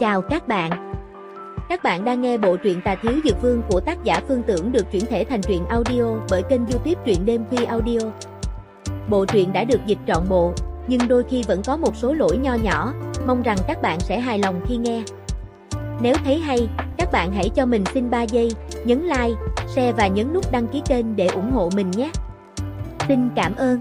Chào các bạn! Các bạn đang nghe bộ truyện Tà Thiếu Dược Vương của tác giả Phương Tưởng được chuyển thể thành truyện audio bởi kênh youtube truyện đêm khuya audio. Bộ truyện đã được dịch trọn bộ, nhưng đôi khi vẫn có một số lỗi nho nhỏ, mong rằng các bạn sẽ hài lòng khi nghe. Nếu thấy hay, các bạn hãy cho mình xin 3 giây, nhấn like, share và nhấn nút đăng ký kênh để ủng hộ mình nhé. Xin cảm ơn.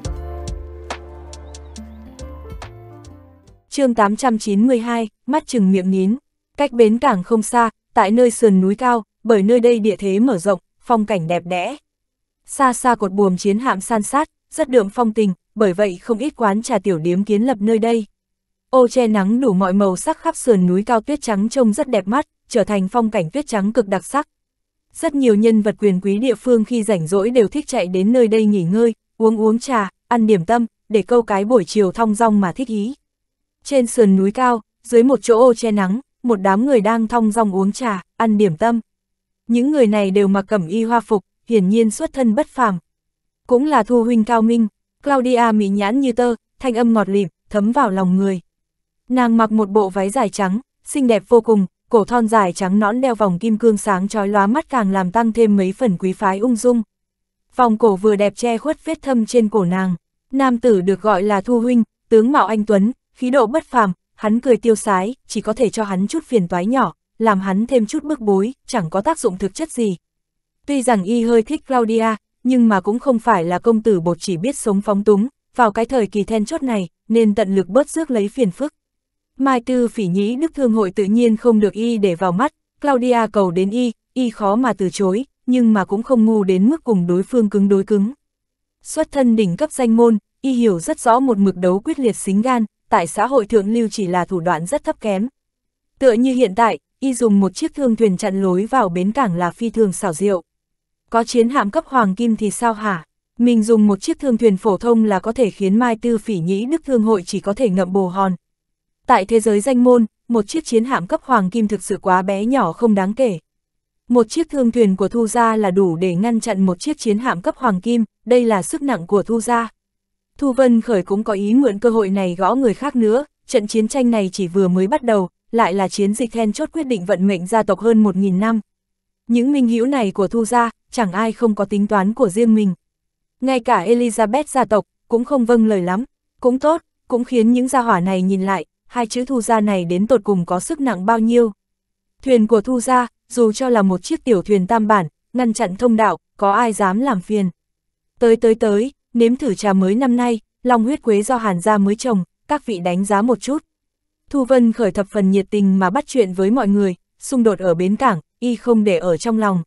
chương 892, mắt chừng miệng nín. Cách bến cảng không xa, tại nơi sườn núi cao, bởi nơi đây địa thế mở rộng, phong cảnh đẹp đẽ. Xa xa cột buồm chiến hạm san sát, rất đượm phong tình, bởi vậy không ít quán trà tiểu điếm kiến lập nơi đây. Ô che nắng đủ mọi màu sắc khắp sườn núi cao tuyết trắng trông rất đẹp mắt, trở thành phong cảnh tuyết trắng cực đặc sắc. Rất nhiều nhân vật quyền quý địa phương khi rảnh rỗi đều thích chạy đến nơi đây nghỉ ngơi, uống uống trà, ăn điểm tâm, để câu cái buổi chiều thong dong mà thích ý. Trên sườn núi cao, dưới một chỗ ô che nắng, một đám người đang thong dong uống trà, ăn điểm tâm. Những người này đều mặc cẩm y hoa phục, hiển nhiên xuất thân bất phàm. Cũng là thu huynh cao minh, Claudia mỹ nhãn như tơ, thanh âm ngọt lịm, thấm vào lòng người. Nàng mặc một bộ váy dài trắng, xinh đẹp vô cùng, cổ thon dài trắng nõn đeo vòng kim cương sáng chói lóa mắt càng làm tăng thêm mấy phần quý phái ung dung. Vòng cổ vừa đẹp che khuất vết thâm trên cổ nàng. Nam tử được gọi là Thu Huynh, tướng mạo anh Tuấn, khí độ bất phàm, hắn cười tiêu sái, chỉ có thể cho hắn chút phiền toái nhỏ, làm hắn thêm chút bức bối, chẳng có tác dụng thực chất gì. Tuy rằng y hơi thích Claudia, nhưng mà cũng không phải là công tử bột chỉ biết sống phóng túng, vào cái thời kỳ then chốt này, nên tận lực bớt rước lấy phiền phức. Mai Tư phỉ nhĩ Đức Thương hội tự nhiên không được y để vào mắt, Claudia cầu đến y, y khó mà từ chối, nhưng mà cũng không ngu đến mức cùng đối phương cứng đối cứng. Xuất thân đỉnh cấp danh môn, y hiểu rất rõ một mực đấu quyết liệt xính gan, tại xã hội thượng lưu chỉ là thủ đoạn rất thấp kém. Tựa như hiện tại, y dùng một chiếc thương thuyền chặn lối vào bến cảng là phi thường xảo diệu. Có chiến hạm cấp hoàng kim thì sao hả? Mình dùng một chiếc thương thuyền phổ thông là có thể khiến Mai Tư Phỉ Nhĩ Đức Thương hội chỉ có thể ngậm bồ hòn. Tại thế giới danh môn, một chiếc chiến hạm cấp hoàng kim thực sự quá bé nhỏ không đáng kể. Một chiếc thương thuyền của Thu Gia là đủ để ngăn chặn một chiếc chiến hạm cấp hoàng kim, đây là sức nặng của Thu Gia. Thu Vân Khởi cũng có ý mượn cơ hội này gõ người khác nữa, trận chiến tranh này chỉ vừa mới bắt đầu, lại là chiến dịch then chốt quyết định vận mệnh gia tộc hơn 1.000 năm. Những minh hữu này của Thu gia, chẳng ai không có tính toán của riêng mình. Ngay cả Elizabeth gia tộc, cũng không vâng lời lắm, cũng tốt, cũng khiến những gia hỏa này nhìn lại, hai chữ Thu gia này đến tột cùng có sức nặng bao nhiêu. Thuyền của Thu gia, dù cho là một chiếc tiểu thuyền tam bản, ngăn chặn thông đạo, có ai dám làm phiền. Tới tới tới, nếm thử trà mới năm nay, lòng huyết quế do hàn gia mới trồng, các vị đánh giá một chút. Thu Vân khởi thập phần nhiệt tình mà bắt chuyện với mọi người, xung đột ở bến cảng, y không để ở trong lòng.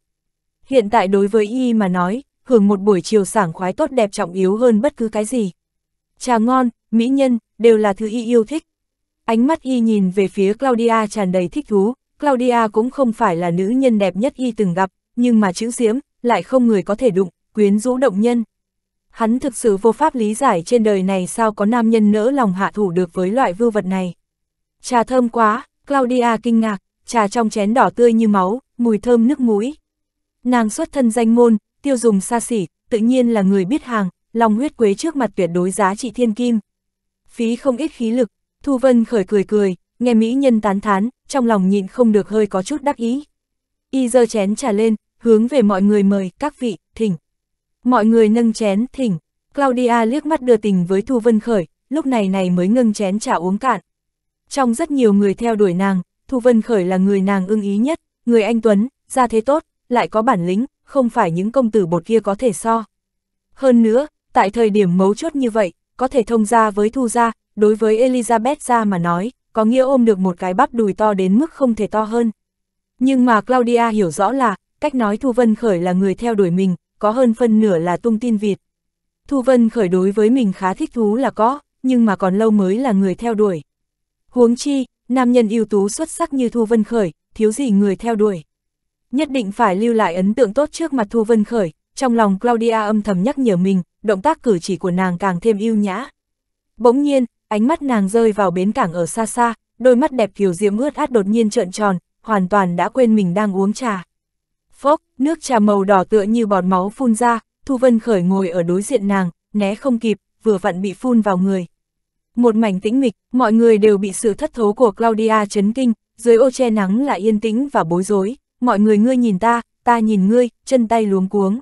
Hiện tại đối với y mà nói, hưởng một buổi chiều sảng khoái tốt đẹp trọng yếu hơn bất cứ cái gì. Trà ngon, mỹ nhân, đều là thứ y yêu thích. Ánh mắt y nhìn về phía Claudia tràn đầy thích thú, Claudia cũng không phải là nữ nhân đẹp nhất y từng gặp, nhưng mà chữ diễm, lại không người có thể đụng, quyến rũ động nhân hắn thực sự vô pháp lý giải trên đời này sao có nam nhân nỡ lòng hạ thủ được với loại vưu vật này. Trà thơm quá, Claudia kinh ngạc, trà trong chén đỏ tươi như máu, mùi thơm nước mũi. Nàng xuất thân danh môn, tiêu dùng xa xỉ, tự nhiên là người biết hàng, lòng huyết quế trước mặt tuyệt đối giá trị thiên kim. Phí không ít khí lực, Thu Vân khởi cười cười, nghe mỹ nhân tán thán, trong lòng nhịn không được hơi có chút đắc ý. Y giơ chén trà lên, hướng về mọi người mời, các vị, thỉnh. Mọi người nâng chén, thỉnh. Claudia liếc mắt đưa tình với Thu Vân Khởi, lúc này này mới ngưng chén trà uống cạn. Trong rất nhiều người theo đuổi nàng, Thu Vân Khởi là người nàng ưng ý nhất, người anh Tuấn, ra thế tốt, lại có bản lĩnh, không phải những công tử bột kia có thể so. Hơn nữa, tại thời điểm mấu chốt như vậy, có thể thông ra với Thu gia, đối với Elizabeth gia mà nói, có nghĩa ôm được một cái bắp đùi to đến mức không thể to hơn. Nhưng mà Claudia hiểu rõ là, cách nói Thu Vân Khởi là người theo đuổi mình, có hơn phân nửa là tung tin Việt. Thu Vân khởi đối với mình khá thích thú là có, nhưng mà còn lâu mới là người theo đuổi. Huống chi, nam nhân ưu tú xuất sắc như Thu Vân khởi, thiếu gì người theo đuổi. Nhất định phải lưu lại ấn tượng tốt trước mặt Thu Vân khởi, trong lòng Claudia âm thầm nhắc nhở mình, động tác cử chỉ của nàng càng thêm yêu nhã. Bỗng nhiên, ánh mắt nàng rơi vào bến cảng ở xa xa, đôi mắt đẹp kiều diễm ướt át đột nhiên trợn tròn, hoàn toàn đã quên mình đang uống trà. Nước trà màu đỏ tựa như bọt máu phun ra, Thu Vân Khởi ngồi ở đối diện nàng, né không kịp, vừa vặn bị phun vào người. Một mảnh tĩnh mịch, mọi người đều bị sự thất thố của Claudia chấn kinh, dưới ô che nắng là yên tĩnh và bối rối, mọi người ngươi nhìn ta, ta nhìn ngươi, chân tay luống cuống.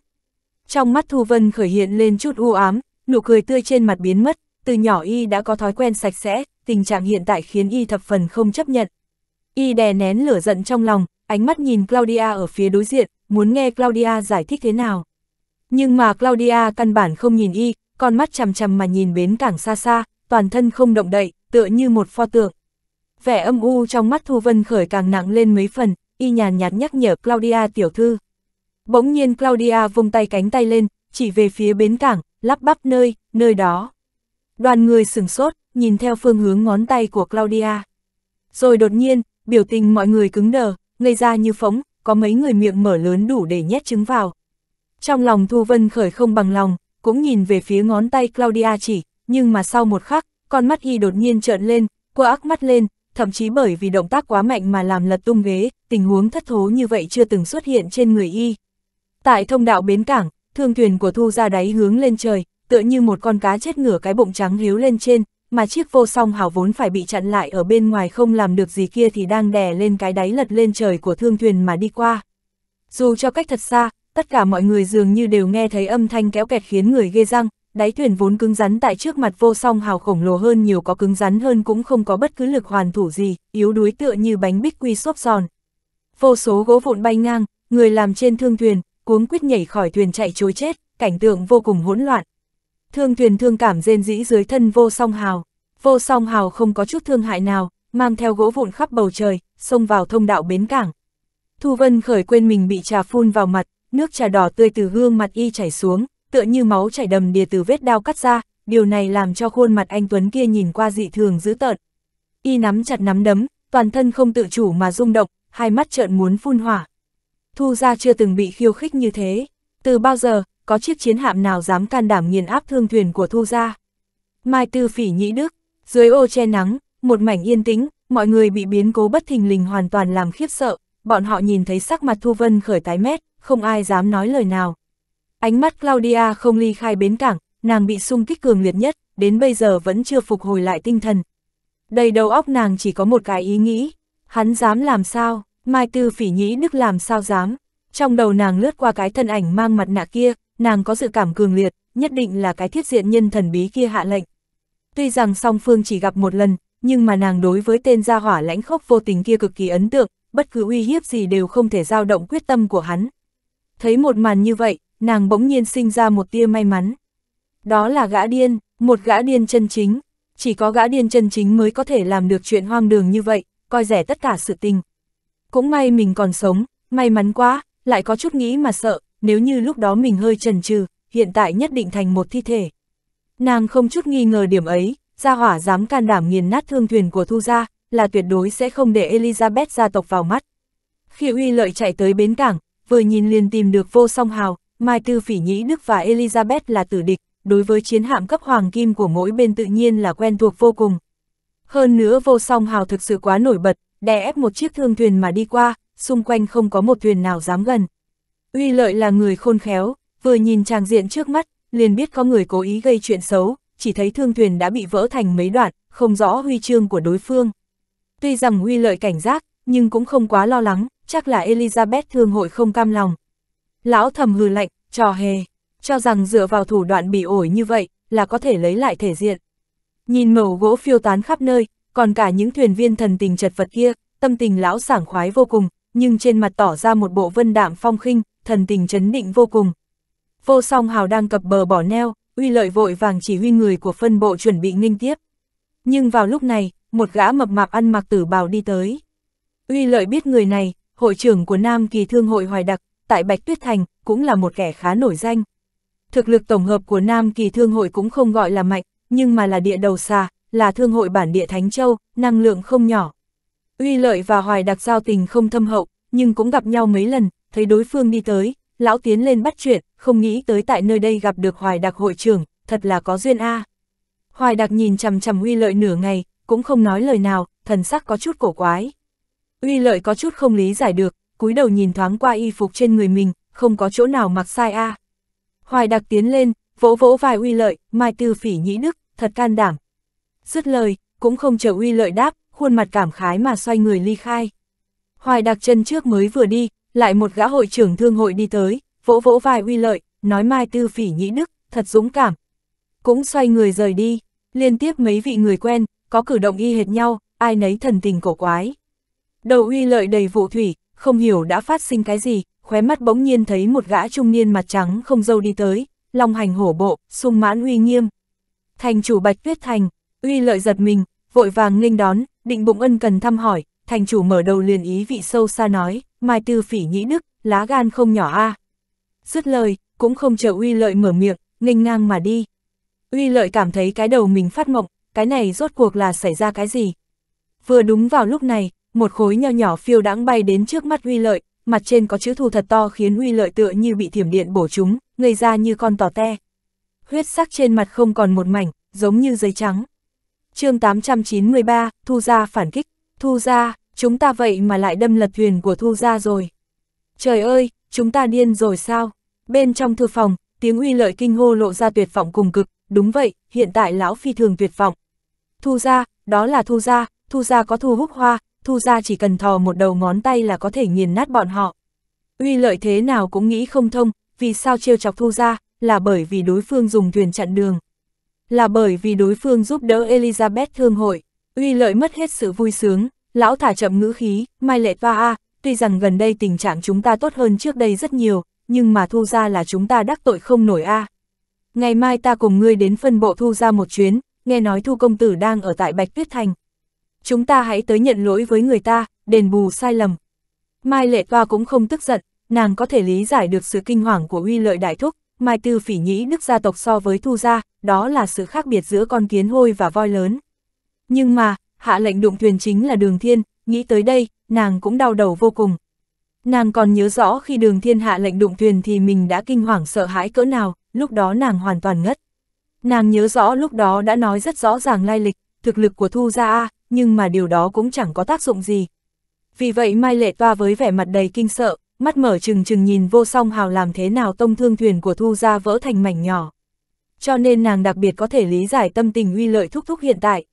Trong mắt Thu Vân khởi hiện lên chút u ám, nụ cười tươi trên mặt biến mất, từ nhỏ y đã có thói quen sạch sẽ, tình trạng hiện tại khiến y thập phần không chấp nhận. Y đè nén lửa giận trong lòng, ánh mắt nhìn Claudia ở phía đối diện, muốn nghe Claudia giải thích thế nào. Nhưng mà Claudia căn bản không nhìn y, con mắt chằm chằm mà nhìn bến cảng xa xa, toàn thân không động đậy, tựa như một pho tượng. Vẻ âm u trong mắt Thu Vân khởi càng nặng lên mấy phần, y nhàn nhạt nhắc nhở Claudia tiểu thư. Bỗng nhiên Claudia vung tay cánh tay lên, chỉ về phía bến cảng, lắp bắp nơi, nơi đó. Đoàn người sửng sốt, nhìn theo phương hướng ngón tay của Claudia. Rồi đột nhiên, biểu tình mọi người cứng đờ, ngây ra như phóng, có mấy người miệng mở lớn đủ để nhét trứng vào. Trong lòng Thu Vân khởi không bằng lòng, cũng nhìn về phía ngón tay Claudia chỉ, nhưng mà sau một khắc, con mắt y đột nhiên trợn lên, cô ác mắt lên, thậm chí bởi vì động tác quá mạnh mà làm lật tung ghế, tình huống thất thố như vậy chưa từng xuất hiện trên người y. Tại thông đạo bến cảng, thương thuyền của Thu ra đáy hướng lên trời, tựa như một con cá chết ngửa cái bụng trắng hiếu lên trên, mà chiếc vô song hào vốn phải bị chặn lại ở bên ngoài không làm được gì kia thì đang đè lên cái đáy lật lên trời của thương thuyền mà đi qua. Dù cho cách thật xa, tất cả mọi người dường như đều nghe thấy âm thanh kéo kẹt khiến người ghê răng, đáy thuyền vốn cứng rắn tại trước mặt vô song hào khổng lồ hơn nhiều có cứng rắn hơn cũng không có bất cứ lực hoàn thủ gì, yếu đuối tựa như bánh bích quy xốp giòn. Vô số gỗ vụn bay ngang, người làm trên thương thuyền, cuống quyết nhảy khỏi thuyền chạy trối chết, cảnh tượng vô cùng hỗn loạn, Thương thuyền thương cảm rên rĩ dưới thân vô song hào. Vô song hào không có chút thương hại nào, mang theo gỗ vụn khắp bầu trời, xông vào thông đạo bến cảng. Thu Vân khởi quên mình bị trà phun vào mặt, nước trà đỏ tươi từ gương mặt y chảy xuống, tựa như máu chảy đầm đìa từ vết đao cắt ra, điều này làm cho khuôn mặt anh Tuấn kia nhìn qua dị thường dữ tợn. Y nắm chặt nắm đấm, toàn thân không tự chủ mà rung động, hai mắt trợn muốn phun hỏa. Thu ra chưa từng bị khiêu khích như thế. Từ bao giờ, có chiếc chiến hạm nào dám can đảm nghiền áp thương thuyền của Thu gia. Mai Tư Phỉ nhĩ đức, dưới ô che nắng, một mảnh yên tĩnh, mọi người bị biến cố bất thình lình hoàn toàn làm khiếp sợ, bọn họ nhìn thấy sắc mặt Thu Vân khởi tái mét, không ai dám nói lời nào. Ánh mắt Claudia không ly khai bến cảng, nàng bị sung kích cường liệt nhất, đến bây giờ vẫn chưa phục hồi lại tinh thần. Đầy đầu óc nàng chỉ có một cái ý nghĩ, hắn dám làm sao, Mai Tư Phỉ nhĩ đức làm sao dám. Trong đầu nàng lướt qua cái thân ảnh mang mặt nạ kia, nàng có dự cảm cường liệt, nhất định là cái thiết diện nhân thần bí kia hạ lệnh. Tuy rằng song phương chỉ gặp một lần, nhưng mà nàng đối với tên gia hỏa lãnh khốc vô tình kia cực kỳ ấn tượng, bất cứ uy hiếp gì đều không thể dao động quyết tâm của hắn. Thấy một màn như vậy, nàng bỗng nhiên sinh ra một tia may mắn. Đó là gã điên, một gã điên chân chính. Chỉ có gã điên chân chính mới có thể làm được chuyện hoang đường như vậy, coi rẻ tất cả sự tình. Cũng may mình còn sống, may mắn quá, lại có chút nghĩ mà sợ, nếu như lúc đó mình hơi trần trừ hiện tại nhất định thành một thi thể. Nàng không chút nghi ngờ điểm ấy, gia hỏa dám can đảm nghiền nát thương thuyền của Thu Gia, là tuyệt đối sẽ không để Elizabeth gia tộc vào mắt. Khi uy lợi chạy tới bến cảng, vừa nhìn liền tìm được vô song hào, Mai Tư Phỉ Nhĩ Đức và Elizabeth là tử địch, đối với chiến hạm cấp hoàng kim của mỗi bên tự nhiên là quen thuộc vô cùng. Hơn nữa vô song hào thực sự quá nổi bật, đè ép một chiếc thương thuyền mà đi qua, xung quanh không có một thuyền nào dám gần. Uy lợi là người khôn khéo, vừa nhìn chàng diện trước mắt, liền biết có người cố ý gây chuyện xấu, chỉ thấy thương thuyền đã bị vỡ thành mấy đoạn, không rõ huy chương của đối phương. Tuy rằng uy lợi cảnh giác, nhưng cũng không quá lo lắng, chắc là Elizabeth thương hội không cam lòng. Lão thầm hừ lạnh, trò hề, cho rằng dựa vào thủ đoạn bị ổi như vậy, là có thể lấy lại thể diện. Nhìn mẩu gỗ phiêu tán khắp nơi, còn cả những thuyền viên thần tình chật vật kia, tâm tình lão sảng khoái vô cùng, nhưng trên mặt tỏ ra một bộ vân đạm phong khinh, thần tình chấn định vô cùng. Vô song hào đang cập bờ bỏ neo, uy lợi vội vàng chỉ huy người của phân bộ chuẩn bị nghinh tiếp. Nhưng vào lúc này, một gã mập mạp ăn mặc tử bào đi tới. Uy lợi biết người này, hội trưởng của Nam Kỳ Thương hội Hoài Đặc, tại Bạch Tuyết Thành, cũng là một kẻ khá nổi danh. Thực lực tổng hợp của Nam Kỳ Thương hội cũng không gọi là mạnh, nhưng mà là địa đầu xa, là thương hội bản địa Thánh Châu, năng lượng không nhỏ. Uy lợi và Hoài Đặc giao tình không thâm hậu, nhưng cũng gặp nhau mấy lần, thấy đối phương đi tới, lão tiến lên bắt chuyện, không nghĩ tới tại nơi đây gặp được Hoài Đặc hội trưởng, thật là có duyên a. À. Hoài Đặc nhìn chằm chằm Uy Lợi nửa ngày, cũng không nói lời nào, thần sắc có chút cổ quái. Uy Lợi có chút không lý giải được, cúi đầu nhìn thoáng qua y phục trên người mình, không có chỗ nào mặc sai a. À. Hoài Đặc tiến lên, vỗ vỗ vai Uy Lợi, Mai Tư Phỉ nhĩ đức, thật can đảm. Dứt lời, cũng không chờ Uy Lợi đáp, khuôn mặt cảm khái mà xoay người ly khai. Hoài Đặc chân trước mới vừa đi, lại một gã hội trưởng thương hội đi tới, vỗ vỗ vai uy lợi, nói Mai Tư Phỉ nhĩ đức, thật dũng cảm. Cũng xoay người rời đi, liên tiếp mấy vị người quen, có cử động y hệt nhau, ai nấy thần tình cổ quái. Đầu uy lợi đầy vụ thủy, không hiểu đã phát sinh cái gì, khóe mắt bỗng nhiên thấy một gã trung niên mặt trắng không dâu đi tới, long hành hổ bộ, sung mãn uy nghiêm. Thành chủ Bạch Tuyết Thành, uy lợi giật mình, vội vàng nghênh đón, định bụng ân cần thăm hỏi, thành chủ mở đầu liền ý vị sâu xa nói, Mai Tư Phỉ nhĩ đức, lá gan không nhỏ a. À. Dứt lời, cũng không chờ uy lợi mở miệng, nghênh ngang mà đi. Uy lợi cảm thấy cái đầu mình phát mộng, cái này rốt cuộc là xảy ra cái gì. Vừa đúng vào lúc này, một khối nho nhỏ phiêu đãng bay đến trước mắt uy lợi, mặt trên có chữ thù thật to khiến uy lợi tựa như bị thiểm điện bổ chúng, ngây ra như con tò te. Huyết sắc trên mặt không còn một mảnh, giống như giấy trắng. chương 893, Thu ra phản kích, Thu ra, chúng ta vậy mà lại đâm lật thuyền của Thu gia rồi. Trời ơi, chúng ta điên rồi sao? Bên trong thư phòng, tiếng uy lợi kinh hô lộ ra tuyệt vọng cùng cực, đúng vậy, hiện tại lão phi thường tuyệt vọng. Thu gia, đó là thu gia, thu gia có thu húc hoa, thu gia chỉ cần thò một đầu ngón tay là có thể nghiền nát bọn họ. Uy lợi thế nào cũng nghĩ không thông, vì sao trêu chọc thu gia? là bởi vì đối phương dùng thuyền chặn đường. Là bởi vì đối phương giúp đỡ Elizabeth thương hội, uy lợi mất hết sự vui sướng, lão thả chậm ngữ khí, mai lệ va a, tuy rằng gần đây tình trạng chúng ta tốt hơn trước đây rất nhiều, nhưng mà thu ra là chúng ta đắc tội không nổi a. Ngày mai ta cùng ngươi đến phân bộ thu ra một chuyến, nghe nói thu công tử đang ở tại Bạch Tuyết Thành. Chúng ta hãy tới nhận lỗi với người ta, đền bù sai lầm. Mai lệ va cũng không tức giận, nàng có thể lý giải được sự kinh hoàng của uy lợi đại thúc, Mai Tư Phỉ nhĩ đức gia tộc so với Thu gia, đó là sự khác biệt giữa con kiến hôi và voi lớn. Nhưng mà, hạ lệnh đụng thuyền chính là đường thiên, nghĩ tới đây, nàng cũng đau đầu vô cùng. Nàng còn nhớ rõ khi đường thiên hạ lệnh đụng thuyền thì mình đã kinh hoàng sợ hãi cỡ nào, lúc đó nàng hoàn toàn ngất. Nàng nhớ rõ lúc đó đã nói rất rõ ràng lai lịch, thực lực của Thu Gia A, nhưng mà điều đó cũng chẳng có tác dụng gì. Vì vậy Mai Lệ Toa với vẻ mặt đầy kinh sợ, mắt mở trừng trừng nhìn vô song hào làm thế nào tông thương thuyền của Thu Gia vỡ thành mảnh nhỏ. Cho nên nàng đặc biệt có thể lý giải tâm tình uy lợi thúc thúc hiện tại,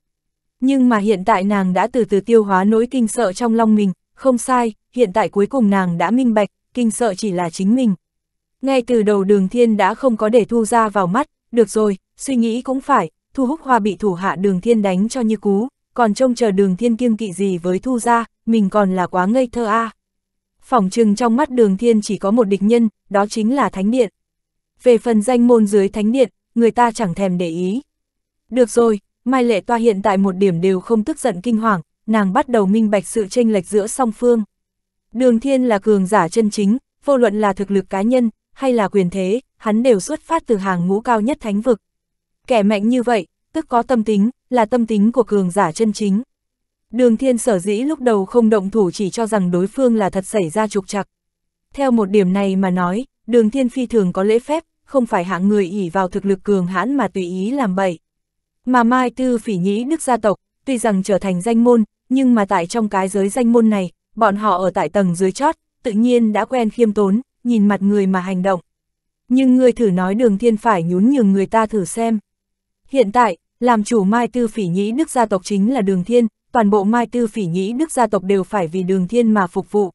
nhưng mà hiện tại nàng đã từ từ tiêu hóa nỗi kinh sợ trong lòng mình, không sai, hiện tại cuối cùng nàng đã minh bạch, kinh sợ chỉ là chính mình. Ngay từ đầu đường thiên đã không có để thu ra vào mắt, được rồi, suy nghĩ cũng phải, thu húc hoa bị thủ hạ đường thiên đánh cho như cú, còn trông chờ đường thiên kiêng kỵ gì với thu ra, mình còn là quá ngây thơ a à. Phỏng chừng trong mắt đường thiên chỉ có một địch nhân, đó chính là thánh điện. Về phần danh môn dưới thánh điện, người ta chẳng thèm để ý. Được rồi, Mai Lệ Toa hiện tại một điểm đều không tức giận kinh hoàng, nàng bắt đầu minh bạch sự tranh lệch giữa song phương. Đường Thiên là cường giả chân chính, vô luận là thực lực cá nhân, hay là quyền thế, hắn đều xuất phát từ hàng ngũ cao nhất thánh vực. Kẻ mạnh như vậy, tức có tâm tính, là tâm tính của cường giả chân chính. Đường Thiên sở dĩ lúc đầu không động thủ chỉ cho rằng đối phương là thật xảy ra trục trặc. Theo một điểm này mà nói, đường Thiên phi thường có lễ phép, không phải hạng người ỉ vào thực lực cường hãn mà tùy ý làm bậy. Mà Mai Tư Phỉ nghĩ Đức gia tộc, tuy rằng trở thành danh môn, nhưng mà tại trong cái giới danh môn này, bọn họ ở tại tầng dưới chót, tự nhiên đã quen khiêm tốn, nhìn mặt người mà hành động. Nhưng người thử nói đường thiên phải nhún nhường người ta thử xem. Hiện tại, làm chủ Mai Tư Phỉ Nhĩ Đức gia tộc chính là đường thiên, toàn bộ Mai Tư Phỉ Nhĩ Đức gia tộc đều phải vì đường thiên mà phục vụ.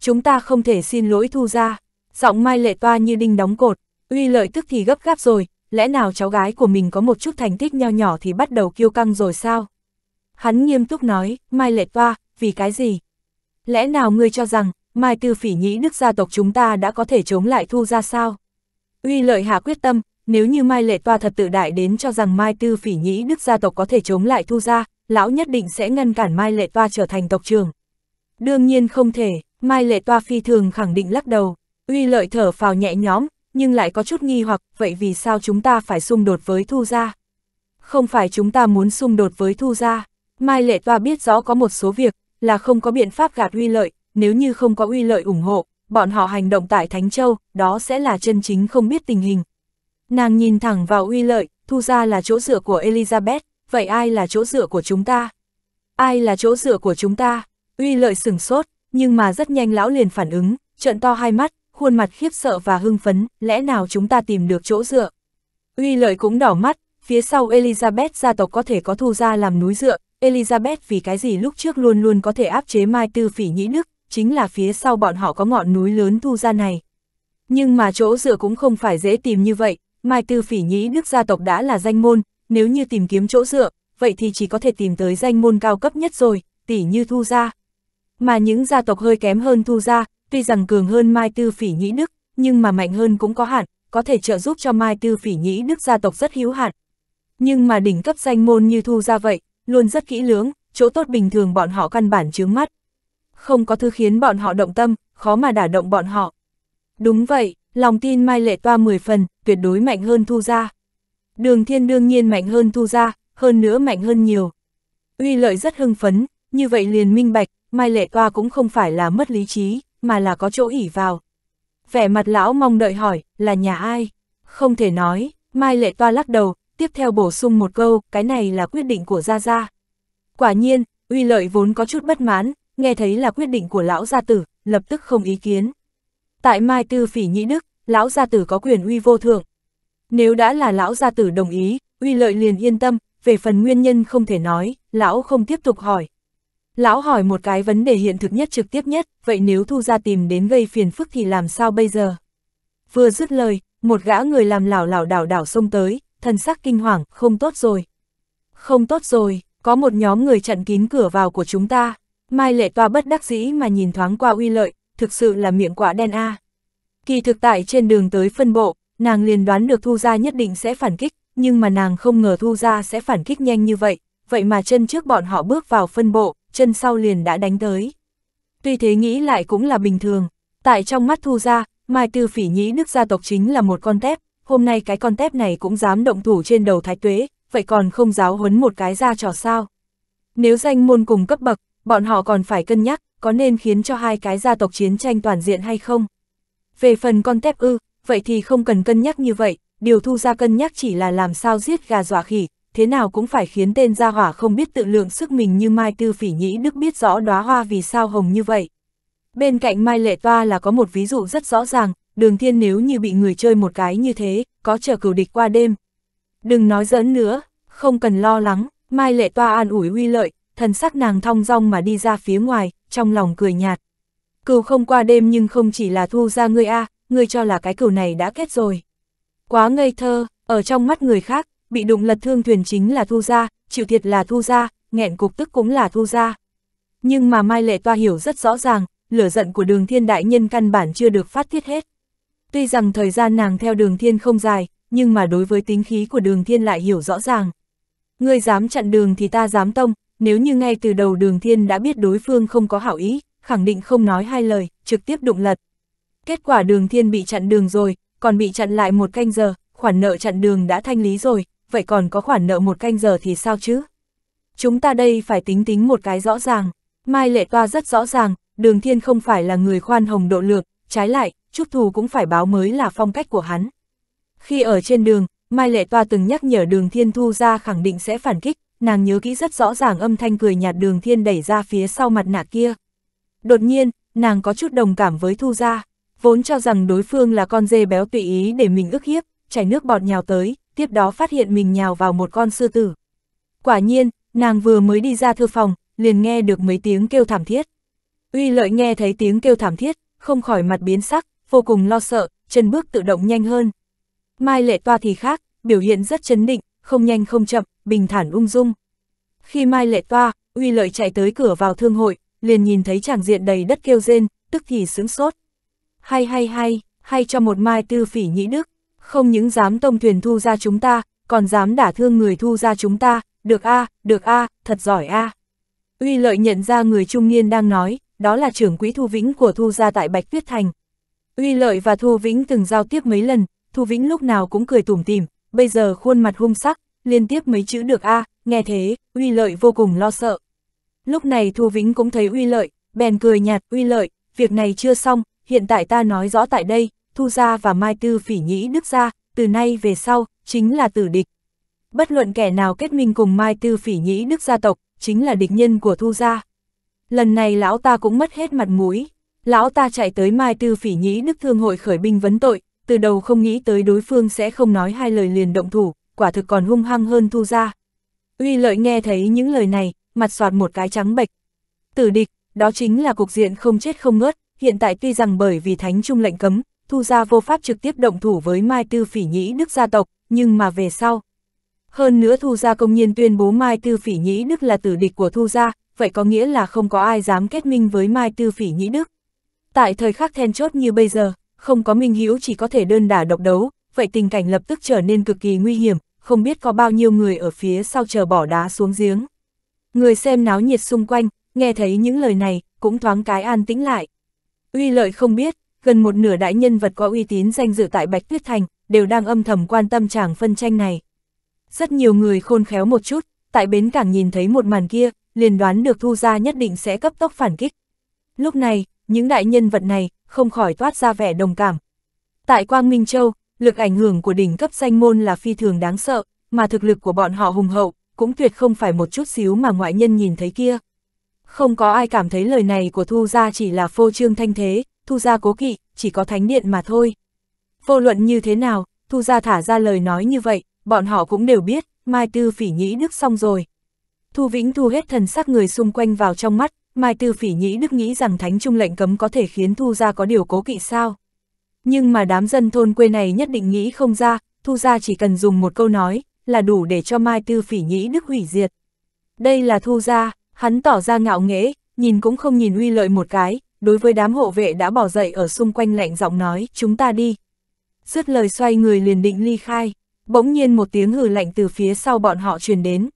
Chúng ta không thể xin lỗi thu ra, giọng Mai lệ toa như đinh đóng cột, uy lợi tức thì gấp gáp rồi, lẽ nào cháu gái của mình có một chút thành tích nho nhỏ thì bắt đầu kiêu căng rồi sao? Hắn nghiêm túc nói, Mai Lệ Toa, vì cái gì? Lẽ nào ngươi cho rằng, Mai Tư Phỉ Nhĩ Đức gia tộc chúng ta đã có thể chống lại thu ra sao? Uy lợi hạ quyết tâm, nếu như Mai Lệ Toa thật tự đại đến cho rằng Mai Tư Phỉ Nhĩ Đức gia tộc có thể chống lại thu ra, lão nhất định sẽ ngăn cản Mai Lệ Toa trở thành tộc trưởng. Đương nhiên không thể, Mai Lệ Toa phi thường khẳng định lắc đầu. Uy lợi thở phào nhẹ nhõm, nhưng lại có chút nghi hoặc, vậy vì sao chúng ta phải xung đột với Thu Gia? Không phải chúng ta muốn xung đột với Thu Gia. Mai Lệ Toa biết rõ có một số việc, là không có biện pháp gạt uy lợi, nếu như không có uy lợi ủng hộ, bọn họ hành động tại Thánh Châu, đó sẽ là chân chính không biết tình hình. Nàng nhìn thẳng vào uy lợi, Thu Gia là chỗ dựa của Elizabeth, vậy ai là chỗ dựa của chúng ta? Ai là chỗ dựa của chúng ta? Uy lợi sửng sốt, nhưng mà rất nhanh lão liền phản ứng, trợn to hai mắt, khuôn mặt khiếp sợ và hưng phấn, lẽ nào chúng ta tìm được chỗ dựa. Uy lợi cũng đỏ mắt, phía sau Elizabeth gia tộc có thể có thu ra làm núi dựa, Elizabeth vì cái gì lúc trước luôn luôn có thể áp chế Mai Tư Phỉ Nhĩ Đức, chính là phía sau bọn họ có ngọn núi lớn thu ra này. Nhưng mà chỗ dựa cũng không phải dễ tìm như vậy, Mai Tư Phỉ Nhĩ Đức gia tộc đã là danh môn, nếu như tìm kiếm chỗ dựa, vậy thì chỉ có thể tìm tới danh môn cao cấp nhất rồi, tỉ như thu ra. Mà những gia tộc hơi kém hơn thu ra, tuy rằng cường hơn Mai Tư Phỉ Nhĩ Đức, nhưng mà mạnh hơn cũng có hạn, có thể trợ giúp cho Mai Tư Phỉ Nhĩ Đức gia tộc rất hữu hạn. Nhưng mà đỉnh cấp danh môn như thu ra vậy, luôn rất kỹ lưỡng, chỗ tốt bình thường bọn họ căn bản chướng mắt. Không có thứ khiến bọn họ động tâm, khó mà đả động bọn họ. Đúng vậy, lòng tin Mai Lệ Toa 10 phần, tuyệt đối mạnh hơn thu ra. Đường thiên đương nhiên mạnh hơn thu ra, hơn nữa mạnh hơn nhiều. Uy lợi rất hưng phấn, như vậy liền minh bạch, Mai Lệ Toa cũng không phải là mất lý trí mà là có chỗ ỉ vào. Vẻ mặt lão mong đợi hỏi, là nhà ai? Không thể nói, Mai Lệ Toa lắc đầu, tiếp theo bổ sung một câu, cái này là quyết định của Gia Gia. Quả nhiên, uy lợi vốn có chút bất mãn, nghe thấy là quyết định của lão gia tử, lập tức không ý kiến. Tại Mai Tư Phỉ Nhĩ Đức, lão gia tử có quyền uy vô thượng. Nếu đã là lão gia tử đồng ý, uy lợi liền yên tâm, về phần nguyên nhân không thể nói, lão không tiếp tục hỏi, Lão hỏi một cái vấn đề hiện thực nhất trực tiếp nhất, vậy nếu thu ra tìm đến gây phiền phức thì làm sao bây giờ? Vừa dứt lời, một gã người làm lảo lảo đảo đảo xông tới, thần sắc kinh hoàng, không tốt rồi. Không tốt rồi, có một nhóm người chặn kín cửa vào của chúng ta. Mai lệ toa bất đắc dĩ mà nhìn thoáng qua uy lợi, thực sự là miệng quả đen a. Kỳ thực tại trên đường tới phân bộ, nàng liền đoán được thu ra nhất định sẽ phản kích, nhưng mà nàng không ngờ thu ra sẽ phản kích nhanh như vậy, vậy mà chân trước bọn họ bước vào phân bộ, chân sau liền đã đánh tới. Tuy thế nghĩ lại cũng là bình thường, tại trong mắt thu ra, Mai Tư Phỉ Nhĩ Đức gia tộc chính là một con tép, hôm nay cái con tép này cũng dám động thủ trên đầu Thái Tuế, vậy còn không giáo huấn một cái ra trò sao. Nếu danh môn cùng cấp bậc, bọn họ còn phải cân nhắc, có nên khiến cho hai cái gia tộc chiến tranh toàn diện hay không. Về phần con tép ư, vậy thì không cần cân nhắc như vậy, điều thu ra cân nhắc chỉ là làm sao giết gà dọa khỉ, thế nào cũng phải khiến tên gia hỏa không biết tự lượng sức mình như Mai Tư Phỉ Nhĩ Đức biết rõ đóa hoa vì sao hồng như vậy. Bên cạnh Mai Lệ Toa là có một ví dụ rất rõ ràng, đường thiên nếu như bị người chơi một cái như thế, có chờ cửu địch qua đêm. Đừng nói dẫn nữa, không cần lo lắng, Mai Lệ Toa an ủi uy lợi, thần sắc nàng thong dong mà đi ra phía ngoài, trong lòng cười nhạt. Cửu không qua đêm nhưng không chỉ là thu ra ngươi a, à, ngươi cho là cái cửu này đã kết rồi. Quá ngây thơ, ở trong mắt người khác, bị đụng lật thương thuyền chính là thu gia chịu thiệt là thu gia nghẹn cục tức cũng là thu gia Nhưng mà Mai Lệ Toa hiểu rất rõ ràng, lửa giận của đường thiên đại nhân căn bản chưa được phát thiết hết. Tuy rằng thời gian nàng theo đường thiên không dài, nhưng mà đối với tính khí của đường thiên lại hiểu rõ ràng. Ngươi dám chặn đường thì ta dám tông, nếu như ngay từ đầu đường thiên đã biết đối phương không có hảo ý, khẳng định không nói hai lời, trực tiếp đụng lật. Kết quả đường thiên bị chặn đường rồi, còn bị chặn lại một canh giờ, khoản nợ chặn đường đã thanh lý rồi, vậy còn có khoản nợ một canh giờ thì sao chứ? Chúng ta đây phải tính tính một cái rõ ràng, Mai Lệ Toa rất rõ ràng, Đường Thiên không phải là người khoan hồng độ lược, trái lại, chút thù cũng phải báo mới là phong cách của hắn. Khi ở trên đường, Mai Lệ Toa từng nhắc nhở Đường Thiên thu ra khẳng định sẽ phản kích, nàng nhớ kỹ rất rõ ràng âm thanh cười nhạt Đường Thiên đẩy ra phía sau mặt nạ kia. Đột nhiên, nàng có chút đồng cảm với thu ra, vốn cho rằng đối phương là con dê béo tùy ý để mình ức hiếp, chảy nước bọt nhào tới, tiếp đó phát hiện mình nhào vào một con sư tử. Quả nhiên, nàng vừa mới đi ra thư phòng, liền nghe được mấy tiếng kêu thảm thiết. Uy lợi nghe thấy tiếng kêu thảm thiết, không khỏi mặt biến sắc, vô cùng lo sợ, chân bước tự động nhanh hơn. Mai lệ toa thì khác, biểu hiện rất chấn định, không nhanh không chậm, bình thản ung dung. Khi Mai lệ toa, Uy lợi chạy tới cửa vào thương hội, liền nhìn thấy chàng diện đầy đất kêu rên, tức thì sướng sốt. Hay hay hay, hay cho một Mai tư phỉ nhĩ đức, không những dám tông thuyền thu ra chúng ta, còn dám đả thương người thu ra chúng ta, được a, à, được a, à, thật giỏi a. À. Uy lợi nhận ra người trung niên đang nói, đó là trưởng quỹ Thu Vĩnh của Thu gia tại Bạch Tuyết Thành. Uy lợi và Thu Vĩnh từng giao tiếp mấy lần, Thu Vĩnh lúc nào cũng cười tủm tỉm, bây giờ khuôn mặt hung sắc, liên tiếp mấy chữ được a, nghe thế, Uy lợi vô cùng lo sợ. Lúc này Thu Vĩnh cũng thấy Uy lợi, bèn cười nhạt, Uy lợi, việc này chưa xong, hiện tại ta nói rõ tại đây, Thu Gia và Mai Tư Phỉ Nhĩ Đức Gia, từ nay về sau, chính là tử địch. Bất luận kẻ nào kết minh cùng Mai Tư Phỉ Nhĩ Đức gia tộc, chính là địch nhân của Thu Gia. Lần này lão ta cũng mất hết mặt mũi. Lão ta chạy tới Mai Tư Phỉ Nhĩ Đức Thương hội khởi binh vấn tội, từ đầu không nghĩ tới đối phương sẽ không nói hai lời liền động thủ, quả thực còn hung hăng hơn Thu Gia. Uy lợi nghe thấy những lời này, mặt soạt một cái trắng bệch. Tử địch, đó chính là cục diện không chết không ngớt, hiện tại tuy rằng bởi vì thánh trung lệnh cấm, Thu gia vô pháp trực tiếp động thủ với Mai Tư Phỉ Nhĩ Đức gia tộc, nhưng mà về sau. Hơn nữa Thu gia công nhiên tuyên bố Mai Tư Phỉ Nhĩ Đức là tử địch của Thu gia, vậy có nghĩa là không có ai dám kết minh với Mai Tư Phỉ Nhĩ Đức. Tại thời khắc then chốt như bây giờ, không có Minh Hữu chỉ có thể đơn đả độc đấu, vậy tình cảnh lập tức trở nên cực kỳ nguy hiểm, không biết có bao nhiêu người ở phía sau chờ bỏ đá xuống giếng. Người xem náo nhiệt xung quanh, nghe thấy những lời này, cũng thoáng cái an tĩnh lại. Uy lợi không biết, gần một nửa đại nhân vật có uy tín danh dự tại Bạch Tuyết Thành, đều đang âm thầm quan tâm chàng phân tranh này. Rất nhiều người khôn khéo một chút, tại bến cảng nhìn thấy một màn kia, liền đoán được Thu Gia nhất định sẽ cấp tốc phản kích. Lúc này, những đại nhân vật này không khỏi toát ra vẻ đồng cảm. Tại Quang Minh Châu, lực ảnh hưởng của đỉnh cấp danh môn là phi thường đáng sợ, mà thực lực của bọn họ hùng hậu, cũng tuyệt không phải một chút xíu mà ngoại nhân nhìn thấy kia. Không có ai cảm thấy lời này của Thu Gia chỉ là phô trương thanh thế, thu gia cố kỵ, chỉ có thánh điện mà thôi. Vô luận như thế nào, thu gia thả ra lời nói như vậy, bọn họ cũng đều biết, Mai Tư Phỉ Nhĩ Đức xong rồi. Thu Vĩnh thu hết thần sắc người xung quanh vào trong mắt, Mai Tư Phỉ Nhĩ Đức nghĩ rằng thánh trung lệnh cấm có thể khiến thu gia có điều cố kỵ sao. Nhưng mà đám dân thôn quê này nhất định nghĩ không ra, thu gia chỉ cần dùng một câu nói, là đủ để cho Mai Tư Phỉ Nhĩ Đức hủy diệt. Đây là thu gia hắn tỏ ra ngạo nghễ, nhìn cũng không nhìn uy lợi một cái, đối với đám hộ vệ đã bỏ dậy ở xung quanh lạnh giọng nói, chúng ta đi. Dứt lời xoay người liền định ly khai, bỗng nhiên một tiếng hừ lạnh từ phía sau bọn họ truyền đến.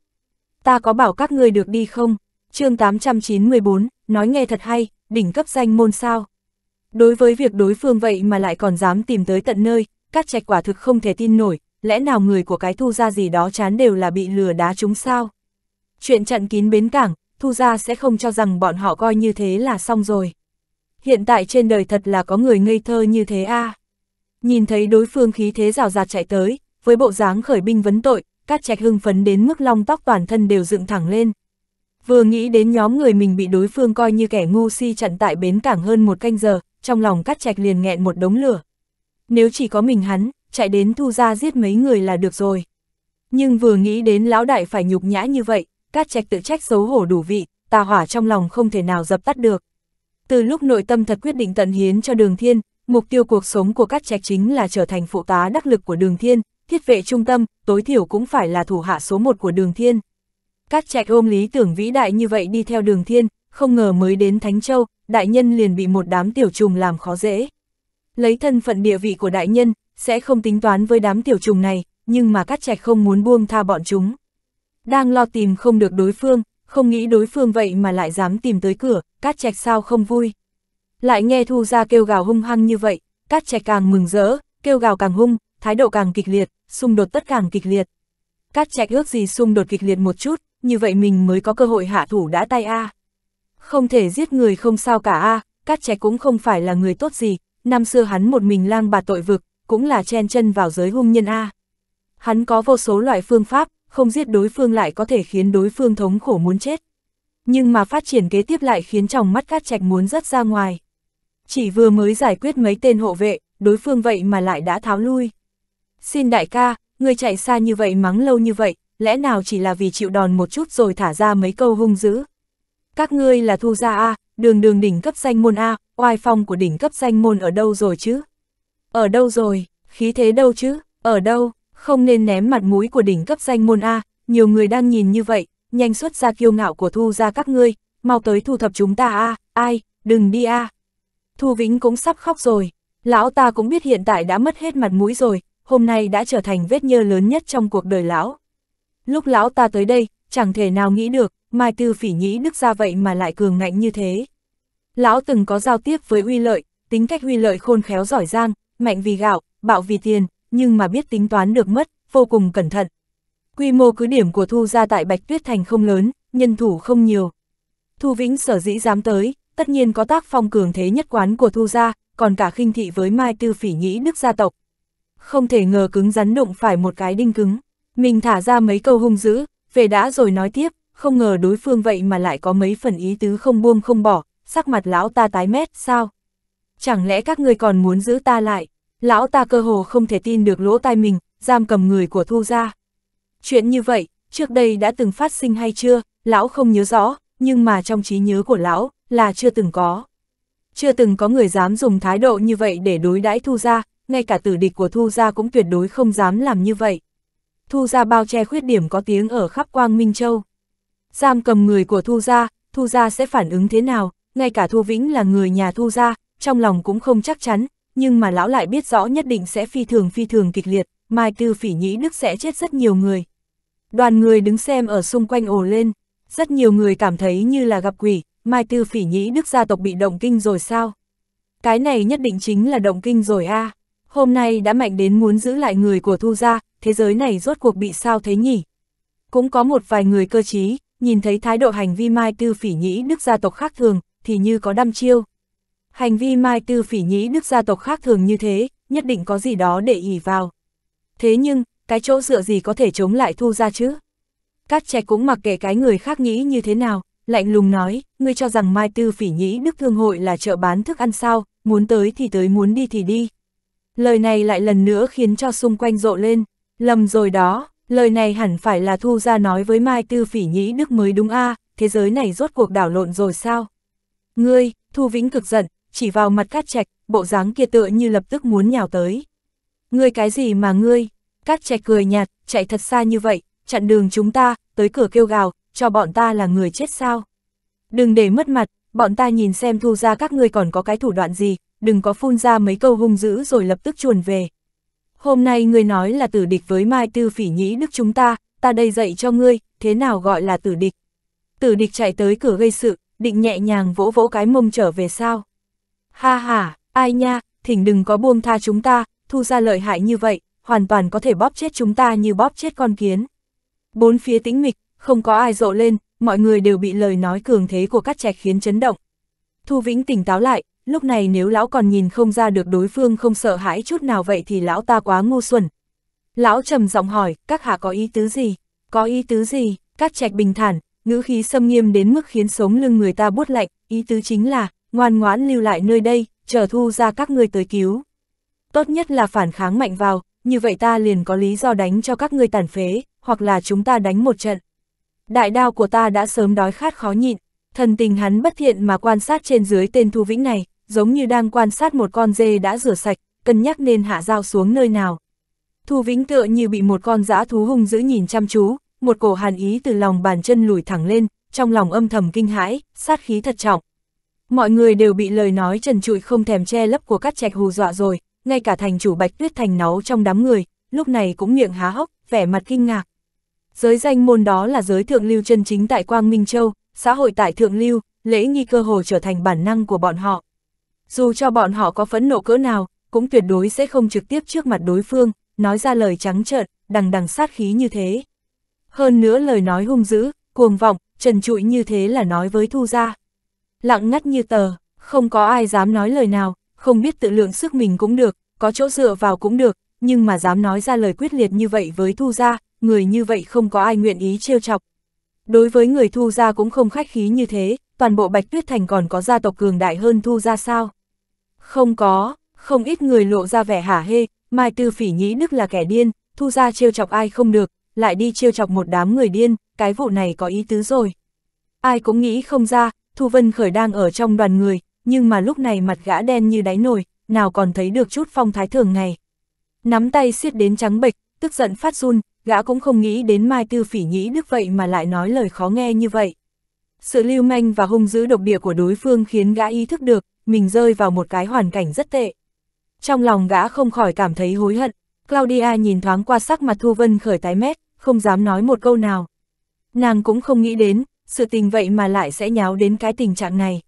Ta có bảo các ngươi được đi không? chương 894, nói nghe thật hay, đỉnh cấp danh môn sao. Đối với việc đối phương vậy mà lại còn dám tìm tới tận nơi, các trạch quả thực không thể tin nổi, lẽ nào người của cái thu ra gì đó chán đều là bị lừa đá chúng sao? Chuyện chặn kín bến cảng, thu ra sẽ không cho rằng bọn họ coi như thế là xong rồi hiện tại trên đời thật là có người ngây thơ như thế a à. Nhìn thấy đối phương khí thế rào rạt chạy tới, với bộ dáng khởi binh vấn tội, Cát Trạch hưng phấn đến mức long tóc toàn thân đều dựng thẳng lên. Vừa nghĩ đến nhóm người mình bị đối phương coi như kẻ ngu si chặn tại bến cảng hơn một canh giờ, trong lòng Cát Trạch liền nghẹn một đống lửa. Nếu chỉ có mình hắn, chạy đến thu ra giết mấy người là được rồi. Nhưng vừa nghĩ đến lão đại phải nhục nhã như vậy, Cát Trạch tự trách xấu hổ đủ vị, tà hỏa trong lòng không thể nào dập tắt được. Từ lúc nội tâm thật quyết định tận hiến cho đường thiên, mục tiêu cuộc sống của các trạch chính là trở thành phụ tá đắc lực của đường thiên, thiết vệ trung tâm, tối thiểu cũng phải là thủ hạ số một của đường thiên. Các trạch ôm lý tưởng vĩ đại như vậy đi theo đường thiên, không ngờ mới đến Thánh Châu, đại nhân liền bị một đám tiểu trùng làm khó dễ. Lấy thân phận địa vị của đại nhân, sẽ không tính toán với đám tiểu trùng này, nhưng mà các trạch không muốn buông tha bọn chúng. Đang lo tìm không được đối phương, không nghĩ đối phương vậy mà lại dám tìm tới cửa, cát trạch sao không vui. Lại nghe thu ra kêu gào hung hăng như vậy, cát trạch càng mừng rỡ, kêu gào càng hung, thái độ càng kịch liệt, xung đột tất càng kịch liệt. Cát trạch ước gì xung đột kịch liệt một chút, như vậy mình mới có cơ hội hạ thủ đã tay a. Không thể giết người không sao cả a, cát trạch cũng không phải là người tốt gì, năm xưa hắn một mình lang bà tội vực, cũng là chen chân vào giới hung nhân a. Hắn có vô số loại phương pháp, không giết đối phương lại có thể khiến đối phương thống khổ muốn chết. Nhưng mà phát triển kế tiếp lại khiến trong mắt cát trạch muốn rất ra ngoài. Chỉ vừa mới giải quyết mấy tên hộ vệ, đối phương vậy mà lại đã tháo lui. Xin đại ca, người chạy xa như vậy mắng lâu như vậy, lẽ nào chỉ là vì chịu đòn một chút rồi thả ra mấy câu hung dữ. Các ngươi là thu gia A, đường đường đỉnh cấp danh môn A, oai phong của đỉnh cấp danh môn ở đâu rồi chứ? Ở đâu rồi, khí thế đâu chứ, ở đâu, không nên ném mặt mũi của đỉnh cấp danh môn A, nhiều người đang nhìn như vậy, nhanh xuất ra kiêu ngạo của thu ra các ngươi, mau tới thu thập chúng ta A, ai, đừng đi A. Thu Vĩnh cũng sắp khóc rồi, lão ta cũng biết hiện tại đã mất hết mặt mũi rồi, hôm nay đã trở thành vết nhơ lớn nhất trong cuộc đời lão. Lúc lão ta tới đây, chẳng thể nào nghĩ được, Mai Tư Phỉ nghĩ đức ra vậy mà lại cường ngạnh như thế. Lão từng có giao tiếp với uy lợi, tính cách uy lợi khôn khéo giỏi giang, mạnh vì gạo, bạo vì tiền, nhưng mà biết tính toán được mất, vô cùng cẩn thận. Quy mô cứ điểm của Thu ra tại Bạch Tuyết Thành không lớn, nhân thủ không nhiều. Thu Vĩnh sở dĩ dám tới, tất nhiên có tác phong cường thế nhất quán của Thu gia, còn cả khinh thị với Mai Tư Phỉ Nhĩ Đức gia tộc. Không thể ngờ cứng rắn đụng phải một cái đinh cứng. Mình thả ra mấy câu hung dữ, về đã rồi nói tiếp, không ngờ đối phương vậy mà lại có mấy phần ý tứ không buông không bỏ, sắc mặt lão ta tái mét, sao? Chẳng lẽ các ngươi còn muốn giữ ta lại? lão ta cơ hồ không thể tin được lỗ tai mình, giam cầm người của Thu gia Chuyện như vậy, trước đây đã từng phát sinh hay chưa, lão không nhớ rõ, nhưng mà trong trí nhớ của lão, là chưa từng có. Chưa từng có người dám dùng thái độ như vậy để đối đãi Thu gia ngay cả tử địch của Thu gia cũng tuyệt đối không dám làm như vậy. Thu gia bao che khuyết điểm có tiếng ở khắp Quang Minh Châu. Giam cầm người của Thu gia Thu gia sẽ phản ứng thế nào, ngay cả Thu Vĩnh là người nhà Thu gia trong lòng cũng không chắc chắn, nhưng mà lão lại biết rõ nhất định sẽ phi thường phi thường kịch liệt, Mai Tư Phỉ Nhĩ Đức sẽ chết rất nhiều người. Đoàn người đứng xem ở xung quanh ồ lên, rất nhiều người cảm thấy như là gặp quỷ, Mai Tư Phỉ Nhĩ Đức gia tộc bị động kinh rồi sao? Cái này nhất định chính là động kinh rồi a. À. Hôm nay đã mạnh đến muốn giữ lại người của Thu gia, thế giới này rốt cuộc bị sao thế nhỉ? Cũng có một vài người cơ trí, nhìn thấy thái độ hành vi Mai Tư Phỉ Nhĩ Đức gia tộc khác thường, thì như có đâm chiêu hành vi Mai Tư Phỉ nhĩ Đức gia tộc khác thường như thế, nhất định có gì đó để ỉ vào. Thế nhưng, cái chỗ dựa gì có thể chống lại thu ra chứ? Cát trẻ cũng mặc kệ cái người khác nghĩ như thế nào, lạnh lùng nói, ngươi cho rằng Mai Tư Phỉ nhĩ Đức Thương hội là chợ bán thức ăn sao, muốn tới thì tới muốn đi thì đi. Lời này lại lần nữa khiến cho xung quanh rộ lên, lầm rồi đó, lời này hẳn phải là thu ra nói với Mai Tư Phỉ nhĩ Đức mới đúng a à, thế giới này rốt cuộc đảo lộn rồi sao? Ngươi, Thu Vĩnh cực giận, chỉ vào mặt cát trạch, bộ dáng kia tựa như lập tức muốn nhào tới. Ngươi cái gì mà ngươi? Cát trạch cười nhạt, chạy thật xa như vậy, chặn đường chúng ta, tới cửa kêu gào, cho bọn ta là người chết sao? Đừng để mất mặt, bọn ta nhìn xem thu ra các ngươi còn có cái thủ đoạn gì, đừng có phun ra mấy câu hung dữ rồi lập tức chuồn về. Hôm nay ngươi nói là tử địch với Mai Tư Phỉ Nhĩ Đức chúng ta, ta đây dạy cho ngươi, thế nào gọi là tử địch? Tử địch chạy tới cửa gây sự, định nhẹ nhàng vỗ vỗ cái mông trở về sao? Ha ha, ai nha, thỉnh đừng có buông tha chúng ta, thu ra lợi hại như vậy, hoàn toàn có thể bóp chết chúng ta như bóp chết con kiến. Bốn phía tĩnh mịch, không có ai rộ lên, mọi người đều bị lời nói cường thế của các trạch khiến chấn động. Thu Vĩnh tỉnh táo lại, lúc này nếu lão còn nhìn không ra được đối phương không sợ hãi chút nào vậy thì lão ta quá ngu xuẩn. Lão trầm giọng hỏi, các hạ có ý tứ gì? Có ý tứ gì? Các trạch bình thản, ngữ khí xâm nghiêm đến mức khiến sống lưng người ta buốt lạnh, ý tứ chính là, ngoan ngoãn lưu lại nơi đây, chờ thu ra các ngươi tới cứu. Tốt nhất là phản kháng mạnh vào, như vậy ta liền có lý do đánh cho các ngươi tàn phế, hoặc là chúng ta đánh một trận. Đại đao của ta đã sớm đói khát khó nhịn, thần tình hắn bất thiện mà quan sát trên dưới tên Thu Vĩnh này, giống như đang quan sát một con dê đã rửa sạch, cân nhắc nên hạ dao xuống nơi nào. Thu Vĩnh tựa như bị một con dã thú hung dữ nhìn chăm chú, một cổ hàn ý từ lòng bàn chân lùi thẳng lên, trong lòng âm thầm kinh hãi, sát khí thật trọng. Mọi người đều bị lời nói trần trụi không thèm che lấp của các trạch hù dọa rồi, ngay cả thành chủ Bạch Tuyết Thành náu trong đám người, lúc này cũng miệng há hốc, vẻ mặt kinh ngạc. Giới danh môn đó là giới thượng lưu chân chính tại Quang Minh Châu, xã hội tại thượng lưu, lễ nghi cơ hồ trở thành bản năng của bọn họ. Dù cho bọn họ có phẫn nộ cỡ nào, cũng tuyệt đối sẽ không trực tiếp trước mặt đối phương, nói ra lời trắng trợn, đằng đằng sát khí như thế. Hơn nữa lời nói hung dữ, cuồng vọng, trần trụi như thế là nói với Thu Gia lặng ngắt như tờ, không có ai dám nói lời nào, không biết tự lượng sức mình cũng được, có chỗ dựa vào cũng được, nhưng mà dám nói ra lời quyết liệt như vậy với Thu Gia, người như vậy không có ai nguyện ý trêu chọc. Đối với người Thu Gia cũng không khách khí như thế, toàn bộ Bạch Tuyết Thành còn có gia tộc cường đại hơn Thu Gia sao? Không có, không ít người lộ ra vẻ hả hê, Mai Tư Phỉ nghĩ Đức là kẻ điên, Thu Gia trêu chọc ai không được, lại đi trêu chọc một đám người điên, cái vụ này có ý tứ rồi. Ai cũng nghĩ không ra, Thu Vân Khởi đang ở trong đoàn người, nhưng mà lúc này mặt gã đen như đáy nồi, nào còn thấy được chút phong thái thường ngày. Nắm tay siết đến trắng bệch, tức giận phát run, gã cũng không nghĩ đến Mai Tư Phỉ nhĩ đức vậy mà lại nói lời khó nghe như vậy. Sự lưu manh và hung dữ độc địa của đối phương khiến gã ý thức được, mình rơi vào một cái hoàn cảnh rất tệ. Trong lòng gã không khỏi cảm thấy hối hận, Claudia nhìn thoáng qua sắc mặt Thu Vân khởi tái mét, không dám nói một câu nào. Nàng cũng không nghĩ đến, sự tình vậy mà lại sẽ nháo đến cái tình trạng này.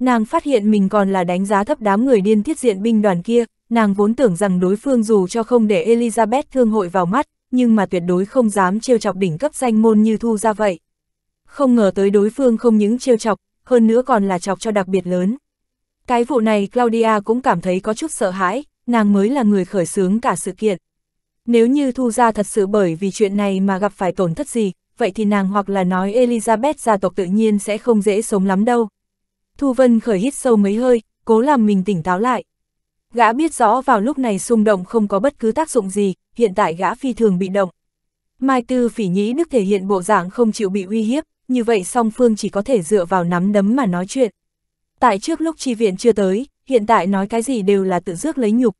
Nàng phát hiện mình còn là đánh giá thấp đám người điên thiết diện binh đoàn kia, nàng vốn tưởng rằng đối phương dù cho không để Elizabeth thương hội vào mắt, nhưng mà tuyệt đối không dám trêu chọc đỉnh cấp danh môn như thu ra vậy. Không ngờ tới đối phương không những trêu chọc, hơn nữa còn là chọc cho đặc biệt lớn. Cái vụ này Claudia cũng cảm thấy có chút sợ hãi, nàng mới là người khởi xướng cả sự kiện. Nếu như thu ra thật sự bởi vì chuyện này mà gặp phải tổn thất gì, vậy thì nàng hoặc là nói Elizabeth gia tộc tự nhiên sẽ không dễ sống lắm đâu. Thu Vân khởi hít sâu mấy hơi, cố làm mình tỉnh táo lại. Gã biết rõ vào lúc này xung động không có bất cứ tác dụng gì, hiện tại gã phi thường bị động. Mai Tư Phỉ Nhĩ Đức thể hiện bộ dạng không chịu bị uy hiếp, như vậy song phương chỉ có thể dựa vào nắm đấm mà nói chuyện. Tại trước lúc tri viện chưa tới, hiện tại nói cái gì đều là tự dước lấy nhục.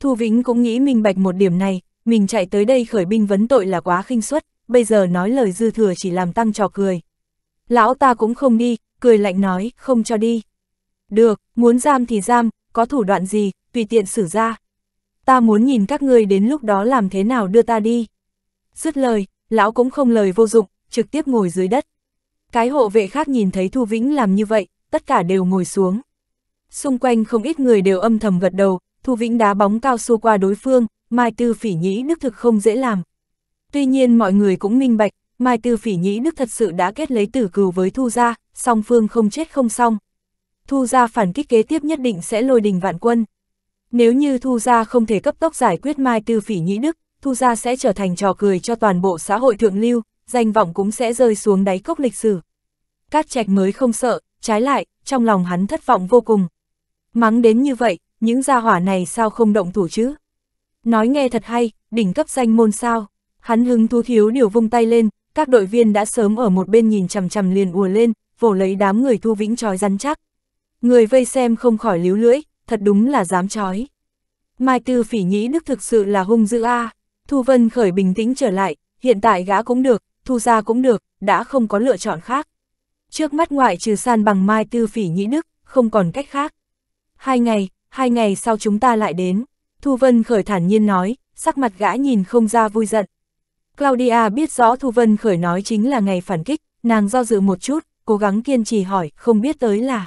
Thu Vĩnh cũng nghĩ mình bạch một điểm này, mình chạy tới đây khởi binh vấn tội là quá khinh suất bây giờ nói lời dư thừa chỉ làm tăng trò cười. Lão ta cũng không đi, cười lạnh nói, không cho đi. Được, muốn giam thì giam, có thủ đoạn gì, tùy tiện xử ra. Ta muốn nhìn các ngươi đến lúc đó làm thế nào đưa ta đi. Dứt lời, lão cũng không lời vô dụng, trực tiếp ngồi dưới đất. Cái hộ vệ khác nhìn thấy Thu Vĩnh làm như vậy, tất cả đều ngồi xuống. Xung quanh không ít người đều âm thầm gật đầu, Thu Vĩnh đá bóng cao su qua đối phương, Mai Tư Phỉ nhĩ nước thực không dễ làm, Tuy nhiên mọi người cũng minh bạch, Mai Tư Phỉ Nhĩ Đức thật sự đã kết lấy tử cừu với Thu Gia, song phương không chết không xong. Thu Gia phản kích kế tiếp nhất định sẽ lôi đình vạn quân. Nếu như Thu Gia không thể cấp tốc giải quyết Mai Tư Phỉ Nhĩ Đức, Thu Gia sẽ trở thành trò cười cho toàn bộ xã hội thượng lưu, danh vọng cũng sẽ rơi xuống đáy cốc lịch sử. Cát trạch mới không sợ, trái lại, trong lòng hắn thất vọng vô cùng. Mắng đến như vậy, những gia hỏa này sao không động thủ chứ? Nói nghe thật hay, đỉnh cấp danh môn sao? Hắn hứng thú thiếu điều vung tay lên, các đội viên đã sớm ở một bên nhìn chằm chằm liền ùa lên, vồ lấy đám người thu vĩnh trói rắn chắc. Người vây xem không khỏi líu lưỡi, thật đúng là dám trói. Mai Tư Phỉ nhĩ đức thực sự là hung dữ a. À. Thu Vân khởi bình tĩnh trở lại, hiện tại gã cũng được, thu ra cũng được, đã không có lựa chọn khác. Trước mắt ngoại trừ san bằng Mai Tư Phỉ nhĩ đức, không còn cách khác. Hai ngày, hai ngày sau chúng ta lại đến. Thu Vân khởi thản nhiên nói, sắc mặt gã nhìn không ra vui giận, Claudia biết rõ Thu Vân Khởi nói chính là ngày phản kích, nàng do dự một chút, cố gắng kiên trì hỏi, không biết tới là.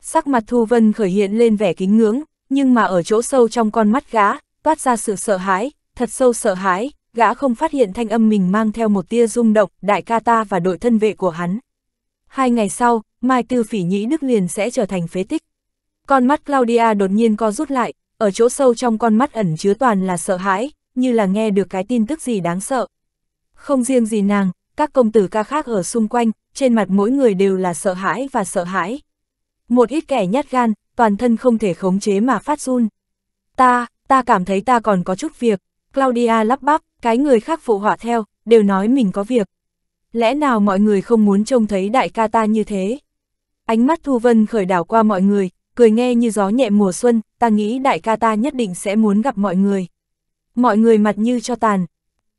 Sắc mặt Thu Vân Khởi hiện lên vẻ kính ngưỡng, nhưng mà ở chỗ sâu trong con mắt gã, toát ra sự sợ hãi, thật sâu sợ hãi, gã không phát hiện thanh âm mình mang theo một tia rung động, đại ca ta và đội thân vệ của hắn. Hai ngày sau, Mai Tư Phỉ Nhĩ Đức liền sẽ trở thành phế tích. Con mắt Claudia đột nhiên co rút lại, ở chỗ sâu trong con mắt ẩn chứa toàn là sợ hãi, như là nghe được cái tin tức gì đáng sợ. Không riêng gì nàng, các công tử ca khác ở xung quanh, trên mặt mỗi người đều là sợ hãi và sợ hãi. Một ít kẻ nhát gan, toàn thân không thể khống chế mà phát run. Ta, ta cảm thấy ta còn có chút việc, Claudia lắp bắp, cái người khác phụ họa theo, đều nói mình có việc. Lẽ nào mọi người không muốn trông thấy đại ca ta như thế? Ánh mắt Thu Vân khởi đảo qua mọi người, cười nghe như gió nhẹ mùa xuân, ta nghĩ đại ca ta nhất định sẽ muốn gặp mọi người mọi người mặt như cho tàn.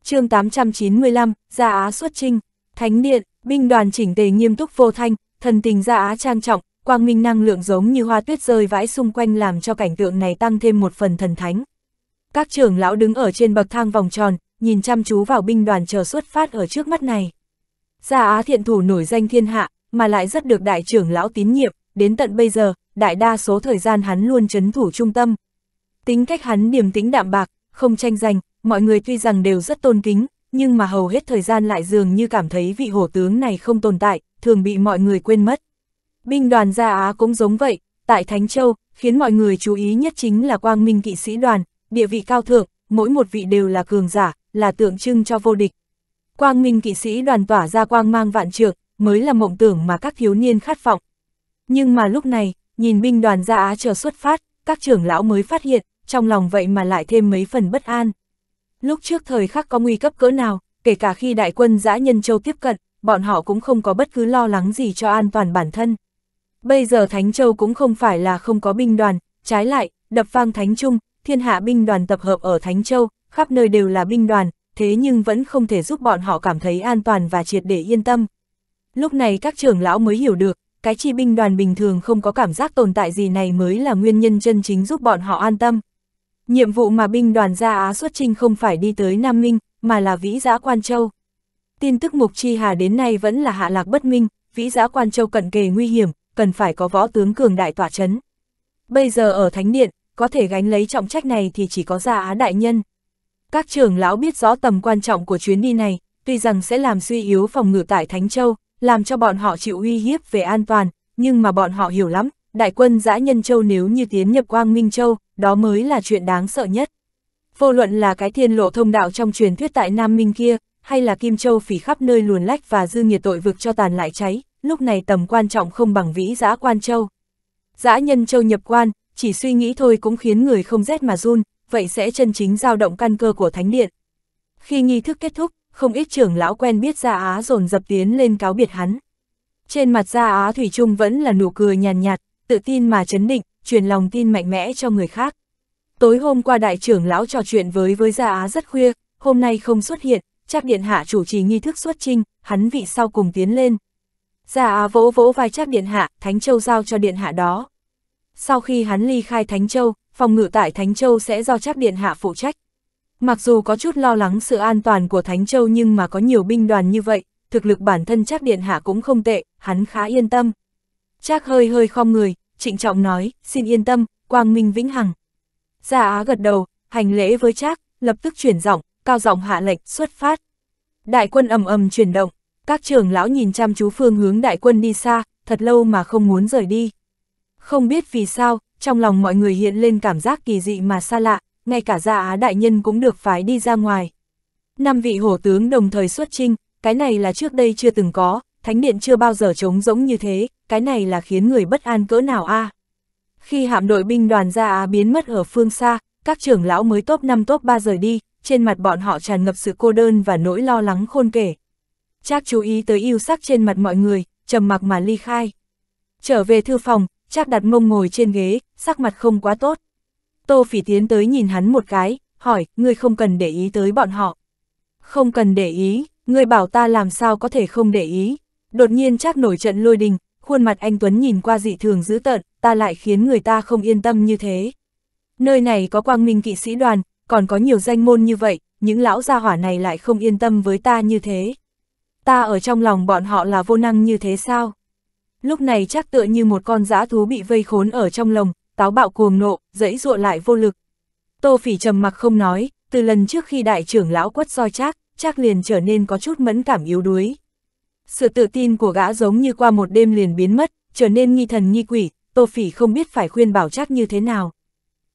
chương 895, Gia Á xuất trinh, Thánh Điện, binh đoàn chỉnh tề nghiêm túc vô thanh, thần tình Gia Á trang trọng, quang minh năng lượng giống như hoa tuyết rơi vãi xung quanh làm cho cảnh tượng này tăng thêm một phần thần thánh. Các trưởng lão đứng ở trên bậc thang vòng tròn, nhìn chăm chú vào binh đoàn chờ xuất phát ở trước mắt này. Gia Á thiện thủ nổi danh thiên hạ, mà lại rất được đại trưởng lão tín nhiệm, đến tận bây giờ, đại đa số thời gian hắn luôn chấn thủ trung tâm. Tính cách hắn điềm tĩnh đạm bạc, không tranh giành, mọi người tuy rằng đều rất tôn kính, nhưng mà hầu hết thời gian lại dường như cảm thấy vị hổ tướng này không tồn tại, thường bị mọi người quên mất. Binh đoàn Gia Á cũng giống vậy, tại Thánh Châu, khiến mọi người chú ý nhất chính là quang minh kỵ sĩ đoàn, địa vị cao thượng, mỗi một vị đều là cường giả, là tượng trưng cho vô địch. Quang minh kỵ sĩ đoàn tỏa ra quang mang vạn trượng, mới là mộng tưởng mà các thiếu niên khát vọng. Nhưng mà lúc này, nhìn binh đoàn Gia Á chờ xuất phát, các trưởng lão mới phát hiện, trong lòng vậy mà lại thêm mấy phần bất an. Lúc trước thời khắc có nguy cấp cỡ nào, kể cả khi đại quân giã nhân châu tiếp cận, bọn họ cũng không có bất cứ lo lắng gì cho an toàn bản thân. Bây giờ Thánh Châu cũng không phải là không có binh đoàn, trái lại, đập vang Thánh Trung, thiên hạ binh đoàn tập hợp ở Thánh Châu, khắp nơi đều là binh đoàn, thế nhưng vẫn không thể giúp bọn họ cảm thấy an toàn và triệt để yên tâm. Lúc này các trưởng lão mới hiểu được, cái chi binh đoàn bình thường không có cảm giác tồn tại gì này mới là nguyên nhân chân chính giúp bọn họ an tâm. Nhiệm vụ mà binh đoàn ra Á xuất trinh không phải đi tới Nam Minh, mà là vĩ giã Quan Châu. Tin tức Mục Chi Hà đến nay vẫn là hạ lạc bất minh, vĩ giã Quan Châu cận kề nguy hiểm, cần phải có võ tướng cường đại tỏa chấn. Bây giờ ở Thánh Điện, có thể gánh lấy trọng trách này thì chỉ có Gia Á Đại Nhân. Các trưởng lão biết rõ tầm quan trọng của chuyến đi này, tuy rằng sẽ làm suy yếu phòng ngự tại Thánh Châu, làm cho bọn họ chịu uy hiếp về an toàn, nhưng mà bọn họ hiểu lắm, đại quân giã Nhân Châu nếu như tiến nhập Quang Minh Châu, đó mới là chuyện đáng sợ nhất. Vô luận là cái thiên lộ thông đạo trong truyền thuyết tại Nam Minh kia, hay là Kim Châu phỉ khắp nơi luồn lách và dư nghiệt tội vực cho tàn lại cháy, lúc này tầm quan trọng không bằng vĩ giã quan châu. Giã nhân châu nhập quan, chỉ suy nghĩ thôi cũng khiến người không rét mà run, vậy sẽ chân chính dao động căn cơ của Thánh Điện. Khi nghi thức kết thúc, không ít trưởng lão quen biết Gia Á dồn dập tiến lên cáo biệt hắn. Trên mặt Gia Á Thủy Trung vẫn là nụ cười nhàn nhạt, nhạt, tự tin mà chấn định, truyền lòng tin mạnh mẽ cho người khác. Tối hôm qua đại trưởng lão trò chuyện với với Gia Á rất khuya, hôm nay không xuất hiện, chắc điện hạ chủ trì nghi thức xuất trinh, hắn vị sau cùng tiến lên. Gia Á vỗ vỗ vai chắc điện hạ, Thánh Châu giao cho điện hạ đó. Sau khi hắn ly khai Thánh Châu, phòng ngự tại Thánh Châu sẽ do chắc điện hạ phụ trách. Mặc dù có chút lo lắng sự an toàn của Thánh Châu nhưng mà có nhiều binh đoàn như vậy, thực lực bản thân chắc điện hạ cũng không tệ, hắn khá yên tâm. Chắc hơi hơi khom người, trịnh trọng nói, xin yên tâm, quang minh vĩnh hằng. Gia Á gật đầu, hành lễ với trác, lập tức chuyển giọng, cao giọng hạ lệnh, xuất phát. Đại quân ầm ầm chuyển động, các trưởng lão nhìn chăm chú phương hướng đại quân đi xa, thật lâu mà không muốn rời đi. Không biết vì sao, trong lòng mọi người hiện lên cảm giác kỳ dị mà xa lạ, ngay cả Gia Á đại nhân cũng được phái đi ra ngoài. Năm vị hổ tướng đồng thời xuất trinh, cái này là trước đây chưa từng có, thánh điện chưa bao giờ trống rỗng như thế, cái này là khiến người bất an cỡ nào a. À? Khi hạm đội binh đoàn ra Á biến mất ở phương xa, các trưởng lão mới top 5 top 3 rời đi, trên mặt bọn họ tràn ngập sự cô đơn và nỗi lo lắng khôn kể. Trác chú ý tới yêu sắc trên mặt mọi người, trầm mặc mà ly khai. Trở về thư phòng, Trác đặt mông ngồi trên ghế, sắc mặt không quá tốt. Tô Phỉ tiến tới nhìn hắn một cái, hỏi, ngươi không cần để ý tới bọn họ. Không cần để ý, ngươi bảo ta làm sao có thể không để ý. Đột nhiên chắc nổi trận lôi đình, khuôn mặt anh Tuấn nhìn qua dị thường dữ tợn, ta lại khiến người ta không yên tâm như thế. Nơi này có quang minh kỵ sĩ đoàn, còn có nhiều danh môn như vậy, những lão gia hỏa này lại không yên tâm với ta như thế. Ta ở trong lòng bọn họ là vô năng như thế sao? Lúc này chắc tựa như một con dã thú bị vây khốn ở trong lồng, táo bạo cuồng nộ, dẫy dụa lại vô lực. Tô phỉ trầm mặc không nói, từ lần trước khi đại trưởng lão quất roi chắc, chắc liền trở nên có chút mẫn cảm yếu đuối. Sự tự tin của gã giống như qua một đêm liền biến mất, trở nên nghi thần nghi quỷ, Tô Phỉ không biết phải khuyên bảo chắc như thế nào.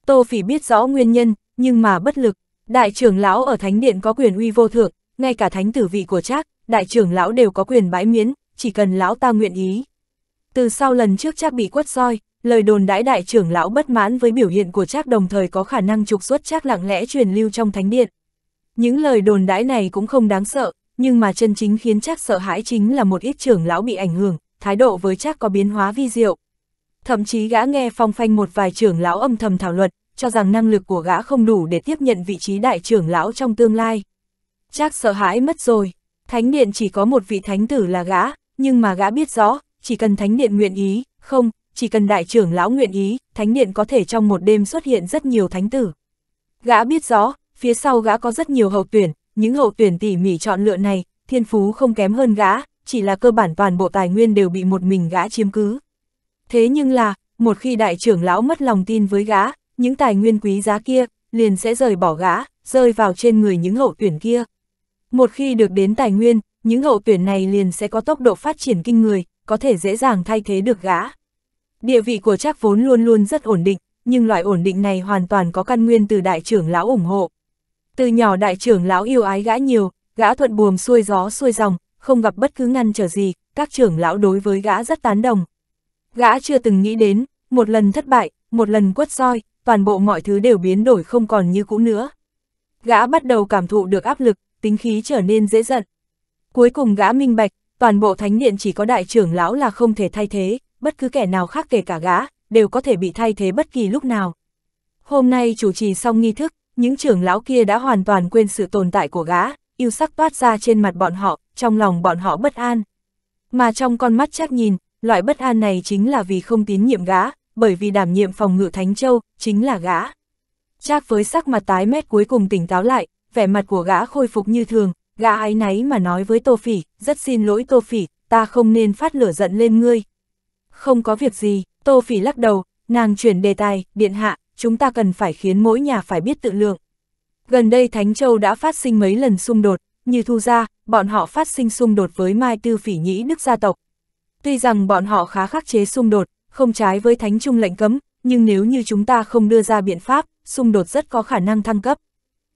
Tô Phỉ biết rõ nguyên nhân, nhưng mà bất lực, đại trưởng lão ở thánh điện có quyền uy vô thượng, ngay cả thánh tử vị của Trác, đại trưởng lão đều có quyền bãi miễn, chỉ cần lão ta nguyện ý. Từ sau lần trước Trác bị quất roi, lời đồn đãi đại trưởng lão bất mãn với biểu hiện của Trác đồng thời có khả năng trục xuất Trác lặng lẽ truyền lưu trong thánh điện. Những lời đồn đãi này cũng không đáng sợ, nhưng mà chân chính khiến Trác sợ hãi chính là một ít trưởng lão bị ảnh hưởng, thái độ với Trác có biến hóa vi diệu. Thậm chí gã nghe phong phanh một vài trưởng lão âm thầm thảo luận, cho rằng năng lực của gã không đủ để tiếp nhận vị trí đại trưởng lão trong tương lai. Trác sợ hãi mất rồi, thánh điện chỉ có một vị thánh tử là gã, nhưng mà gã biết rõ, chỉ cần thánh điện nguyện ý, không, chỉ cần đại trưởng lão nguyện ý, thánh điện có thể trong một đêm xuất hiện rất nhiều thánh tử. Gã biết rõ, phía sau gã có rất nhiều hậu tuyển, những hậu tuyển tỉ mỉ chọn lựa này, thiên phú không kém hơn gã, chỉ là cơ bản toàn bộ tài nguyên đều bị một mình gã chiếm cứ. Thế nhưng là, một khi đại trưởng lão mất lòng tin với gã, những tài nguyên quý giá kia, liền sẽ rời bỏ gã, rơi vào trên người những hậu tuyển kia. Một khi được đến tài nguyên, những hậu tuyển này liền sẽ có tốc độ phát triển kinh người, có thể dễ dàng thay thế được gã. Địa vị của chắc vốn luôn luôn rất ổn định, nhưng loại ổn định này hoàn toàn có căn nguyên từ đại trưởng lão ủng hộ. Từ nhỏ đại trưởng lão yêu ái gã nhiều, gã thuận buồm xuôi gió xuôi dòng, không gặp bất cứ ngăn trở gì, các trưởng lão đối với gã rất tán đồng. Gã chưa từng nghĩ đến, một lần thất bại, một lần quất roi, toàn bộ mọi thứ đều biến đổi không còn như cũ nữa. Gã bắt đầu cảm thụ được áp lực, tính khí trở nên dễ giận. Cuối cùng gã minh bạch, toàn bộ thánh điện chỉ có đại trưởng lão là không thể thay thế, bất cứ kẻ nào khác kể cả gã, đều có thể bị thay thế bất kỳ lúc nào. Hôm nay chủ trì xong nghi thức, những trưởng lão kia đã hoàn toàn quên sự tồn tại của gã, yêu sắc toát ra trên mặt bọn họ, trong lòng bọn họ bất an. Mà trong con mắt chắc nhìn, loại bất an này chính là vì không tín nhiệm gã, bởi vì đảm nhiệm phòng ngự Thánh Châu, chính là gã. Chắc với sắc mặt tái mét cuối cùng tỉnh táo lại, vẻ mặt của gã khôi phục như thường, gã ái náy mà nói với Tô Phỉ, rất xin lỗi Tô Phỉ, ta không nên phát lửa giận lên ngươi. Không có việc gì, Tô Phỉ lắc đầu, nàng chuyển đề tài, điện hạ, chúng ta cần phải khiến mỗi nhà phải biết tự lượng. Gần đây Thánh Châu đã phát sinh mấy lần xung đột, như Thu Gia, bọn họ phát sinh xung đột với Mai Tư Phỉ Nhĩ Đức gia tộc. Tuy rằng bọn họ khá khắc chế xung đột, không trái với Thánh Trung lệnh cấm, nhưng nếu như chúng ta không đưa ra biện pháp, xung đột rất có khả năng thăng cấp.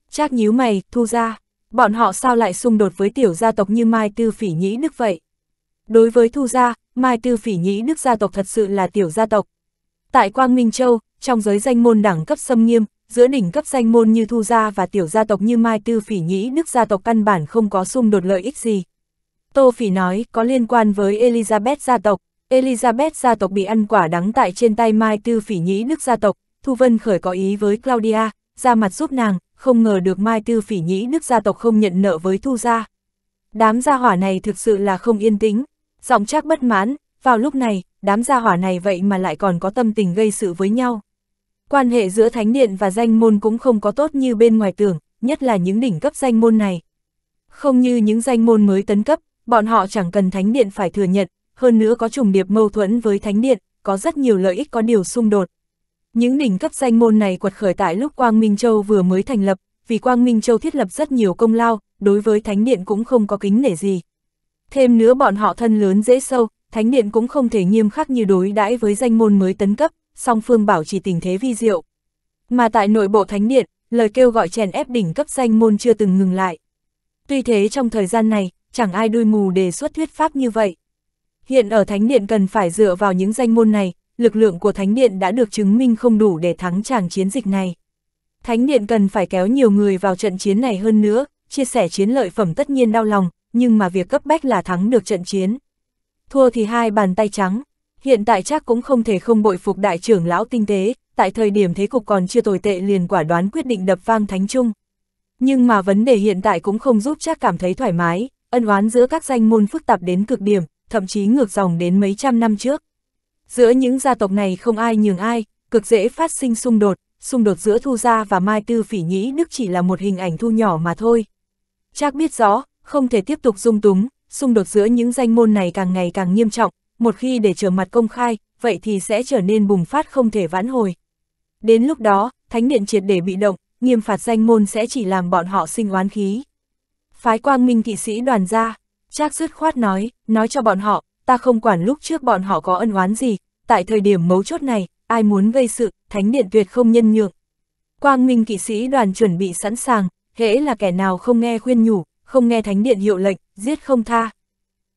Trác nhíu mày, Thu Gia, bọn họ sao lại xung đột với tiểu gia tộc như Mai Tư Phỉ Nhĩ Đức vậy? Đối với Thu Gia, Mai Tư Phỉ Nhĩ Đức gia tộc thật sự là tiểu gia tộc, Tại Quang Minh Châu, trong giới danh môn đẳng cấp xâm nghiêm, giữa đỉnh cấp danh môn như Thu Gia và tiểu gia tộc như Mai Tư Phỉ nhĩ Đức gia tộc căn bản không có xung đột lợi ích gì. Tô Phỉ nói có liên quan với Elizabeth gia tộc, Elizabeth gia tộc bị ăn quả đắng tại trên tay Mai Tư Phỉ nhĩ Đức gia tộc, Thu Vân khởi có ý với Claudia, ra mặt giúp nàng, không ngờ được Mai Tư Phỉ nhĩ Đức gia tộc không nhận nợ với Thu gia. Đám gia hỏa này thực sự là không yên tĩnh, giọng chắc bất mãn, vào lúc này, đám gia hỏa này vậy mà lại còn có tâm tình gây sự với nhau. Quan hệ giữa thánh điện và danh môn cũng không có tốt như bên ngoài tưởng, nhất là những đỉnh cấp danh môn này. Không như những danh môn mới tấn cấp, bọn họ chẳng cần thánh điện phải thừa nhận, hơn nữa có trùng điệp mâu thuẫn với thánh điện, có rất nhiều lợi ích có điều xung đột. Những đỉnh cấp danh môn này quật khởi tại lúc Quang Minh Châu vừa mới thành lập, vì Quang Minh Châu thiết lập rất nhiều công lao, đối với thánh điện cũng không có kính nể gì. Thêm nữa bọn họ thân lớn dễ sâu, Thánh Điện cũng không thể nghiêm khắc như đối đãi với danh môn mới tấn cấp, song phương bảo trì tình thế vi diệu. Mà tại nội bộ Thánh Điện, lời kêu gọi chèn ép đỉnh cấp danh môn chưa từng ngừng lại. Tuy thế trong thời gian này, chẳng ai đuôi mù đề xuất thuyết pháp như vậy. Hiện ở Thánh Điện cần phải dựa vào những danh môn này, lực lượng của Thánh Điện đã được chứng minh không đủ để thắng chàng chiến dịch này. Thánh Điện cần phải kéo nhiều người vào trận chiến này hơn nữa, chia sẻ chiến lợi phẩm tất nhiên đau lòng, nhưng mà việc cấp bách là thắng được trận chiến thua thì hai bàn tay trắng. Hiện tại chắc cũng không thể không bội phục đại trưởng lão tinh tế, tại thời điểm thế cục còn chưa tồi tệ liền quả đoán quyết định đập vang thánh trung. Nhưng mà vấn đề hiện tại cũng không giúp chắc cảm thấy thoải mái, ân oán giữa các danh môn phức tạp đến cực điểm, thậm chí ngược dòng đến mấy trăm năm trước. Giữa những gia tộc này không ai nhường ai, cực dễ phát sinh xung đột, xung đột giữa Thu Gia và Mai Tư Phỉ Nhĩ Đức chỉ là một hình ảnh thu nhỏ mà thôi. Chắc biết rõ, không thể tiếp tục dung túng, xung đột giữa những danh môn này càng ngày càng nghiêm trọng, một khi để trở mặt công khai, vậy thì sẽ trở nên bùng phát không thể vãn hồi. Đến lúc đó, thánh điện triệt để bị động, nghiêm phạt danh môn sẽ chỉ làm bọn họ sinh oán khí. Phái quang minh kỵ sĩ đoàn ra, Trác dứt khoát nói, nói cho bọn họ, ta không quản lúc trước bọn họ có ân oán gì, tại thời điểm mấu chốt này, ai muốn gây sự, thánh điện tuyệt không nhân nhượng. Quang minh kỵ sĩ đoàn chuẩn bị sẵn sàng, hễ là kẻ nào không nghe khuyên nhủ, không nghe thánh điện hiệu lệnh, giết không tha.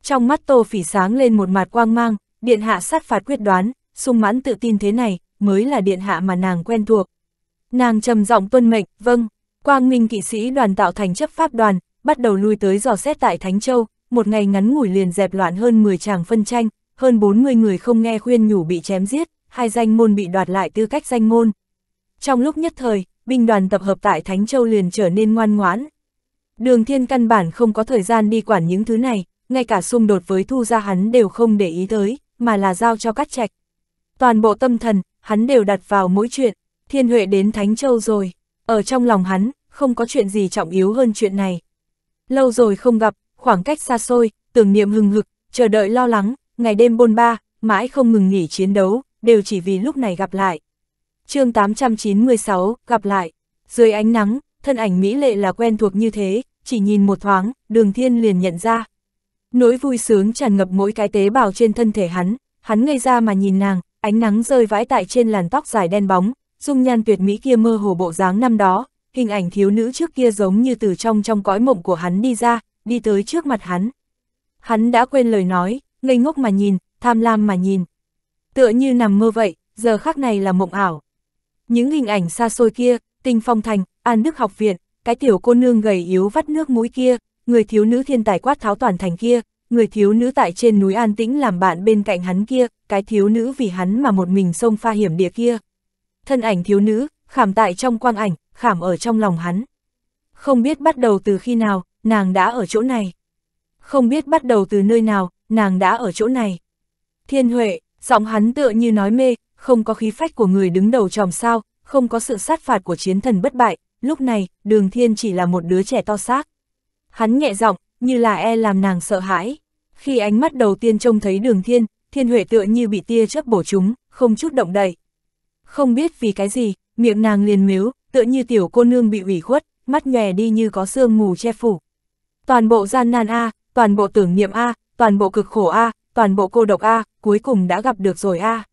Trong mắt Tô Phỉ sáng lên một mặt quang mang, điện hạ sát phạt quyết đoán, sung mãn tự tin thế này, mới là điện hạ mà nàng quen thuộc. Nàng trầm giọng tuân mệnh, vâng, quang minh kỵ sĩ đoàn tạo thành chấp pháp đoàn, bắt đầu lui tới dò xét tại Thánh Châu, một ngày ngắn ngủi liền dẹp loạn hơn 10 tràng phân tranh, hơn 40 người không nghe khuyên nhủ bị chém giết, hai danh môn bị đoạt lại tư cách danh môn. Trong lúc nhất thời, binh đoàn tập hợp tại Thánh Châu liền trở nên ngoan ngoãn, Đường thiên căn bản không có thời gian đi quản những thứ này, ngay cả xung đột với thu gia hắn đều không để ý tới, mà là giao cho cắt trạch. Toàn bộ tâm thần, hắn đều đặt vào mỗi chuyện, thiên huệ đến Thánh Châu rồi, ở trong lòng hắn, không có chuyện gì trọng yếu hơn chuyện này. Lâu rồi không gặp, khoảng cách xa xôi, tưởng niệm hừng hực, chờ đợi lo lắng, ngày đêm bôn ba, mãi không ngừng nghỉ chiến đấu, đều chỉ vì lúc này gặp lại. chương 896, gặp lại. Dưới ánh nắng, thân ảnh mỹ lệ là quen thuộc như thế, chỉ nhìn một thoáng, đường thiên liền nhận ra. Nỗi vui sướng tràn ngập mỗi cái tế bào trên thân thể hắn, hắn ngây ra mà nhìn nàng, ánh nắng rơi vãi tại trên làn tóc dài đen bóng, dung nhan tuyệt mỹ kia mơ hồ bộ dáng năm đó, hình ảnh thiếu nữ trước kia giống như từ trong trong cõi mộng của hắn đi ra, đi tới trước mặt hắn. Hắn đã quên lời nói, ngây ngốc mà nhìn, tham lam mà nhìn. Tựa như nằm mơ vậy, giờ khác này là mộng ảo. Những hình ảnh xa xôi kia, tinh phong thành, An Đức học viện, cái tiểu cô nương gầy yếu vắt nước mũi kia, người thiếu nữ thiên tài quát tháo toàn thành kia, người thiếu nữ tại trên núi an tĩnh làm bạn bên cạnh hắn kia, cái thiếu nữ vì hắn mà một mình sông pha hiểm địa kia. Thân ảnh thiếu nữ, khảm tại trong quang ảnh, khảm ở trong lòng hắn. Không biết bắt đầu từ khi nào, nàng đã ở chỗ này. Không biết bắt đầu từ nơi nào, nàng đã ở chỗ này. Thiên Huệ, giọng hắn tựa như nói mê, không có khí phách của người đứng đầu tròm sao, không có sự sát phạt của chiến thần bất bại, lúc này, đường thiên chỉ là một đứa trẻ to xác. Hắn nhẹ giọng, như là e làm nàng sợ hãi. Khi ánh mắt đầu tiên trông thấy đường thiên, thiên huệ tựa như bị tia chớp bổ chúng, không chút động đậy. Không biết vì cái gì, miệng nàng liền miếu, tựa như tiểu cô nương bị ủy khuất, mắt nhòe đi như có sương mù che phủ. Toàn bộ gian nan A, toàn bộ tưởng niệm A, toàn bộ cực khổ A, toàn bộ cô độc A, cuối cùng đã gặp được rồi A.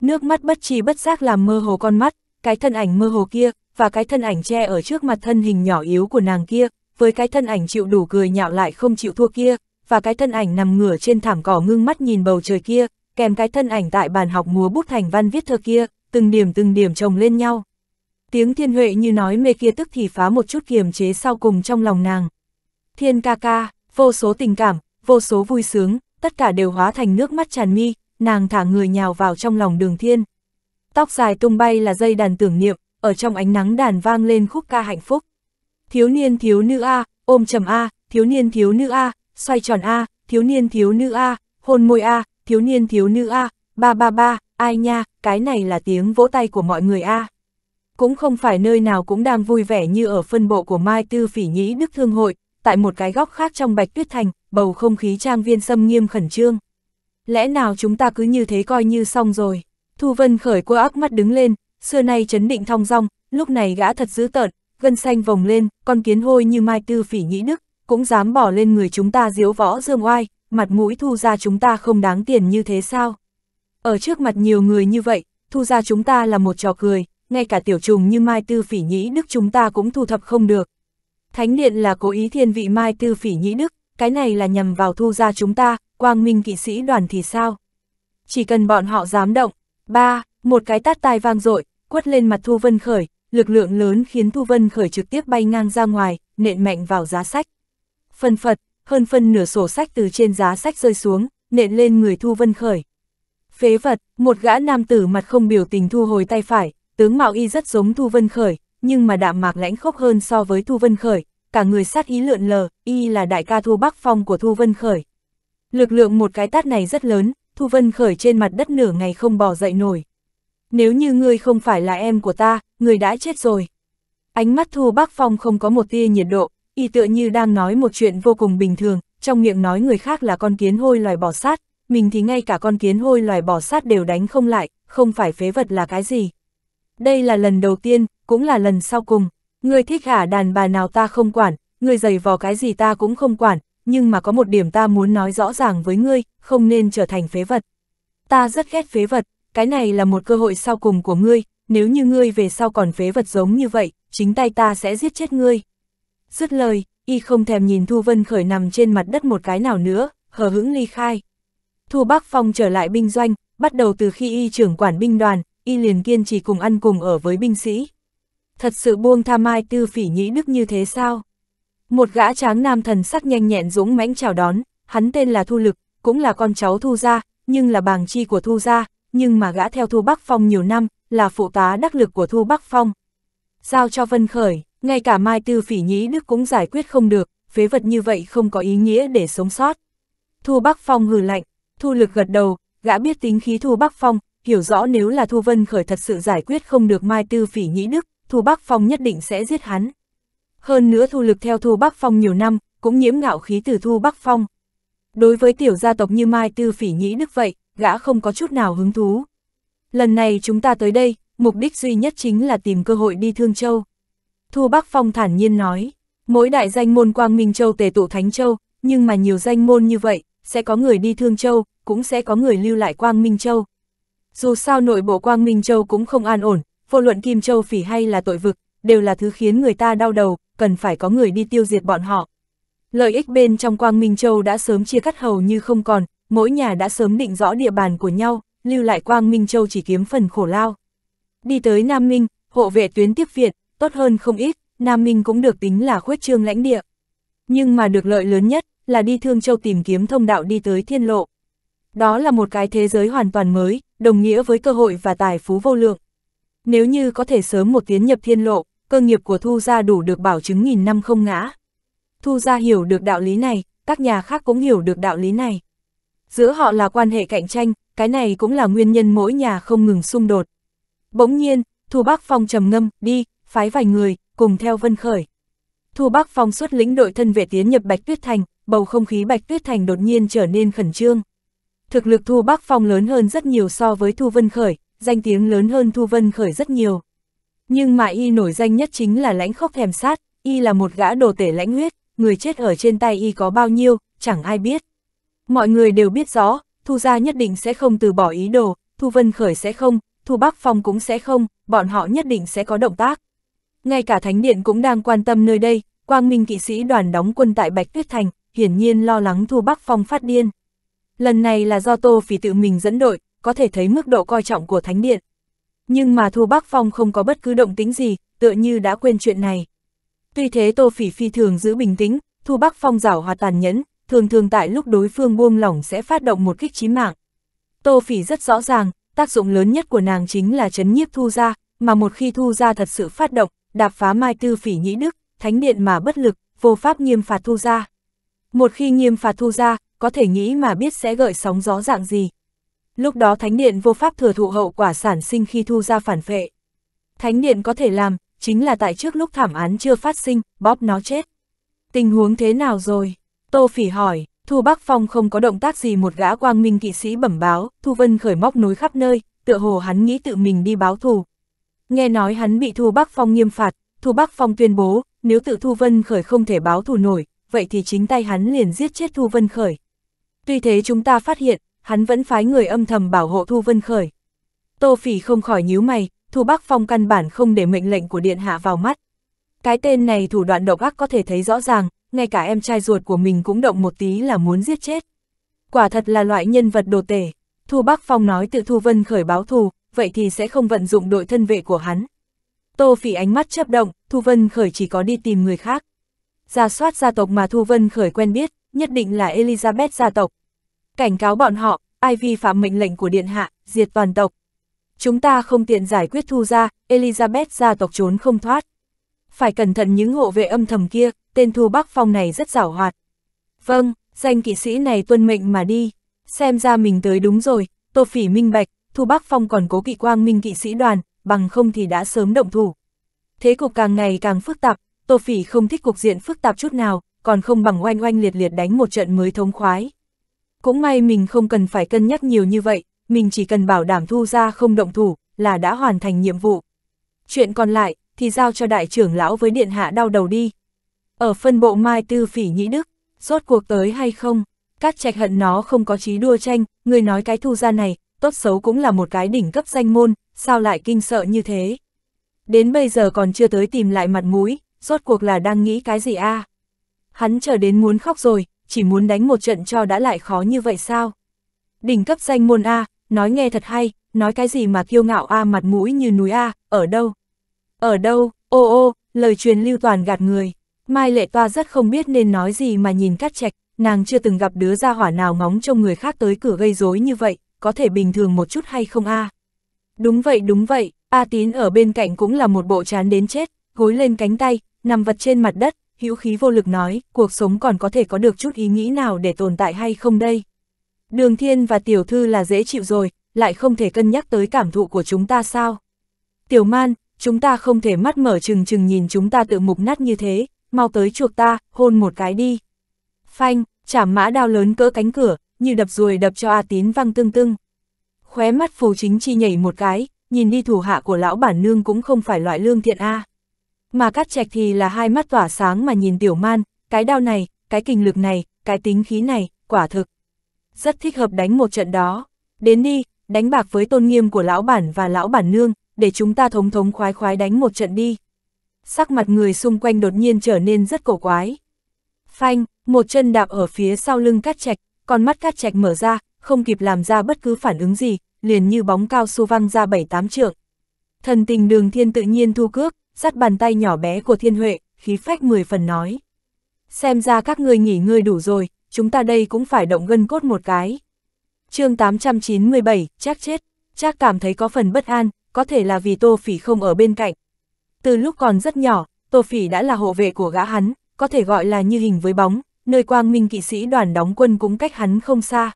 Nước mắt bất chi bất giác làm mơ hồ con mắt, cái thân ảnh mơ hồ kia, và cái thân ảnh che ở trước mặt thân hình nhỏ yếu của nàng kia, với cái thân ảnh chịu đủ cười nhạo lại không chịu thua kia, và cái thân ảnh nằm ngửa trên thảm cỏ ngưng mắt nhìn bầu trời kia, kèm cái thân ảnh tại bàn học múa bút thành văn viết thơ kia, từng điểm từng điểm chồng lên nhau. Tiếng thiên huệ như nói mê kia tức thì phá một chút kiềm chế sau cùng trong lòng nàng. Thiên ca ca, vô số tình cảm, vô số vui sướng, tất cả đều hóa thành nước mắt tràn mi, nàng thả người nhào vào trong lòng đường thiên. Tóc dài tung bay là dây đàn tưởng niệm, ở trong ánh nắng đàn vang lên khúc ca hạnh phúc. Thiếu niên thiếu nữ A, ôm trầm A, thiếu niên thiếu nữ A, xoay tròn A, thiếu niên thiếu nữ A, hôn môi A, thiếu niên thiếu nữ A, ba ba ba, ai nha, cái này là tiếng vỗ tay của mọi người A. Cũng không phải nơi nào cũng đang vui vẻ như ở phân bộ của Mai Tư Phỉ Nhĩ Đức Thương Hội, tại một cái góc khác trong Bạch Tuyết Thành, bầu không khí trang viên xâm nghiêm khẩn trương. Lẽ nào chúng ta cứ như thế coi như xong rồi? Thu Vân khởi qua ác mắt đứng lên, xưa nay chấn định thong dong, lúc này gã thật dữ tợn, gân xanh vòng lên, con kiến hôi như mai tư phỉ nhĩ đức, cũng dám bỏ lên người chúng ta diếu võ dương oai, mặt mũi thu ra chúng ta không đáng tiền như thế sao? Ở trước mặt nhiều người như vậy, thu ra chúng ta là một trò cười, ngay cả tiểu trùng như mai tư phỉ nhĩ đức chúng ta cũng thu thập không được. Thánh điện là cố ý thiên vị mai tư phỉ nhĩ đức, cái này là nhằm vào thu ra chúng ta, quang minh kỵ sĩ đoàn thì sao? Chỉ cần bọn họ dám động, ba, một cái tát tai vang dội quất lên mặt Thu Vân Khởi, lực lượng lớn khiến Thu Vân Khởi trực tiếp bay ngang ra ngoài, nện mạnh vào giá sách. Phân phật, hơn phân nửa sổ sách từ trên giá sách rơi xuống, nện lên người Thu Vân Khởi. Phế vật, một gã nam tử mặt không biểu tình thu hồi tay phải, tướng mạo y rất giống Thu Vân Khởi, nhưng mà đạm mạc lãnh khốc hơn so với Thu Vân Khởi, cả người sát ý lượn lờ, y là đại ca Thu Bắc Phong của Thu Vân Khởi. Lực lượng một cái tát này rất lớn, Thu Vân Khởi trên mặt đất nửa ngày không bỏ dậy nổi nếu như ngươi không phải là em của ta, ngươi đã chết rồi. Ánh mắt Thu Bắc Phong không có một tia nhiệt độ, y tựa như đang nói một chuyện vô cùng bình thường, trong miệng nói người khác là con kiến hôi loài bò sát, mình thì ngay cả con kiến hôi loài bò sát đều đánh không lại, không phải phế vật là cái gì. Đây là lần đầu tiên, cũng là lần sau cùng, ngươi thích hả đàn bà nào ta không quản, ngươi giày vò cái gì ta cũng không quản, nhưng mà có một điểm ta muốn nói rõ ràng với ngươi, không nên trở thành phế vật. Ta rất ghét phế vật, cái này là một cơ hội sau cùng của ngươi, nếu như ngươi về sau còn phế vật giống như vậy, chính tay ta sẽ giết chết ngươi. Dứt lời, y không thèm nhìn Thu Vân Khởi nằm trên mặt đất một cái nào nữa, hờ hững ly khai. Thu Bắc Phong trở lại binh doanh, bắt đầu từ khi y trưởng quản binh đoàn, y liền kiên trì cùng ăn cùng ở với binh sĩ. Thật sự buông tha mai tư phỉ nhĩ đức như thế sao? Một gã tráng nam thần sắc nhanh nhẹn dũng mãnh chào đón, hắn tên là Thu Lực, cũng là con cháu Thu Gia, nhưng là bàng chi của Thu Gia, nhưng mà gã theo Thu Bắc Phong nhiều năm, là phụ tá đắc lực của Thu Bắc Phong. Giao cho Vân Khởi, ngay cả Mai Tư Phỉ Nhĩ Đức cũng giải quyết không được, phế vật như vậy không có ý nghĩa để sống sót. Thu Bắc Phong hừ lạnh, Thu Lực gật đầu, gã biết tính khí Thu Bắc Phong, hiểu rõ nếu là Thu Vân Khởi thật sự giải quyết không được Mai Tư Phỉ Nhĩ Đức, Thu Bắc Phong nhất định sẽ giết hắn. Hơn nữa Thu Lực theo Thu Bắc Phong nhiều năm, cũng nhiễm ngạo khí từ Thu Bắc Phong. Đối với tiểu gia tộc như Mai Tư Phỉ Nhĩ Đức vậy, gã không có chút nào hứng thú. Lần này chúng ta tới đây, mục đích duy nhất chính là tìm cơ hội đi Thương Châu. Thu Bắc Phong thản nhiên nói, mỗi đại danh môn Quang Minh Châu tề tụ Thánh Châu, nhưng mà nhiều danh môn như vậy, sẽ có người đi Thương Châu, cũng sẽ có người lưu lại Quang Minh Châu. Dù sao nội bộ Quang Minh Châu cũng không an ổn, vô luận Kim Châu phỉ hay là tội vực, đều là thứ khiến người ta đau đầu, cần phải có người đi tiêu diệt bọn họ. Lợi ích bên trong Quang Minh Châu đã sớm chia cắt hầu như không còn, mỗi nhà đã sớm định rõ địa bàn của nhau, lưu lại Quang Minh Châu chỉ kiếm phần khổ lao. Đi tới Nam Minh, hộ vệ tuyến tiếp viện tốt hơn không ít, Nam Minh cũng được tính là khuếch trương lãnh địa. Nhưng mà được lợi lớn nhất là đi Thương Châu tìm kiếm thông đạo đi tới thiên lộ. Đó là một cái thế giới hoàn toàn mới, đồng nghĩa với cơ hội và tài phú vô lượng. Nếu như có thể sớm một tiến nhập thiên lộ, cơ nghiệp của Thu Gia đủ được bảo chứng nghìn năm không ngã. Thu Gia hiểu được đạo lý này, các nhà khác cũng hiểu được đạo lý này. Giữa họ là quan hệ cạnh tranh, cái này cũng là nguyên nhân mỗi nhà không ngừng xung đột. Bỗng nhiên, Thu Bắc Phong trầm ngâm, đi, phái vài người, cùng theo Vân Khởi. Thu Bắc Phong xuất lĩnh đội thân vệ tiến nhập Bạch Tuyết Thành, bầu không khí Bạch Tuyết Thành đột nhiên trở nên khẩn trương. Thực lực Thu Bắc Phong lớn hơn rất nhiều so với Thu Vân Khởi, danh tiếng lớn hơn Thu Vân Khởi rất nhiều. Nhưng mà y nổi danh nhất chính là lãnh khốc thèm sát, y là một gã đồ tể lãnh huyết, người chết ở trên tay y có bao nhiêu, chẳng ai biết. Mọi người đều biết rõ, Thu Gia nhất định sẽ không từ bỏ ý đồ, Thu Vân Khởi sẽ không, Thu Bắc Phong cũng sẽ không, bọn họ nhất định sẽ có động tác. Ngay cả Thánh Điện cũng đang quan tâm nơi đây, Quang Minh kỵ sĩ đoàn đóng quân tại Bạch Tuyết Thành, hiển nhiên lo lắng Thu Bắc Phong phát điên. Lần này là do Tô Phỉ tự mình dẫn đội, có thể thấy mức độ coi trọng của Thánh Điện. Nhưng mà Thu Bắc Phong không có bất cứ động tính gì, tựa như đã quên chuyện này. Tuy thế Tô Phỉ phi thường giữ bình tĩnh, Thu Bắc Phong rảo hòa tàn nhẫn, thường thường tại lúc đối phương buông lỏng sẽ phát động một kích chí mạng. Tô Phỉ rất rõ ràng, tác dụng lớn nhất của nàng chính là chấn nhiếp thu ra, mà một khi thu ra thật sự phát động, đạp phá mai tư phỉ nhĩ đức, thánh điện mà bất lực, vô pháp nghiêm phạt thu ra. Một khi nghiêm phạt thu ra, có thể nghĩ mà biết sẽ gợi sóng gió dạng gì. Lúc đó thánh điện vô pháp thừa thụ hậu quả sản sinh khi thu ra phản phệ. Thánh điện có thể làm, chính là tại trước lúc thảm án chưa phát sinh, bóp nó chết. Tình huống thế nào rồi? Tô Phỉ hỏi, Thu Bắc Phong không có động tác gì một gã quang minh kỵ sĩ bẩm báo, Thu Vân khởi móc núi khắp nơi, tựa hồ hắn nghĩ tự mình đi báo thù. Nghe nói hắn bị Thu Bắc Phong nghiêm phạt, Thu Bắc Phong tuyên bố, nếu tự Thu Vân khởi không thể báo thù nổi, vậy thì chính tay hắn liền giết chết Thu Vân khởi. Tuy thế chúng ta phát hiện, hắn vẫn phái người âm thầm bảo hộ Thu Vân khởi. Tô Phỉ không khỏi nhíu mày, Thu Bắc Phong căn bản không để mệnh lệnh của Điện Hạ vào mắt. Cái tên này thủ đoạn độc ác có thể thấy rõ ràng, ngay cả em trai ruột của mình cũng động một tí là muốn giết chết. Quả thật là loại nhân vật đồ tể. Thu Bắc Phong nói tự Thu Vân khởi báo thù, vậy thì sẽ không vận dụng đội thân vệ của hắn. Tô Phỉ ánh mắt chấp động, Thu Vân khởi chỉ có đi tìm người khác. Ra soát gia tộc mà Thu Vân khởi quen biết, nhất định là Elizabeth gia tộc. Cảnh cáo bọn họ, ai vi phạm mệnh lệnh của Điện Hạ, diệt toàn tộc. Chúng ta không tiện giải quyết Thu ra, Elizabeth gia tộc trốn không thoát. Phải cẩn thận những hộ vệ âm thầm kia, tên Thu Bắc Phong này rất giảo hoạt. Vâng, danh kỵ sĩ này tuân mệnh mà đi, xem ra mình tới đúng rồi, Tô Phỉ minh bạch, Thu Bắc Phong còn cố kỵ quang minh kỵ sĩ đoàn, bằng không thì đã sớm động thủ. Thế cục càng ngày càng phức tạp, Tô Phỉ không thích cục diện phức tạp chút nào, còn không bằng oanh oanh liệt liệt đánh một trận mới thống khoái. Cũng may mình không cần phải cân nhắc nhiều như vậy, mình chỉ cần bảo đảm thu ra không động thủ, là đã hoàn thành nhiệm vụ. Chuyện còn lại, thì giao cho đại trưởng lão với điện hạ đau đầu đi, ở phân bộ Mai Tư Phỉ Nhĩ Đức, rốt cuộc tới hay không? các trạch hận nó không có chí đua tranh, người nói cái thu gia này, tốt xấu cũng là một cái đỉnh cấp danh môn, sao lại kinh sợ như thế? Đến bây giờ còn chưa tới tìm lại mặt mũi, rốt cuộc là đang nghĩ cái gì a? À? Hắn chờ đến muốn khóc rồi, chỉ muốn đánh một trận cho đã lại khó như vậy sao? Đỉnh cấp danh môn A, nói nghe thật hay, nói cái gì mà kiêu ngạo A mặt mũi như núi A, ở đâu? Ở đâu, ô ô, lời truyền lưu toàn gạt người. Mai Lệ Toa rất không biết nên nói gì mà nhìn cát trạch, nàng chưa từng gặp đứa gia hỏa nào ngóng trông người khác tới cửa gây rối như vậy, có thể bình thường một chút hay không a Đúng vậy đúng vậy, A Tín ở bên cạnh cũng là một bộ chán đến chết, gối lên cánh tay, nằm vật trên mặt đất, hữu khí vô lực nói, cuộc sống còn có thể có được chút ý nghĩ nào để tồn tại hay không đây. Đường Thiên và Tiểu Thư là dễ chịu rồi, lại không thể cân nhắc tới cảm thụ của chúng ta sao. Tiểu Man, chúng ta không thể mắt mở chừng chừng nhìn chúng ta tự mục nát như thế, mau tới chuộc ta, hôn một cái đi. Phanh, chảm mã đao lớn cỡ cánh cửa, như đập ruồi đập cho A Tín văng tương tưng. Khóe mắt phù chính chi nhảy một cái, nhìn đi thủ hạ của lão bản nương cũng không phải loại lương thiện A. Mà cắt trạch thì là hai mắt tỏa sáng mà nhìn tiểu man, cái đao này, cái kinh lực này, cái tính khí này, quả thực. Rất thích hợp đánh một trận đó. Đến đi, đánh bạc với tôn nghiêm của lão bản và lão bản nương, để chúng ta thống thống khoái khoái đánh một trận đi sắc mặt người xung quanh đột nhiên trở nên rất cổ quái. Phanh, một chân đạp ở phía sau lưng cát trạch, con mắt cát trạch mở ra, không kịp làm ra bất cứ phản ứng gì, liền như bóng cao su văng ra bảy tám trượng. Thần tình đường thiên tự nhiên thu cước, sắt bàn tay nhỏ bé của thiên huệ, khí phách mười phần nói. Xem ra các ngươi nghỉ ngơi đủ rồi, chúng ta đây cũng phải động gân cốt một cái. chương 897, chắc chết, chắc cảm thấy có phần bất an, có thể là vì tô phỉ không ở bên cạnh, từ lúc còn rất nhỏ, Tô Phỉ đã là hộ vệ của gã hắn, có thể gọi là như hình với bóng, nơi quang minh kỵ sĩ đoàn đóng quân cũng cách hắn không xa.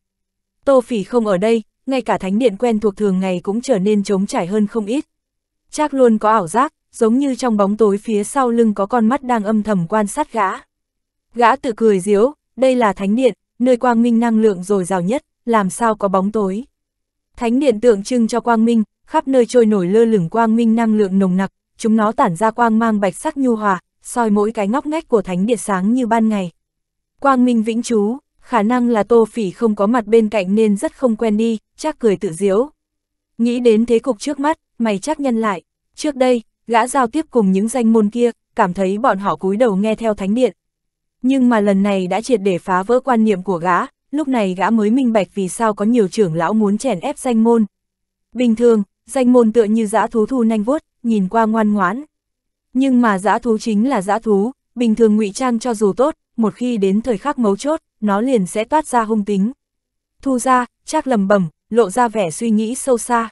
Tô Phỉ không ở đây, ngay cả thánh điện quen thuộc thường ngày cũng trở nên trống trải hơn không ít. Chắc luôn có ảo giác, giống như trong bóng tối phía sau lưng có con mắt đang âm thầm quan sát gã. Gã tự cười diếu, đây là thánh điện, nơi quang minh năng lượng dồi dào nhất, làm sao có bóng tối. Thánh điện tượng trưng cho quang minh, khắp nơi trôi nổi lơ lửng quang minh năng lượng nồng nặc, chúng nó tản ra quang mang bạch sắc nhu hòa, soi mỗi cái ngóc ngách của thánh địa sáng như ban ngày. Quang minh vĩnh chú, khả năng là tô phỉ không có mặt bên cạnh nên rất không quen đi, chắc cười tự diễu. Nghĩ đến thế cục trước mắt, mày chắc nhân lại. Trước đây, gã giao tiếp cùng những danh môn kia, cảm thấy bọn họ cúi đầu nghe theo thánh điện. Nhưng mà lần này đã triệt để phá vỡ quan niệm của gã, lúc này gã mới minh bạch vì sao có nhiều trưởng lão muốn chèn ép danh môn. Bình thường, danh môn tựa như dã thú thu nanh vuốt, nhìn qua ngoan ngoãn. Nhưng mà dã thú chính là dã thú, bình thường ngụy trang cho dù tốt, một khi đến thời khắc mấu chốt, nó liền sẽ toát ra hung tính. Thu ra, chắc lầm bẩm lộ ra vẻ suy nghĩ sâu xa.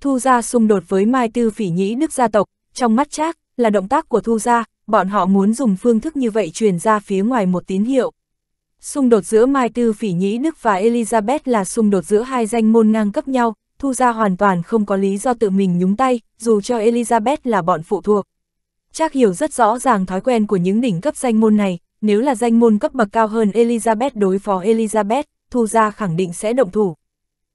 Thu ra xung đột với Mai Tư Phỉ Nhĩ Đức gia tộc, trong mắt chắc là động tác của Thu ra, bọn họ muốn dùng phương thức như vậy truyền ra phía ngoài một tín hiệu. Xung đột giữa Mai Tư Phỉ Nhĩ Đức và Elizabeth là xung đột giữa hai danh môn ngang cấp nhau, Thu ra hoàn toàn không có lý do tự mình nhúng tay, dù cho Elizabeth là bọn phụ thuộc. Chắc hiểu rất rõ ràng thói quen của những đỉnh cấp danh môn này, nếu là danh môn cấp bậc cao hơn Elizabeth đối phó Elizabeth, Thu ra khẳng định sẽ động thủ.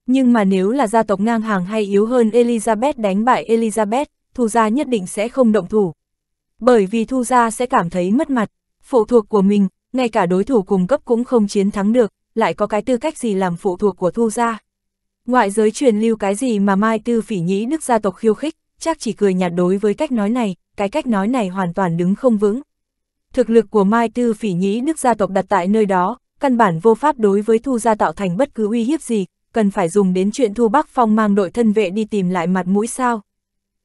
Nhưng mà nếu là gia tộc ngang hàng hay yếu hơn Elizabeth đánh bại Elizabeth, Thu ra nhất định sẽ không động thủ. Bởi vì Thu ra sẽ cảm thấy mất mặt, phụ thuộc của mình, ngay cả đối thủ cùng cấp cũng không chiến thắng được, lại có cái tư cách gì làm phụ thuộc của Thu ra. Ngoại giới truyền lưu cái gì mà Mai Tư Phỉ nhĩ đức gia tộc khiêu khích, chắc chỉ cười nhạt đối với cách nói này, cái cách nói này hoàn toàn đứng không vững. Thực lực của Mai Tư Phỉ nhĩ đức gia tộc đặt tại nơi đó, căn bản vô pháp đối với Thu gia tạo thành bất cứ uy hiếp gì, cần phải dùng đến chuyện Thu Bắc Phong mang đội thân vệ đi tìm lại mặt mũi sao.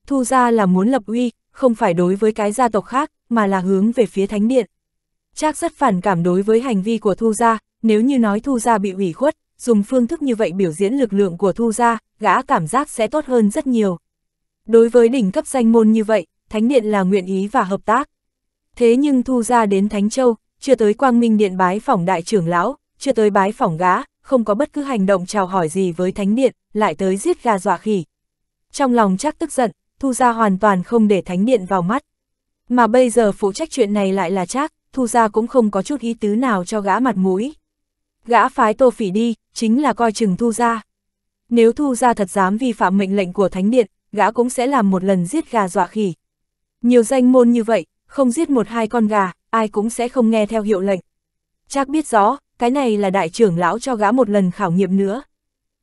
Thu gia là muốn lập uy, không phải đối với cái gia tộc khác, mà là hướng về phía thánh điện. Trác rất phản cảm đối với hành vi của Thu gia, nếu như nói Thu gia bị ủy khuất, dùng phương thức như vậy biểu diễn lực lượng của Thu Gia, gã cảm giác sẽ tốt hơn rất nhiều. Đối với đỉnh cấp danh môn như vậy, Thánh Điện là nguyện ý và hợp tác. Thế nhưng Thu Gia đến Thánh Châu, chưa tới Quang Minh Điện bái phỏng đại trưởng lão, chưa tới bái phỏng gã, không có bất cứ hành động chào hỏi gì với Thánh Điện, lại tới giết gà dọa khỉ. Trong lòng chắc tức giận, Thu Gia hoàn toàn không để Thánh Điện vào mắt. Mà bây giờ phụ trách chuyện này lại là chắc, Thu Gia cũng không có chút ý tứ nào cho gã mặt mũi. Gã phái Tô Phỉ đi, chính là coi chừng Thu Gia. Nếu Thu Gia thật dám vi phạm mệnh lệnh của Thánh Điện, gã cũng sẽ làm một lần giết gà dọa khỉ. Nhiều danh môn như vậy, không giết một hai con gà, ai cũng sẽ không nghe theo hiệu lệnh. Chắc biết rõ, cái này là đại trưởng lão cho gã một lần khảo nghiệm nữa.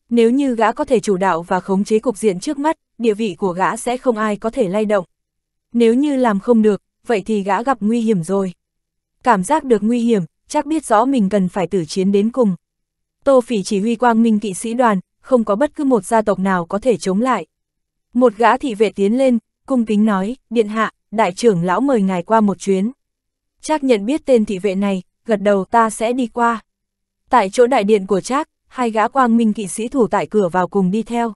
Nếu như gã có thể chủ đạo và khống chế cục diện trước mắt, địa vị của gã sẽ không ai có thể lay động. Nếu như làm không được, vậy thì gã gặp nguy hiểm rồi. Cảm giác được nguy hiểm, chắc biết rõ mình cần phải tử chiến đến cùng. Tô Phỉ chỉ huy quang minh kỵ sĩ đoàn, không có bất cứ một gia tộc nào có thể chống lại. Một gã thị vệ tiến lên, cung kính nói, điện hạ, đại trưởng lão mời ngài qua một chuyến. Trác nhận biết tên thị vệ này, gật đầu ta sẽ đi qua. Tại chỗ đại điện của Trác, hai gã quang minh kỵ sĩ thủ tại cửa vào cùng đi theo.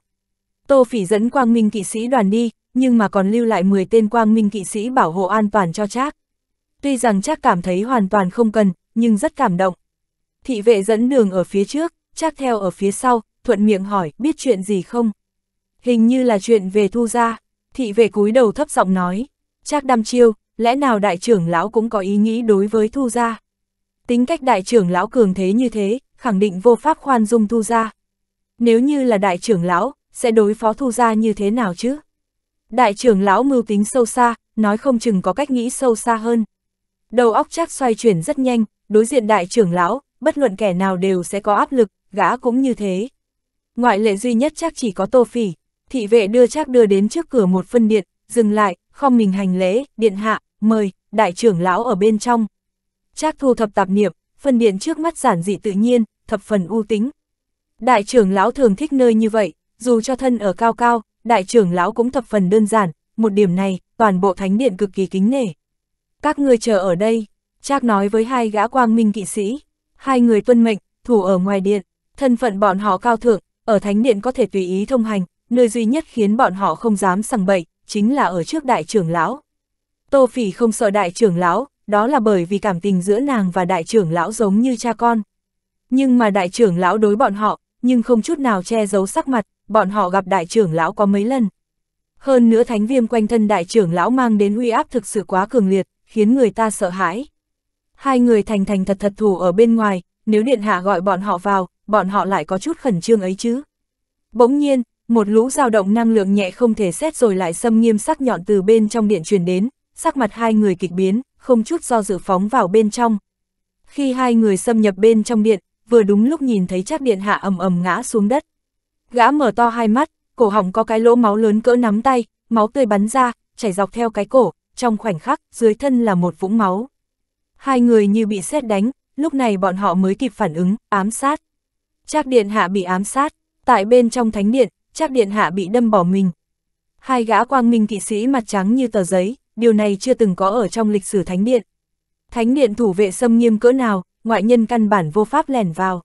Tô Phỉ dẫn quang minh kỵ sĩ đoàn đi, nhưng mà còn lưu lại 10 tên quang minh kỵ sĩ bảo hộ an toàn cho Trác. Tuy rằng Trác cảm thấy hoàn toàn không cần, nhưng rất cảm động. Thị vệ dẫn đường ở phía trước, chắc theo ở phía sau, thuận miệng hỏi biết chuyện gì không. Hình như là chuyện về thu gia, thị vệ cúi đầu thấp giọng nói, chắc đam chiêu, lẽ nào đại trưởng lão cũng có ý nghĩ đối với thu gia. Tính cách đại trưởng lão cường thế như thế, khẳng định vô pháp khoan dung thu gia. Nếu như là đại trưởng lão, sẽ đối phó thu gia như thế nào chứ? Đại trưởng lão mưu tính sâu xa, nói không chừng có cách nghĩ sâu xa hơn. Đầu óc chắc xoay chuyển rất nhanh, đối diện đại trưởng lão, bất luận kẻ nào đều sẽ có áp lực, gã cũng như thế. Ngoại lệ duy nhất chắc chỉ có tô phỉ, thị vệ đưa chắc đưa đến trước cửa một phân điện, dừng lại, không mình hành lễ, điện hạ, mời, đại trưởng lão ở bên trong. Chắc thu thập tạp niệm, phân điện trước mắt giản dị tự nhiên, thập phần u tính. Đại trưởng lão thường thích nơi như vậy, dù cho thân ở cao cao, đại trưởng lão cũng thập phần đơn giản, một điểm này, toàn bộ thánh điện cực kỳ kính nể. Các ngươi chờ ở đây. Trác nói với hai gã quang minh kỵ sĩ, hai người tuân mệnh, thủ ở ngoài điện, thân phận bọn họ cao thượng, ở thánh điện có thể tùy ý thông hành, nơi duy nhất khiến bọn họ không dám sằng bậy, chính là ở trước đại trưởng lão. Tô Phỉ không sợ đại trưởng lão, đó là bởi vì cảm tình giữa nàng và đại trưởng lão giống như cha con. Nhưng mà đại trưởng lão đối bọn họ, nhưng không chút nào che giấu sắc mặt, bọn họ gặp đại trưởng lão có mấy lần. Hơn nữa thánh viêm quanh thân đại trưởng lão mang đến uy áp thực sự quá cường liệt, khiến người ta sợ hãi. Hai người thành thành thật thật thủ ở bên ngoài, nếu điện hạ gọi bọn họ vào, bọn họ lại có chút khẩn trương ấy chứ. Bỗng nhiên, một lũ dao động năng lượng nhẹ không thể xét rồi lại xâm nghiêm sắc nhọn từ bên trong điện truyền đến, sắc mặt hai người kịch biến, không chút do dự phóng vào bên trong. Khi hai người xâm nhập bên trong điện, vừa đúng lúc nhìn thấy chắc điện hạ ầm ầm ngã xuống đất. Gã mở to hai mắt, cổ họng có cái lỗ máu lớn cỡ nắm tay, máu tươi bắn ra, chảy dọc theo cái cổ, trong khoảnh khắc, dưới thân là một vũng máu. Hai người như bị xét đánh, lúc này bọn họ mới kịp phản ứng, ám sát. Trác Điện Hạ bị ám sát, tại bên trong thánh điện, Trác Điện Hạ bị đâm bỏ mình. Hai gã quang minh kỵ sĩ mặt trắng như tờ giấy, điều này chưa từng có ở trong lịch sử thánh điện. Thánh điện thủ vệ xâm nghiêm cỡ nào, ngoại nhân căn bản vô pháp lẻn vào.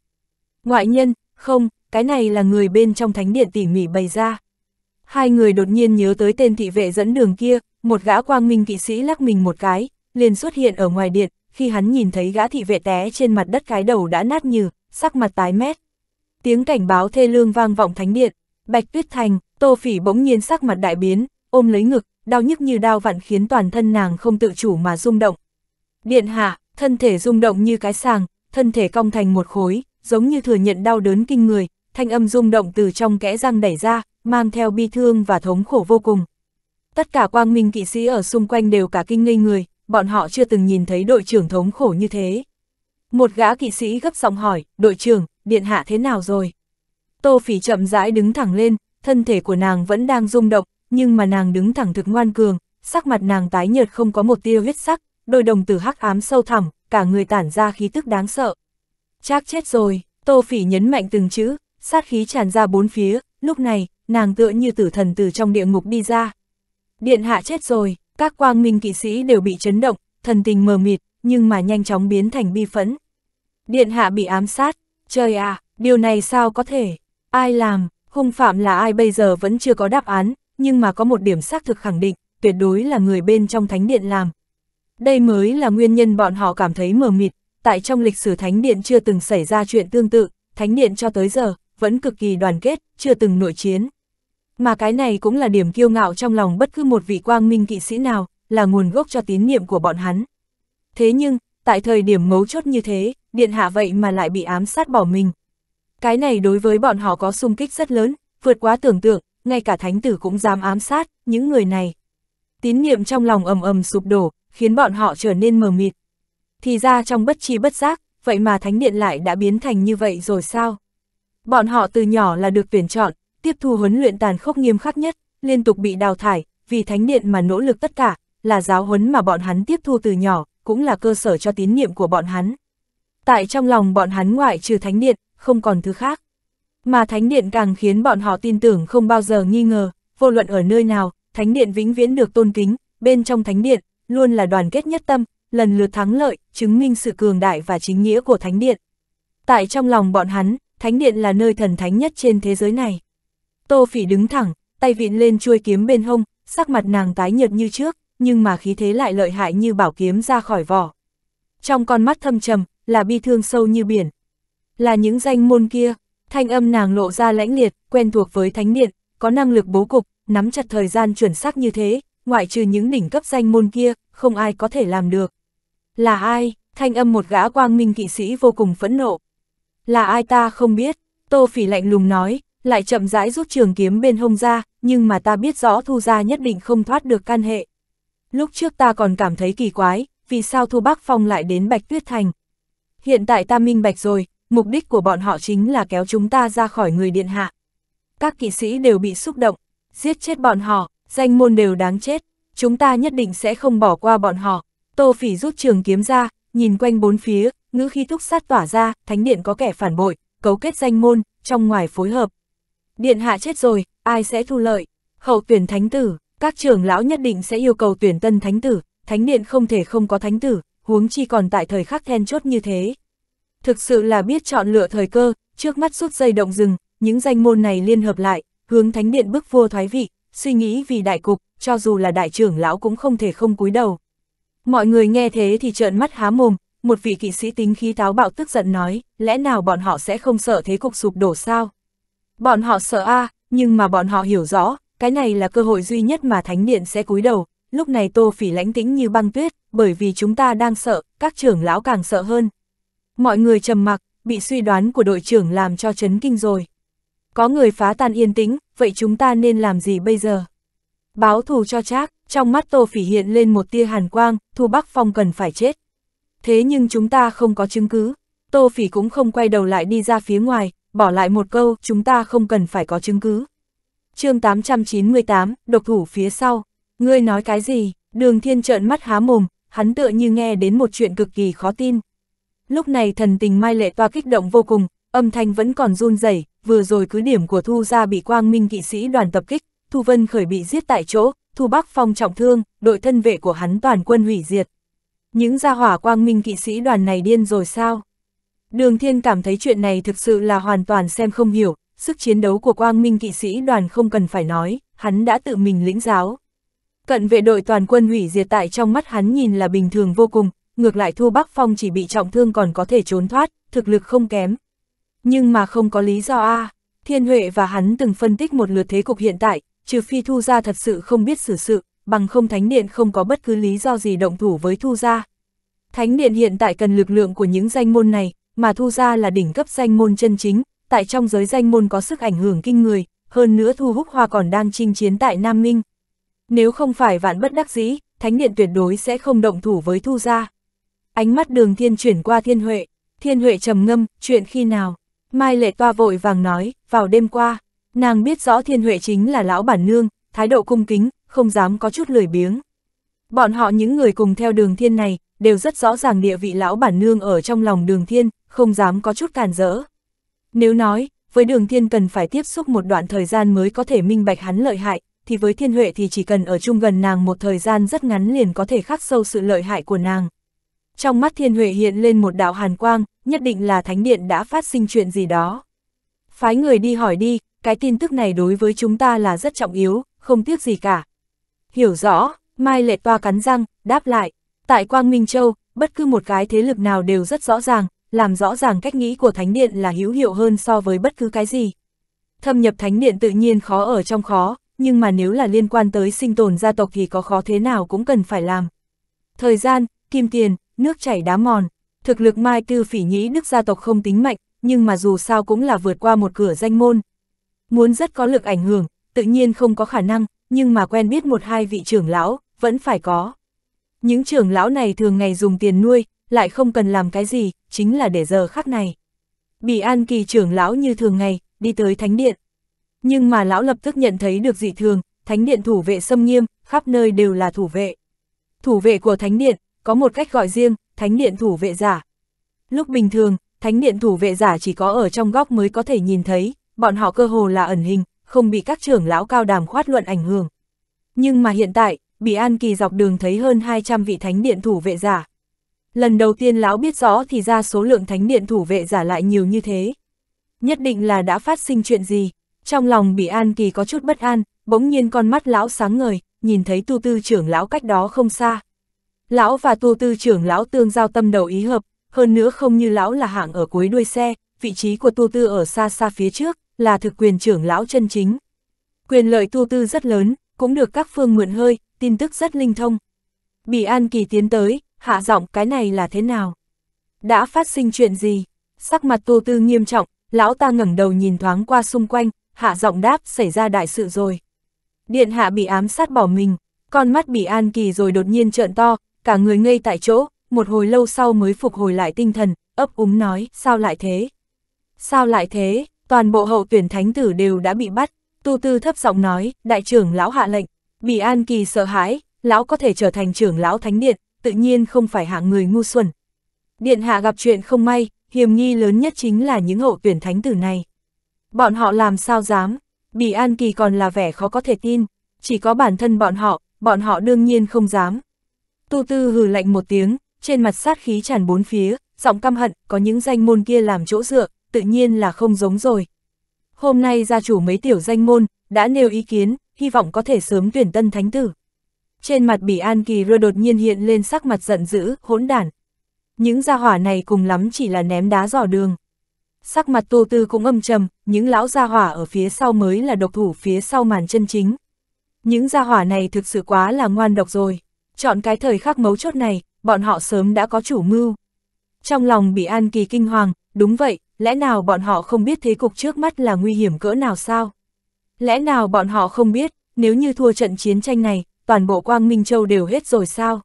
Ngoại nhân, không, cái này là người bên trong thánh điện tỉ mỉ bày ra. Hai người đột nhiên nhớ tới tên thị vệ dẫn đường kia, một gã quang minh kỵ sĩ lắc mình một cái, liền xuất hiện ở ngoài điện, khi hắn nhìn thấy gã thị vệ té trên mặt đất cái đầu đã nát nhừ, sắc mặt tái mét. Tiếng cảnh báo thê lương vang vọng thánh điện, Bạch Tuyết Thành, Tô Phỉ bỗng nhiên sắc mặt đại biến, ôm lấy ngực, đau nhức như đau vặn khiến toàn thân nàng không tự chủ mà rung động. Điện hạ, thân thể rung động như cái sàng, thân thể cong thành một khối, giống như thừa nhận đau đớn kinh người, thanh âm rung động từ trong kẽ răng đẩy ra, mang theo bi thương và thống khổ vô cùng. Tất cả quang minh kỵ sĩ ở xung quanh đều cả kinh ngây người, bọn họ chưa từng nhìn thấy đội trưởng thống khổ như thế. Một gã kỵ sĩ gấp giọng hỏi, đội trưởng, điện hạ thế nào rồi? Tô phỉ chậm rãi đứng thẳng lên, thân thể của nàng vẫn đang rung động, nhưng mà nàng đứng thẳng thực ngoan cường, sắc mặt nàng tái nhợt không có một tia huyết sắc, đôi đồng tử hắc ám sâu thẳm, cả người tản ra khí tức đáng sợ. Chắc chết rồi, tô phỉ nhấn mạnh từng chữ, sát khí tràn ra bốn phía, lúc này, nàng tựa như tử thần từ trong địa ngục đi ra. Điện hạ chết rồi, các quang minh kỵ sĩ đều bị chấn động, thần tình mờ mịt, nhưng mà nhanh chóng biến thành bi phẫn. Điện hạ bị ám sát, trời à, điều này sao có thể, ai làm, hung phạm là ai bây giờ vẫn chưa có đáp án, nhưng mà có một điểm xác thực khẳng định, tuyệt đối là người bên trong thánh điện làm. Đây mới là nguyên nhân bọn họ cảm thấy mờ mịt, tại trong lịch sử thánh điện chưa từng xảy ra chuyện tương tự, thánh điện cho tới giờ, vẫn cực kỳ đoàn kết, chưa từng nội chiến mà cái này cũng là điểm kiêu ngạo trong lòng bất cứ một vị quang minh kỵ sĩ nào, là nguồn gốc cho tín niệm của bọn hắn. Thế nhưng, tại thời điểm mấu chốt như thế, điện hạ vậy mà lại bị ám sát bỏ mình. Cái này đối với bọn họ có xung kích rất lớn, vượt quá tưởng tượng, ngay cả thánh tử cũng dám ám sát, những người này. Tín niệm trong lòng ầm ầm sụp đổ, khiến bọn họ trở nên mờ mịt. Thì ra trong bất chi bất giác, vậy mà thánh điện lại đã biến thành như vậy rồi sao? Bọn họ từ nhỏ là được tuyển chọn, tiếp thu huấn luyện tàn khốc nghiêm khắc nhất, liên tục bị đào thải, vì thánh điện mà nỗ lực tất cả, là giáo huấn mà bọn hắn tiếp thu từ nhỏ, cũng là cơ sở cho tín niệm của bọn hắn. Tại trong lòng bọn hắn ngoại trừ thánh điện, không còn thứ khác. Mà thánh điện càng khiến bọn họ tin tưởng không bao giờ nghi ngờ, vô luận ở nơi nào, thánh điện vĩnh viễn được tôn kính, bên trong thánh điện, luôn là đoàn kết nhất tâm, lần lượt thắng lợi, chứng minh sự cường đại và chính nghĩa của thánh điện. Tại trong lòng bọn hắn, thánh điện là nơi thần thánh nhất trên thế giới này. Tô Phỉ đứng thẳng, tay vịn lên chuôi kiếm bên hông, sắc mặt nàng tái nhợt như trước, nhưng mà khí thế lại lợi hại như bảo kiếm ra khỏi vỏ. Trong con mắt thâm trầm, là bi thương sâu như biển. Là những danh môn kia, thanh âm nàng lộ ra lãnh liệt, quen thuộc với thánh điện, có năng lực bố cục, nắm chặt thời gian chuẩn xác như thế, ngoại trừ những đỉnh cấp danh môn kia, không ai có thể làm được. Là ai? Thanh âm một gã quang minh kỵ sĩ vô cùng phẫn nộ. Là ai ta không biết, Tô Phỉ lạnh lùng nói, lại chậm rãi rút trường kiếm bên hông ra, nhưng mà ta biết rõ Thu Gia nhất định không thoát được can hệ. Lúc trước ta còn cảm thấy kỳ quái, vì sao Thu Bắc Phong lại đến Bạch Tuyết Thành. Hiện tại ta minh bạch rồi, mục đích của bọn họ chính là kéo chúng ta ra khỏi người điện hạ. Các kỵ sĩ đều bị xúc động, giết chết bọn họ, danh môn đều đáng chết, chúng ta nhất định sẽ không bỏ qua bọn họ. Tô Phỉ rút trường kiếm ra, nhìn quanh bốn phía, ngữ khi thúc sát tỏa ra, thánh điện có kẻ phản bội, cấu kết danh môn, trong ngoài phối hợp, điện hạ chết rồi, ai sẽ thu lợi? Hậu tuyển thánh tử, các trưởng lão nhất định sẽ yêu cầu tuyển tân thánh tử, thánh điện không thể không có thánh tử, huống chi còn tại thời khắc then chốt như thế. Thực sự là biết chọn lựa thời cơ, trước mắt suốt dây động rừng, những danh môn này liên hợp lại, hướng thánh điện bức vua thoái vị, suy nghĩ vì đại cục, cho dù là đại trưởng lão cũng không thể không cúi đầu. Mọi người nghe thế thì trợn mắt há mồm, một vị kỵ sĩ tính khí táo bạo tức giận nói, lẽ nào bọn họ sẽ không sợ thế cục sụp đổ sao? Bọn họ sợ a, à, nhưng mà bọn họ hiểu rõ, cái này là cơ hội duy nhất mà Thánh Điện sẽ cúi đầu. Lúc này Tô Phỉ lãnh tĩnh như băng tuyết, bởi vì chúng ta đang sợ, các trưởng lão càng sợ hơn. Mọi người trầm mặc, bị suy đoán của đội trưởng làm cho chấn kinh rồi. Có người phá tan yên tĩnh, vậy chúng ta nên làm gì bây giờ? Báo thù cho trác, trong mắt Tô Phỉ hiện lên một tia hàn quang, Thu Bắc Phong cần phải chết. Thế nhưng chúng ta không có chứng cứ. Tô Phỉ cũng không quay đầu lại đi ra phía ngoài, bỏ lại một câu, chúng ta không cần phải có chứng cứ. chương 898, độc thủ phía sau, ngươi nói cái gì, đường thiên trợn mắt há mồm, hắn tựa như nghe đến một chuyện cực kỳ khó tin. Lúc này thần tình Mai Lệ Toa kích động vô cùng, âm thanh vẫn còn run rẩy vừa rồi cứ điểm của Thu ra bị quang minh kỵ sĩ đoàn tập kích, Thu Vân Khởi bị giết tại chỗ, Thu Bắc Phong trọng thương, đội thân vệ của hắn toàn quân hủy diệt. Những gia hỏa quang minh kỵ sĩ đoàn này điên rồi sao? Đường Thiên cảm thấy chuyện này thực sự là hoàn toàn xem không hiểu, sức chiến đấu của quang minh kỵ sĩ đoàn không cần phải nói, hắn đã tự mình lĩnh giáo. Cận vệ đội toàn quân hủy diệt tại trong mắt hắn nhìn là bình thường vô cùng, ngược lại Thu Bắc Phong chỉ bị trọng thương còn có thể trốn thoát, thực lực không kém. Nhưng mà không có lý do a à. Thiên Huệ và hắn từng phân tích một lượt thế cục hiện tại, trừ phi Thu Gia thật sự không biết xử sự, bằng không Thánh Điện không có bất cứ lý do gì động thủ với Thu Gia. Thánh Điện hiện tại cần lực lượng của những danh môn này, mà thu ra là đỉnh cấp danh môn chân chính, tại trong giới danh môn có sức ảnh hưởng kinh người, hơn nữa thu húc hoa còn đang chinh chiến tại Nam Minh. Nếu không phải vạn bất đắc dĩ, Thánh Điện tuyệt đối sẽ không động thủ với thu ra. Ánh mắt đường thiên chuyển qua thiên huệ, thiên huệ trầm ngâm, chuyện khi nào? Mai lệ toa vội vàng nói, vào đêm qua, nàng biết rõ thiên huệ chính là lão bản nương, thái độ cung kính, không dám có chút lười biếng. Bọn họ những người cùng theo đường thiên này, đều rất rõ ràng địa vị lão bản nương ở trong lòng đường thiên, không dám có chút cản rỡ. Nếu nói, với đường thiên cần phải tiếp xúc một đoạn thời gian mới có thể minh bạch hắn lợi hại, thì với thiên huệ thì chỉ cần ở chung gần nàng một thời gian rất ngắn liền có thể khắc sâu sự lợi hại của nàng. Trong mắt thiên huệ hiện lên một đạo hàn quang, nhất định là thánh điện đã phát sinh chuyện gì đó. Phái người đi hỏi đi, cái tin tức này đối với chúng ta là rất trọng yếu, không tiếc gì cả. Hiểu rõ, Mai Lệ Toa cắn răng, đáp lại. Tại Quang Minh Châu, bất cứ một cái thế lực nào đều rất rõ ràng, làm rõ ràng cách nghĩ của Thánh Điện là hữu hiệu hơn so với bất cứ cái gì. Thâm nhập Thánh Điện tự nhiên khó ở trong khó, nhưng mà nếu là liên quan tới sinh tồn gia tộc thì có khó thế nào cũng cần phải làm. Thời gian, kim tiền, nước chảy đá mòn, thực lực Mai Tư Phỉ Nhĩ Đức gia tộc không tính mạnh, nhưng mà dù sao cũng là vượt qua một cửa danh môn. Muốn rất có lực ảnh hưởng, tự nhiên không có khả năng, nhưng mà quen biết một hai vị trưởng lão, vẫn phải có. Những trưởng lão này thường ngày dùng tiền nuôi, lại không cần làm cái gì, chính là để giờ khắc này. Bị an kỳ trưởng lão như thường ngày, đi tới thánh điện. Nhưng mà lão lập tức nhận thấy được dị thường, thánh điện thủ vệ xâm nghiêm, khắp nơi đều là thủ vệ. Thủ vệ của thánh điện, có một cách gọi riêng, thánh điện thủ vệ giả. Lúc bình thường, thánh điện thủ vệ giả chỉ có ở trong góc mới có thể nhìn thấy, bọn họ cơ hồ là ẩn hình, không bị các trưởng lão cao đàm khoát luận ảnh hưởng. Nhưng mà hiện tại, Bị An Kỳ dọc đường thấy hơn 200 vị thánh điện thủ vệ giả. Lần đầu tiên lão biết rõ thì ra số lượng thánh điện thủ vệ giả lại nhiều như thế. Nhất định là đã phát sinh chuyện gì. Trong lòng Bị An Kỳ có chút bất an, bỗng nhiên con mắt lão sáng ngời, nhìn thấy tu tư trưởng lão cách đó không xa. Lão và tu tư trưởng lão tương giao tâm đầu ý hợp, hơn nữa không như lão là hạng ở cuối đuôi xe, vị trí của tu tư ở xa xa phía trước, là thực quyền trưởng lão chân chính. Quyền lợi tu tư rất lớn, cũng được các phương mượn hơi, tin tức rất linh thông. Bỉ An Kỳ tiến tới, hạ giọng cái này là thế nào? Đã phát sinh chuyện gì? Sắc mặt Tô Tư nghiêm trọng, lão ta ngẩng đầu nhìn thoáng qua xung quanh, hạ giọng đáp xảy ra đại sự rồi. Điện hạ bị ám sát bỏ mình, con mắt bị An Kỳ rồi đột nhiên trợn to, cả người ngây tại chỗ, một hồi lâu sau mới phục hồi lại tinh thần, ấp úng nói, sao lại thế? Sao lại thế? Toàn bộ hậu tuyển thánh tử đều đã bị bắt, Tu Tư thấp giọng nói, đại trưởng lão hạ lệnh, Bỉ An Kỳ sợ hãi, lão có thể trở thành trưởng lão thánh điện, tự nhiên không phải hạng người ngu xuẩn. Điện hạ gặp chuyện không may, hiểm nghi lớn nhất chính là những hậu tuyển thánh tử này. Bọn họ làm sao dám, Bỉ An Kỳ còn là vẻ khó có thể tin, chỉ có bản thân bọn họ, bọn họ đương nhiên không dám. Tu Tư hừ lạnh một tiếng, trên mặt sát khí tràn bốn phía, giọng căm hận, có những danh môn kia làm chỗ dựa, tự nhiên là không giống rồi. Hôm nay gia chủ mấy tiểu danh môn, đã nêu ý kiến, hy vọng có thể sớm tuyển tân thánh tử. Trên mặt Bỉ An Kỳ Rơ đột nhiên hiện lên sắc mặt giận dữ, hỗn đản. Những gia hỏa này cùng lắm chỉ là ném đá dò đường. Sắc mặt Tô Tư cũng âm trầm, những lão gia hỏa ở phía sau mới là độc thủ phía sau màn chân chính. Những gia hỏa này thực sự quá là ngoan độc rồi. Chọn cái thời khắc mấu chốt này, bọn họ sớm đã có chủ mưu. Trong lòng Bỉ An Kỳ kinh hoàng, đúng vậy, lẽ nào bọn họ không biết thế cục trước mắt là nguy hiểm cỡ nào sao? Lẽ nào bọn họ không biết, nếu như thua trận chiến tranh này, toàn bộ Quang Minh Châu đều hết rồi sao?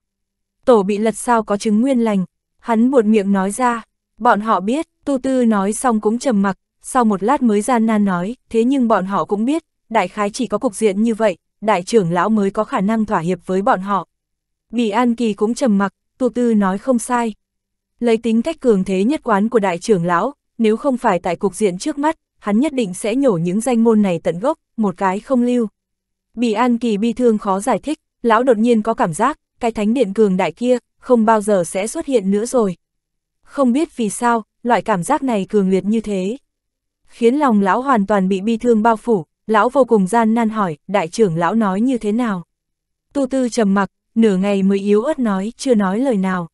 Tổ bị lật sao có chứng nguyên lành, hắn buột miệng nói ra, bọn họ biết, tu tư nói xong cũng trầm mặc, sau một lát mới gian nan nói, thế nhưng bọn họ cũng biết, đại khái chỉ có cục diện như vậy, đại trưởng lão mới có khả năng thỏa hiệp với bọn họ. Bỉ An Kỳ cũng trầm mặc, tu tư nói không sai. Lấy tính cách cường thế nhất quán của đại trưởng lão, nếu không phải tại cục diện trước mắt, hắn nhất định sẽ nhổ những danh môn này tận gốc, một cái không lưu. Bị An Kỳ bi thương khó giải thích, lão đột nhiên có cảm giác, cái thánh điện cường đại kia, không bao giờ sẽ xuất hiện nữa rồi. Không biết vì sao, loại cảm giác này cường liệt như thế. Khiến lòng lão hoàn toàn bị bi thương bao phủ, lão vô cùng gian nan hỏi, đại trưởng lão nói như thế nào. Tu tư trầm mặc, nửa ngày mới yếu ớt nói, chưa nói lời nào.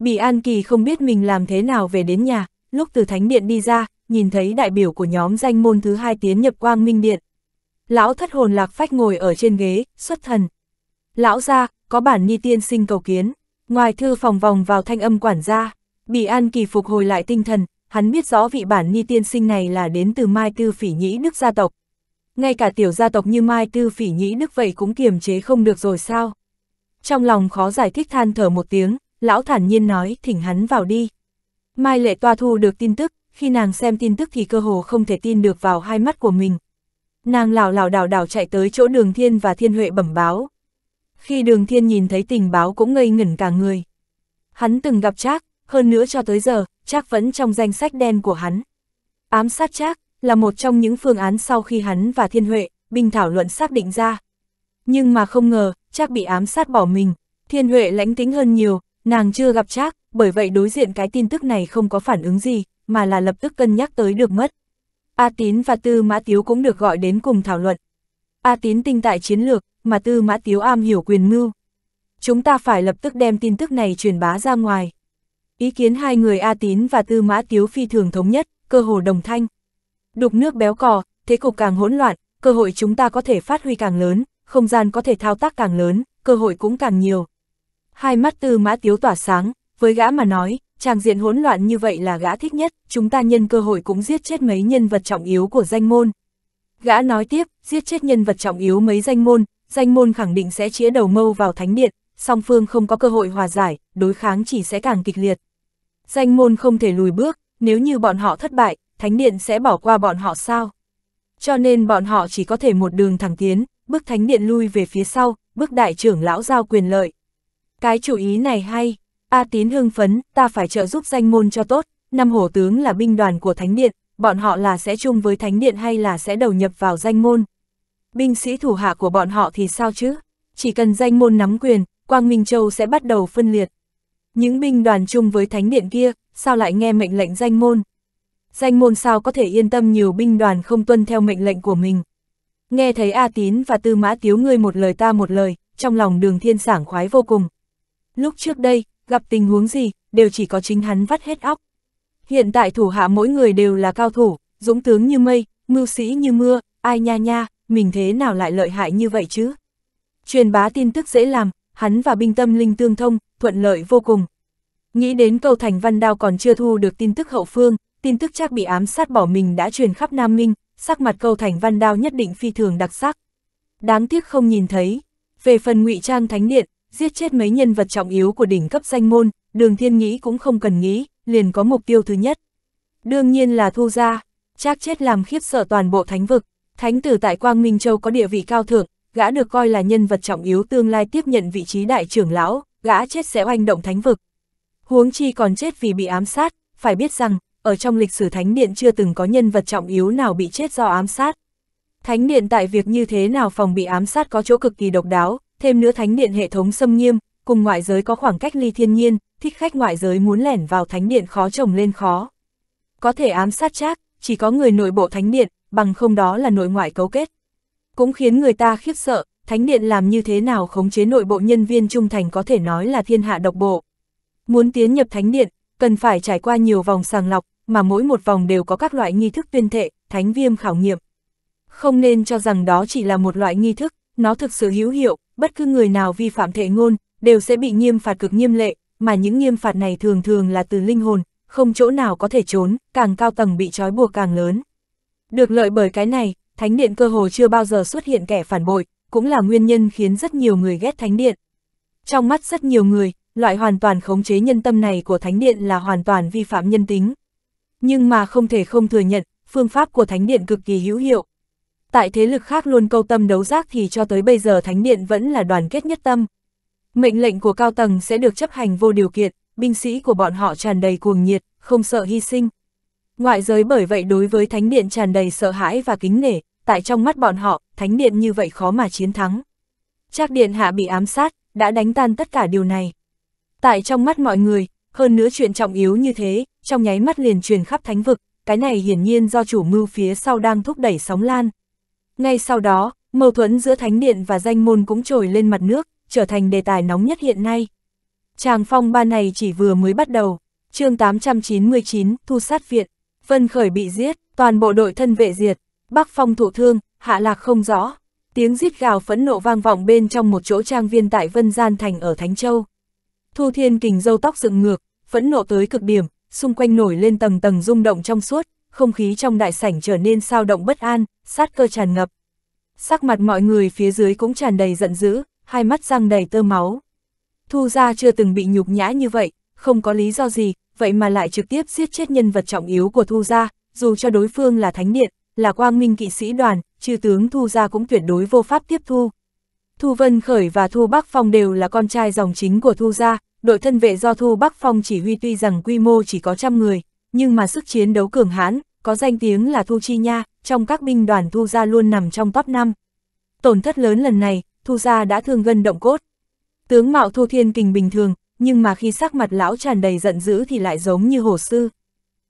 Bị An Kỳ không biết mình làm thế nào về đến nhà, lúc từ thánh điện đi ra, nhìn thấy đại biểu của nhóm danh môn thứ hai tiến nhập quang minh điện. Lão thất hồn lạc phách ngồi ở trên ghế, xuất thần. Lão ra, có bản ni tiên sinh cầu kiến, ngoài thư phòng vòng vào thanh âm quản gia, bị an kỳ phục hồi lại tinh thần, hắn biết rõ vị bản ni tiên sinh này là đến từ Mai Tư Phỉ Nhĩ Đức gia tộc. Ngay cả tiểu gia tộc như Mai Tư Phỉ Nhĩ Đức vậy cũng kiềm chế không được rồi sao? Trong lòng khó giải thích than thở một tiếng, lão thản nhiên nói thỉnh hắn vào đi. Mai Lệ Toa thu được tin tức, khi nàng xem tin tức thì cơ hồ không thể tin được vào hai mắt của mình. Nàng lảo lảo đảo đảo chạy tới chỗ đường thiên và thiên huệ bẩm báo. Khi đường thiên nhìn thấy tình báo cũng ngây ngẩn cả người. Hắn từng gặp Trác, hơn nữa cho tới giờ, Trác vẫn trong danh sách đen của hắn. Ám sát Trác là một trong những phương án sau khi hắn và thiên huệ, Bình thảo luận xác định ra. Nhưng mà không ngờ, Trác bị ám sát bỏ mình, thiên huệ lãnh tính hơn nhiều, nàng chưa gặp Trác, bởi vậy đối diện cái tin tức này không có phản ứng gì, mà là lập tức cân nhắc tới được mất. A Tín và Tư Mã Tiếu cũng được gọi đến cùng thảo luận. A Tín tinh tại chiến lược, mà Tư Mã Tiếu am hiểu quyền mưu. Chúng ta phải lập tức đem tin tức này truyền bá ra ngoài. Ý kiến hai người A Tín và Tư Mã Tiếu phi thường thống nhất, cơ hồ đồng thanh. Đục nước béo cò, thế cục càng hỗn loạn, cơ hội chúng ta có thể phát huy càng lớn, không gian có thể thao tác càng lớn, cơ hội cũng càng nhiều. Hai mắt Tư Mã Tiếu tỏa sáng, với gã mà nói, chàng diện hỗn loạn như vậy là gã thích nhất, chúng ta nhân cơ hội cũng giết chết mấy nhân vật trọng yếu của danh môn. Gã nói tiếp, giết chết nhân vật trọng yếu mấy danh môn, danh môn khẳng định sẽ chĩa đầu mâu vào thánh điện, song phương không có cơ hội hòa giải, đối kháng chỉ sẽ càng kịch liệt. Danh môn không thể lùi bước, nếu như bọn họ thất bại, thánh điện sẽ bỏ qua bọn họ sao? Cho nên bọn họ chỉ có thể một đường thẳng tiến, bước thánh điện lui về phía sau, bước đại trưởng lão giao quyền lợi. Cái chủ ý này hay. A Tín hưng phấn, ta phải trợ giúp danh môn cho tốt, năm hổ tướng là binh đoàn của Thánh Điện, bọn họ là sẽ chung với Thánh Điện hay là sẽ đầu nhập vào danh môn. Binh sĩ thủ hạ của bọn họ thì sao chứ? Chỉ cần danh môn nắm quyền, Quang Minh Châu sẽ bắt đầu phân liệt. Những binh đoàn chung với Thánh Điện kia, sao lại nghe mệnh lệnh danh môn? Danh môn sao có thể yên tâm nhiều binh đoàn không tuân theo mệnh lệnh của mình? Nghe thấy A Tín và Tư Mã Tiếu ngươi một lời ta một lời, trong lòng đường thiên sảng khoái vô cùng. Lúc trước đây, gặp tình huống gì, đều chỉ có chính hắn vắt hết óc. Hiện tại thủ hạ mỗi người đều là cao thủ, dũng tướng như mây, mưu sĩ như mưa, ai nha nha, mình thế nào lại lợi hại như vậy chứ? Truyền bá tin tức dễ làm, hắn và binh tâm linh tương thông, thuận lợi vô cùng. Nghĩ đến câu thành văn đao còn chưa thu được tin tức hậu phương, tin tức chắc bị ám sát bỏ mình đã truyền khắp Nam Minh, sắc mặt câu thành văn đao nhất định phi thường đặc sắc. Đáng tiếc không nhìn thấy. Về phần ngụy trang thánh điện, giết chết mấy nhân vật trọng yếu của đỉnh cấp danh môn, đường thiên nghĩ cũng không cần nghĩ, liền có mục tiêu thứ nhất. Đương nhiên là thu ra, chắc chết làm khiếp sợ toàn bộ thánh vực, thánh tử tại Quang Minh Châu có địa vị cao thượng, gã được coi là nhân vật trọng yếu tương lai tiếp nhận vị trí đại trưởng lão, gã chết sẽ oanh động thánh vực. Huống chi còn chết vì bị ám sát, phải biết rằng, ở trong lịch sử thánh điện chưa từng có nhân vật trọng yếu nào bị chết do ám sát. Thánh điện tại việc như thế nào phòng bị ám sát có chỗ cực kỳ độc đáo, thêm nữa thánh điện hệ thống xâm nghiêm, cùng ngoại giới có khoảng cách ly thiên nhiên, thích khách ngoại giới muốn lẻn vào thánh điện khó trồng lên khó. Có thể ám sát chắc, chỉ có người nội bộ thánh điện, bằng không đó là nội ngoại cấu kết. Cũng khiến người ta khiếp sợ, thánh điện làm như thế nào khống chế nội bộ nhân viên trung thành có thể nói là thiên hạ độc bộ. Muốn tiến nhập thánh điện, cần phải trải qua nhiều vòng sàng lọc, mà mỗi một vòng đều có các loại nghi thức tuyên thệ, thánh viêm khảo nghiệm. Không nên cho rằng đó chỉ là một loại nghi thức, nó thực sự hữu hiệu, bất cứ người nào vi phạm thệ ngôn, đều sẽ bị nghiêm phạt cực nghiêm lệ, mà những nghiêm phạt này thường thường là từ linh hồn, không chỗ nào có thể trốn, càng cao tầng bị trói buộc càng lớn. Được lợi bởi cái này, Thánh Điện cơ hồ chưa bao giờ xuất hiện kẻ phản bội, cũng là nguyên nhân khiến rất nhiều người ghét Thánh Điện. Trong mắt rất nhiều người, loại hoàn toàn khống chế nhân tâm này của Thánh Điện là hoàn toàn vi phạm nhân tính. Nhưng mà không thể không thừa nhận, phương pháp của Thánh Điện cực kỳ hữu hiệu, tại thế lực khác luôn câu tâm đấu giác thì cho tới bây giờ Thánh Điện vẫn là đoàn kết nhất tâm. Mệnh lệnh của cao tầng sẽ được chấp hành vô điều kiện, binh sĩ của bọn họ tràn đầy cuồng nhiệt, không sợ hy sinh. Ngoại giới bởi vậy đối với Thánh Điện tràn đầy sợ hãi và kính nể, tại trong mắt bọn họ, Thánh Điện như vậy khó mà chiến thắng. Trác Điện Hạ bị ám sát, đã đánh tan tất cả điều này. Tại trong mắt mọi người, hơn nữa chuyện trọng yếu như thế, trong nháy mắt liền truyền khắp thánh vực, cái này hiển nhiên do chủ mưu phía sau đang thúc đẩy sóng lan, ngay sau đó, mâu thuẫn giữa Thánh Điện và danh môn cũng trồi lên mặt nước, trở thành đề tài nóng nhất hiện nay. Tràng phong ba này chỉ vừa mới bắt đầu. chương 899, Thu sát viện. Vân Khởi bị giết, toàn bộ đội thân vệ diệt. Bắc Phong thụ thương, hạ lạc không rõ. Tiếng giết gào phẫn nộ vang vọng bên trong một chỗ trang viên tại Vân Gian Thành ở Thánh Châu. Thu Thiên Kình dâu tóc dựng ngược, phẫn nộ tới cực điểm, xung quanh nổi lên tầng tầng rung động trong suốt, không khí trong đại sảnh trở nên sao động bất an, sát cơ tràn ngập. Sắc mặt mọi người phía dưới cũng tràn đầy giận dữ, hai mắt răng đầy tơ máu. Thu ra chưa từng bị nhục nhã như vậy, không có lý do gì, vậy mà lại trực tiếp giết chết nhân vật trọng yếu của Thu ra, dù cho đối phương là thánh điện, là quang minh kỵ sĩ đoàn, chư tướng Thu ra cũng tuyệt đối vô pháp tiếp thu. Thu Vân Khởi và Thu Bắc Phong đều là con trai dòng chính của Thu gia, đội thân vệ do Thu Bắc Phong chỉ huy tuy rằng quy mô chỉ có trăm người, nhưng mà sức chiến đấu cường hãn, có danh tiếng là Thu Chi Nha, trong các binh đoàn Thu Gia luôn nằm trong top 5. Tổn thất lớn lần này, Thu Gia đã thương gân động cốt. Tướng mạo Thu Thiên Kình bình thường, nhưng mà khi sắc mặt lão tràn đầy giận dữ thì lại giống như hồ sư.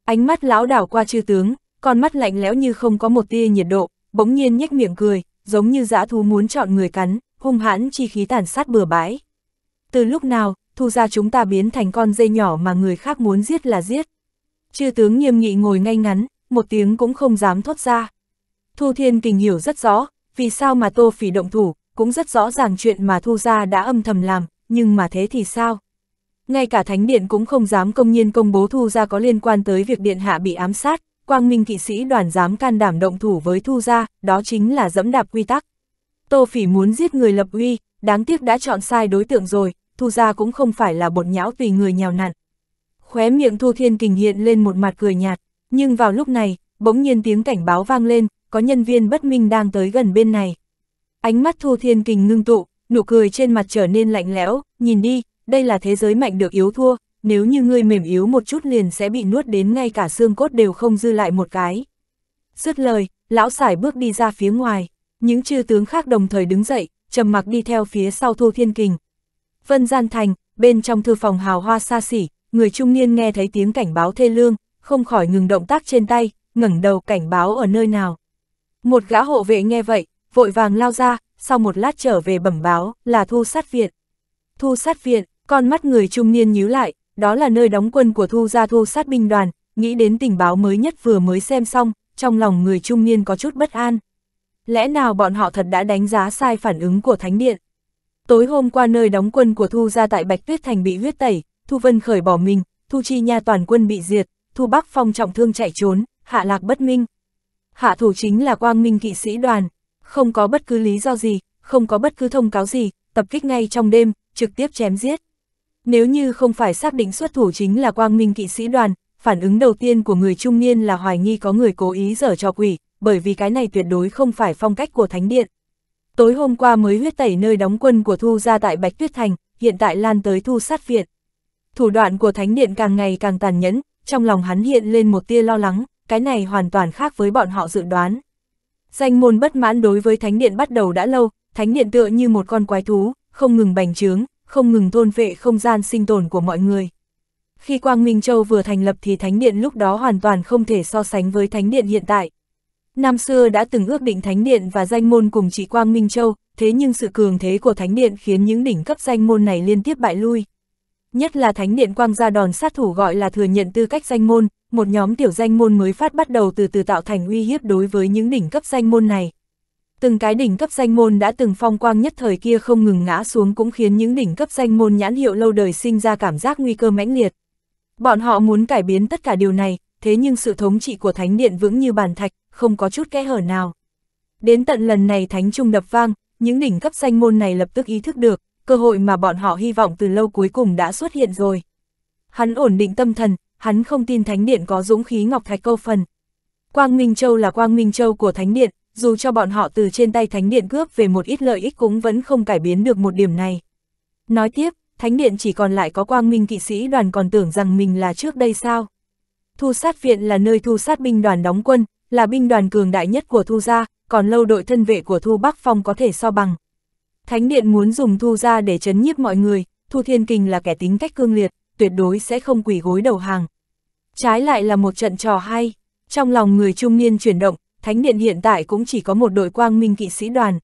Ánh mắt lão đảo qua chư tướng, con mắt lạnh lẽo như không có một tia nhiệt độ, bỗng nhiên nhếch miệng cười, giống như dã thú muốn chọn người cắn, hung hãn chi khí tàn sát bừa bãi. Từ lúc nào, Thu Gia chúng ta biến thành con dây nhỏ mà người khác muốn giết là giết. Chư tướng nghiêm nghị ngồi ngay ngắn, một tiếng cũng không dám thốt ra. Thu Thiên Kình hiểu rất rõ, vì sao mà Tô Phỉ động thủ, cũng rất rõ ràng chuyện mà Thu Gia đã âm thầm làm, nhưng mà thế thì sao? Ngay cả Thánh Điện cũng không dám công nhiên công bố Thu Gia có liên quan tới việc Điện Hạ bị ám sát, Quang Minh Kỵ Sĩ đoàn dám can đảm động thủ với Thu Gia, đó chính là dẫm đạp quy tắc. Tô Phỉ muốn giết người lập uy, đáng tiếc đã chọn sai đối tượng rồi, Thu Gia cũng không phải là bột nhão tùy người nhào nặn. Khóe miệng Thu Thiên Kình hiện lên một mặt cười nhạt, nhưng vào lúc này, bỗng nhiên tiếng cảnh báo vang lên, có nhân viên bất minh đang tới gần bên này. Ánh mắt Thu Thiên Kình ngưng tụ, nụ cười trên mặt trở nên lạnh lẽo, nhìn đi, đây là thế giới mạnh được yếu thua, nếu như ngươi mềm yếu một chút liền sẽ bị nuốt đến ngay cả xương cốt đều không dư lại một cái. Dứt lời, lão sải bước đi ra phía ngoài, những chư tướng khác đồng thời đứng dậy, trầm mặc đi theo phía sau Thu Thiên Kình. Vân Gian Thành, bên trong thư phòng hào hoa xa xỉ, người trung niên nghe thấy tiếng cảnh báo thê lương, không khỏi ngừng động tác trên tay, ngẩng đầu cảnh báo ở nơi nào. Một gã hộ vệ nghe vậy, vội vàng lao ra, sau một lát trở về bẩm báo là thu sát viện. Thu sát viện, con mắt người trung niên nhíu lại, đó là nơi đóng quân của thu gia thu sát binh đoàn, nghĩ đến tình báo mới nhất vừa mới xem xong, trong lòng người trung niên có chút bất an. Lẽ nào bọn họ thật đã đánh giá sai phản ứng của Thánh Điện? Tối hôm qua nơi đóng quân của Thu ra tại Bạch Tuyết Thành bị huyết tẩy, Thu Vân khởi bỏ mình, Thu Chi Nha toàn quân bị diệt, Thu Bắc Phong trọng thương chạy trốn, hạ lạc bất minh. Hạ thủ chính là quang minh kỵ sĩ đoàn, không có bất cứ lý do gì, không có bất cứ thông cáo gì, tập kích ngay trong đêm, trực tiếp chém giết. Nếu như không phải xác định xuất thủ chính là quang minh kỵ sĩ đoàn, phản ứng đầu tiên của người trung niên là hoài nghi có người cố ý dở trò quỷ, bởi vì cái này tuyệt đối không phải phong cách của Thánh Điện. Tối hôm qua mới huyết tẩy nơi đóng quân của Thu ra tại Bạch Tuyết Thành, hiện tại lan tới Thu sát viện. Thủ đoạn của Thánh Điện càng ngày càng tàn nhẫn, trong lòng hắn hiện lên một tia lo lắng, cái này hoàn toàn khác với bọn họ dự đoán. Danh môn bất mãn đối với thánh điện bắt đầu đã lâu, thánh điện tựa như một con quái thú, không ngừng bành trướng, không ngừng thôn vệ không gian sinh tồn của mọi người. Khi Quang Minh Châu vừa thành lập thì thánh điện lúc đó hoàn toàn không thể so sánh với thánh điện hiện tại. Năm xưa đã từng ước định thánh điện và danh môn cùng chỉ Quang Minh Châu, thế nhưng sự cường thế của thánh điện khiến những đỉnh cấp danh môn này liên tiếp bại lui nhất là Thánh Điện Quang gia đòn sát thủ gọi là thừa nhận tư cách danh môn, một nhóm tiểu danh môn mới phát bắt đầu từ từ tạo thành uy hiếp đối với những đỉnh cấp danh môn này. Từng cái đỉnh cấp danh môn đã từng phong quang nhất thời kia không ngừng ngã xuống cũng khiến những đỉnh cấp danh môn nhãn hiệu lâu đời sinh ra cảm giác nguy cơ mãnh liệt. Bọn họ muốn cải biến tất cả điều này, thế nhưng sự thống trị của Thánh Điện vững như bàn thạch, không có chút kẽ hở nào. Đến tận lần này Thánh Trung đập vang, những đỉnh cấp danh môn này lập tức ý thức được, cơ hội mà bọn họ hy vọng từ lâu cuối cùng đã xuất hiện rồi. Hắn ổn định tâm thần, hắn không tin Thánh Điện có dũng khí Ngọc Thạch câu phần. Quang Minh Châu là Quang Minh Châu của Thánh Điện, dù cho bọn họ từ trên tay Thánh Điện cướp về một ít lợi ích cũng vẫn không cải biến được một điểm này. Nói tiếp, Thánh Điện chỉ còn lại có Quang Minh kỵ sĩ đoàn còn tưởng rằng mình là trước đây sao. Thu sát viện là nơi thu sát binh đoàn đóng quân, là binh đoàn cường đại nhất của Thu gia, còn lâu đội thân vệ của Thu Bắc Phong có thể so bằng. Thánh điện muốn dùng Thu ra để chấn nhiếp mọi người, Thu Thiên Kình là kẻ tính cách cương liệt, tuyệt đối sẽ không quỷ gối đầu hàng. Trái lại là một trận trò hay, trong lòng người trung niên chuyển động, Thánh điện hiện tại cũng chỉ có một đội quang minh kỵ sĩ đoàn.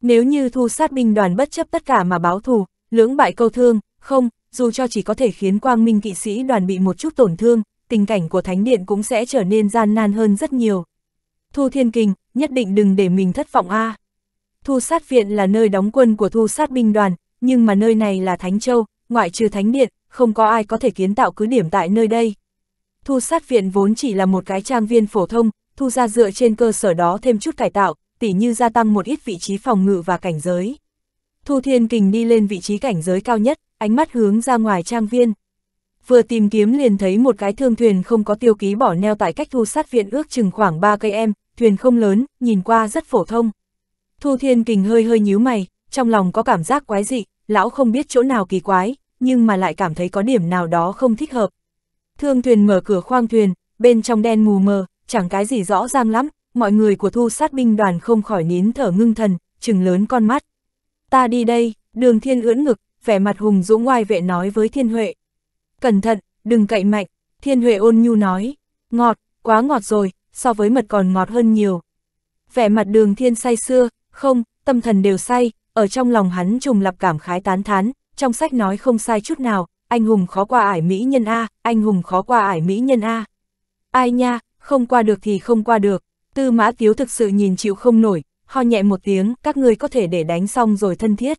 Nếu như Thu sát binh đoàn bất chấp tất cả mà báo thù, lưỡng bại câu thương, không, dù cho chỉ có thể khiến quang minh kỵ sĩ đoàn bị một chút tổn thương, tình cảnh của Thánh điện cũng sẽ trở nên gian nan hơn rất nhiều. Thu Thiên Kình, nhất định đừng để mình thất vọng a. À. Thu sát viện là nơi đóng quân của thu sát binh đoàn, nhưng mà nơi này là Thánh Châu, ngoại trừ Thánh Điện, không có ai có thể kiến tạo cứ điểm tại nơi đây. Thu sát viện vốn chỉ là một cái trang viên phổ thông, thu ra dựa trên cơ sở đó thêm chút cải tạo, tỉ như gia tăng một ít vị trí phòng ngự và cảnh giới. Thu Thiên Kình đi lên vị trí cảnh giới cao nhất, ánh mắt hướng ra ngoài trang viên. Vừa tìm kiếm liền thấy một cái thương thuyền không có tiêu ký bỏ neo tại cách thu sát viện ước chừng khoảng 3 cây em, thuyền không lớn, nhìn qua rất phổ thông. Thu Thiên Kình hơi hơi nhíu mày, trong lòng có cảm giác quái dị, lão không biết chỗ nào kỳ quái, nhưng mà lại cảm thấy có điểm nào đó không thích hợp. Thương thuyền mở cửa khoang thuyền, bên trong đen mù mờ, chẳng cái gì rõ ràng lắm, mọi người của thu sát binh đoàn không khỏi nín thở ngưng thần, chừng lớn con mắt. Ta đi đây, đường thiên ưỡn ngực, vẻ mặt hùng dũng ngoài vệ nói với thiên huệ. Cẩn thận, đừng cậy mạnh, thiên huệ ôn nhu nói, ngọt, quá ngọt rồi, so với mật còn ngọt hơn nhiều. Vẻ mặt đường thiên say xưa, không, tâm thần đều say, ở trong lòng hắn trùng lập cảm khái tán thán, trong sách nói không sai chút nào, anh hùng khó qua ải mỹ nhân A, anh hùng khó qua ải mỹ nhân A. Ai nha, không qua được thì không qua được, tư mã tiếu thực sự nhìn chịu không nổi, ho nhẹ một tiếng, các ngươi có thể để đánh xong rồi thân thiết.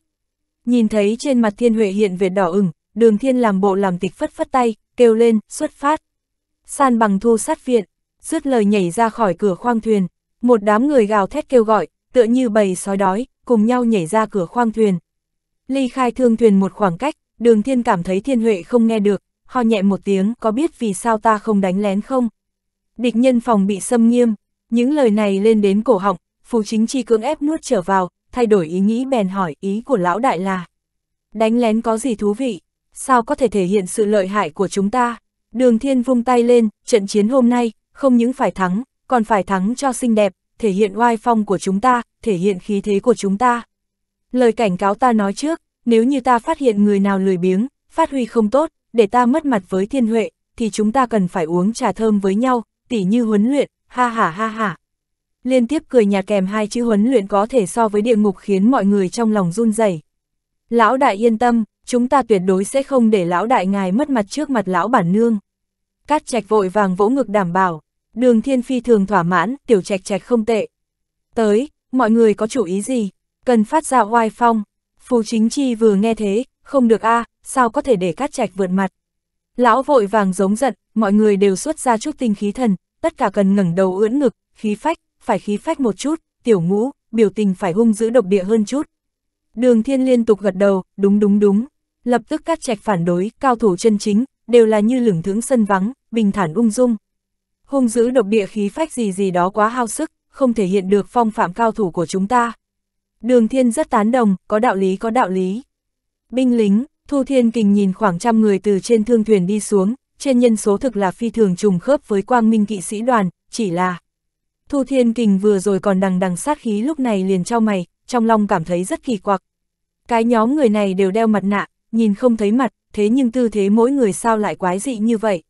Nhìn thấy trên mặt thiên huệ hiện về đỏ ửng, đường thiên làm bộ làm tịch phất phất tay, kêu lên, xuất phát. San bằng thu sát viện, dứt lời nhảy ra khỏi cửa khoang thuyền, một đám người gào thét kêu gọi, tựa như bầy sói đói, cùng nhau nhảy ra cửa khoang thuyền. Ly khai thương thuyền một khoảng cách, đường thiên cảm thấy thiên huệ không nghe được, ho nhẹ một tiếng có biết vì sao ta không đánh lén không. Địch nhân phòng bị xâm nghiêm, những lời này lên đến cổ họng, phù chính chi cưỡng ép nuốt trở vào, thay đổi ý nghĩ bèn hỏi ý của lão đại là. Đánh lén có gì thú vị, sao có thể thể hiện sự lợi hại của chúng ta. Đường thiên vung tay lên, trận chiến hôm nay, không những phải thắng, còn phải thắng cho xinh đẹp, thể hiện oai phong của chúng ta, thể hiện khí thế của chúng ta. Lời cảnh cáo ta nói trước, nếu như ta phát hiện người nào lười biếng, phát huy không tốt, để ta mất mặt với thiên huệ, thì chúng ta cần phải uống trà thơm với nhau, tỉ như huấn luyện, ha ha ha ha. Liên tiếp cười nhạt kèm hai chữ huấn luyện có thể so với địa ngục khiến mọi người trong lòng run rẩy. Lão đại yên tâm, chúng ta tuyệt đối sẽ không để lão đại ngài mất mặt trước mặt lão bản nương. Cát trạch vội vàng vỗ ngực đảm bảo. Đường thiên phi thường thỏa mãn, tiểu trạch trạch không tệ. Tới, mọi người có chủ ý gì? Cần phát ra oai phong. Phù chính chi vừa nghe thế, không được a à, sao có thể để cát trạch vượt mặt. Lão vội vàng giống giận, mọi người đều xuất ra chút tinh khí thần, tất cả cần ngẩng đầu ưỡn ngực, khí phách, phải khí phách một chút, tiểu ngũ, biểu tình phải hung dữ độc địa hơn chút. Đường thiên liên tục gật đầu, đúng đúng đúng, lập tức cát trạch phản đối, cao thủ chân chính, đều là như lửng thướng sân vắng, bình thản ung dung hung dữ độc địa khí phách gì gì đó quá hao sức, không thể hiện được phong phạm cao thủ của chúng ta. Đường thiên rất tán đồng, có đạo lý có đạo lý. Binh lính, Thu Thiên Kình nhìn khoảng trăm người từ trên thương thuyền đi xuống, trên nhân số thực là phi thường trùng khớp với quang minh kỵ sĩ đoàn, chỉ là... Thu Thiên Kình vừa rồi còn đằng đằng sát khí lúc này liền trao mày, trong lòng cảm thấy rất kỳ quặc. Cái nhóm người này đều đeo mặt nạ, nhìn không thấy mặt, thế nhưng tư thế mỗi người sao lại quái dị như vậy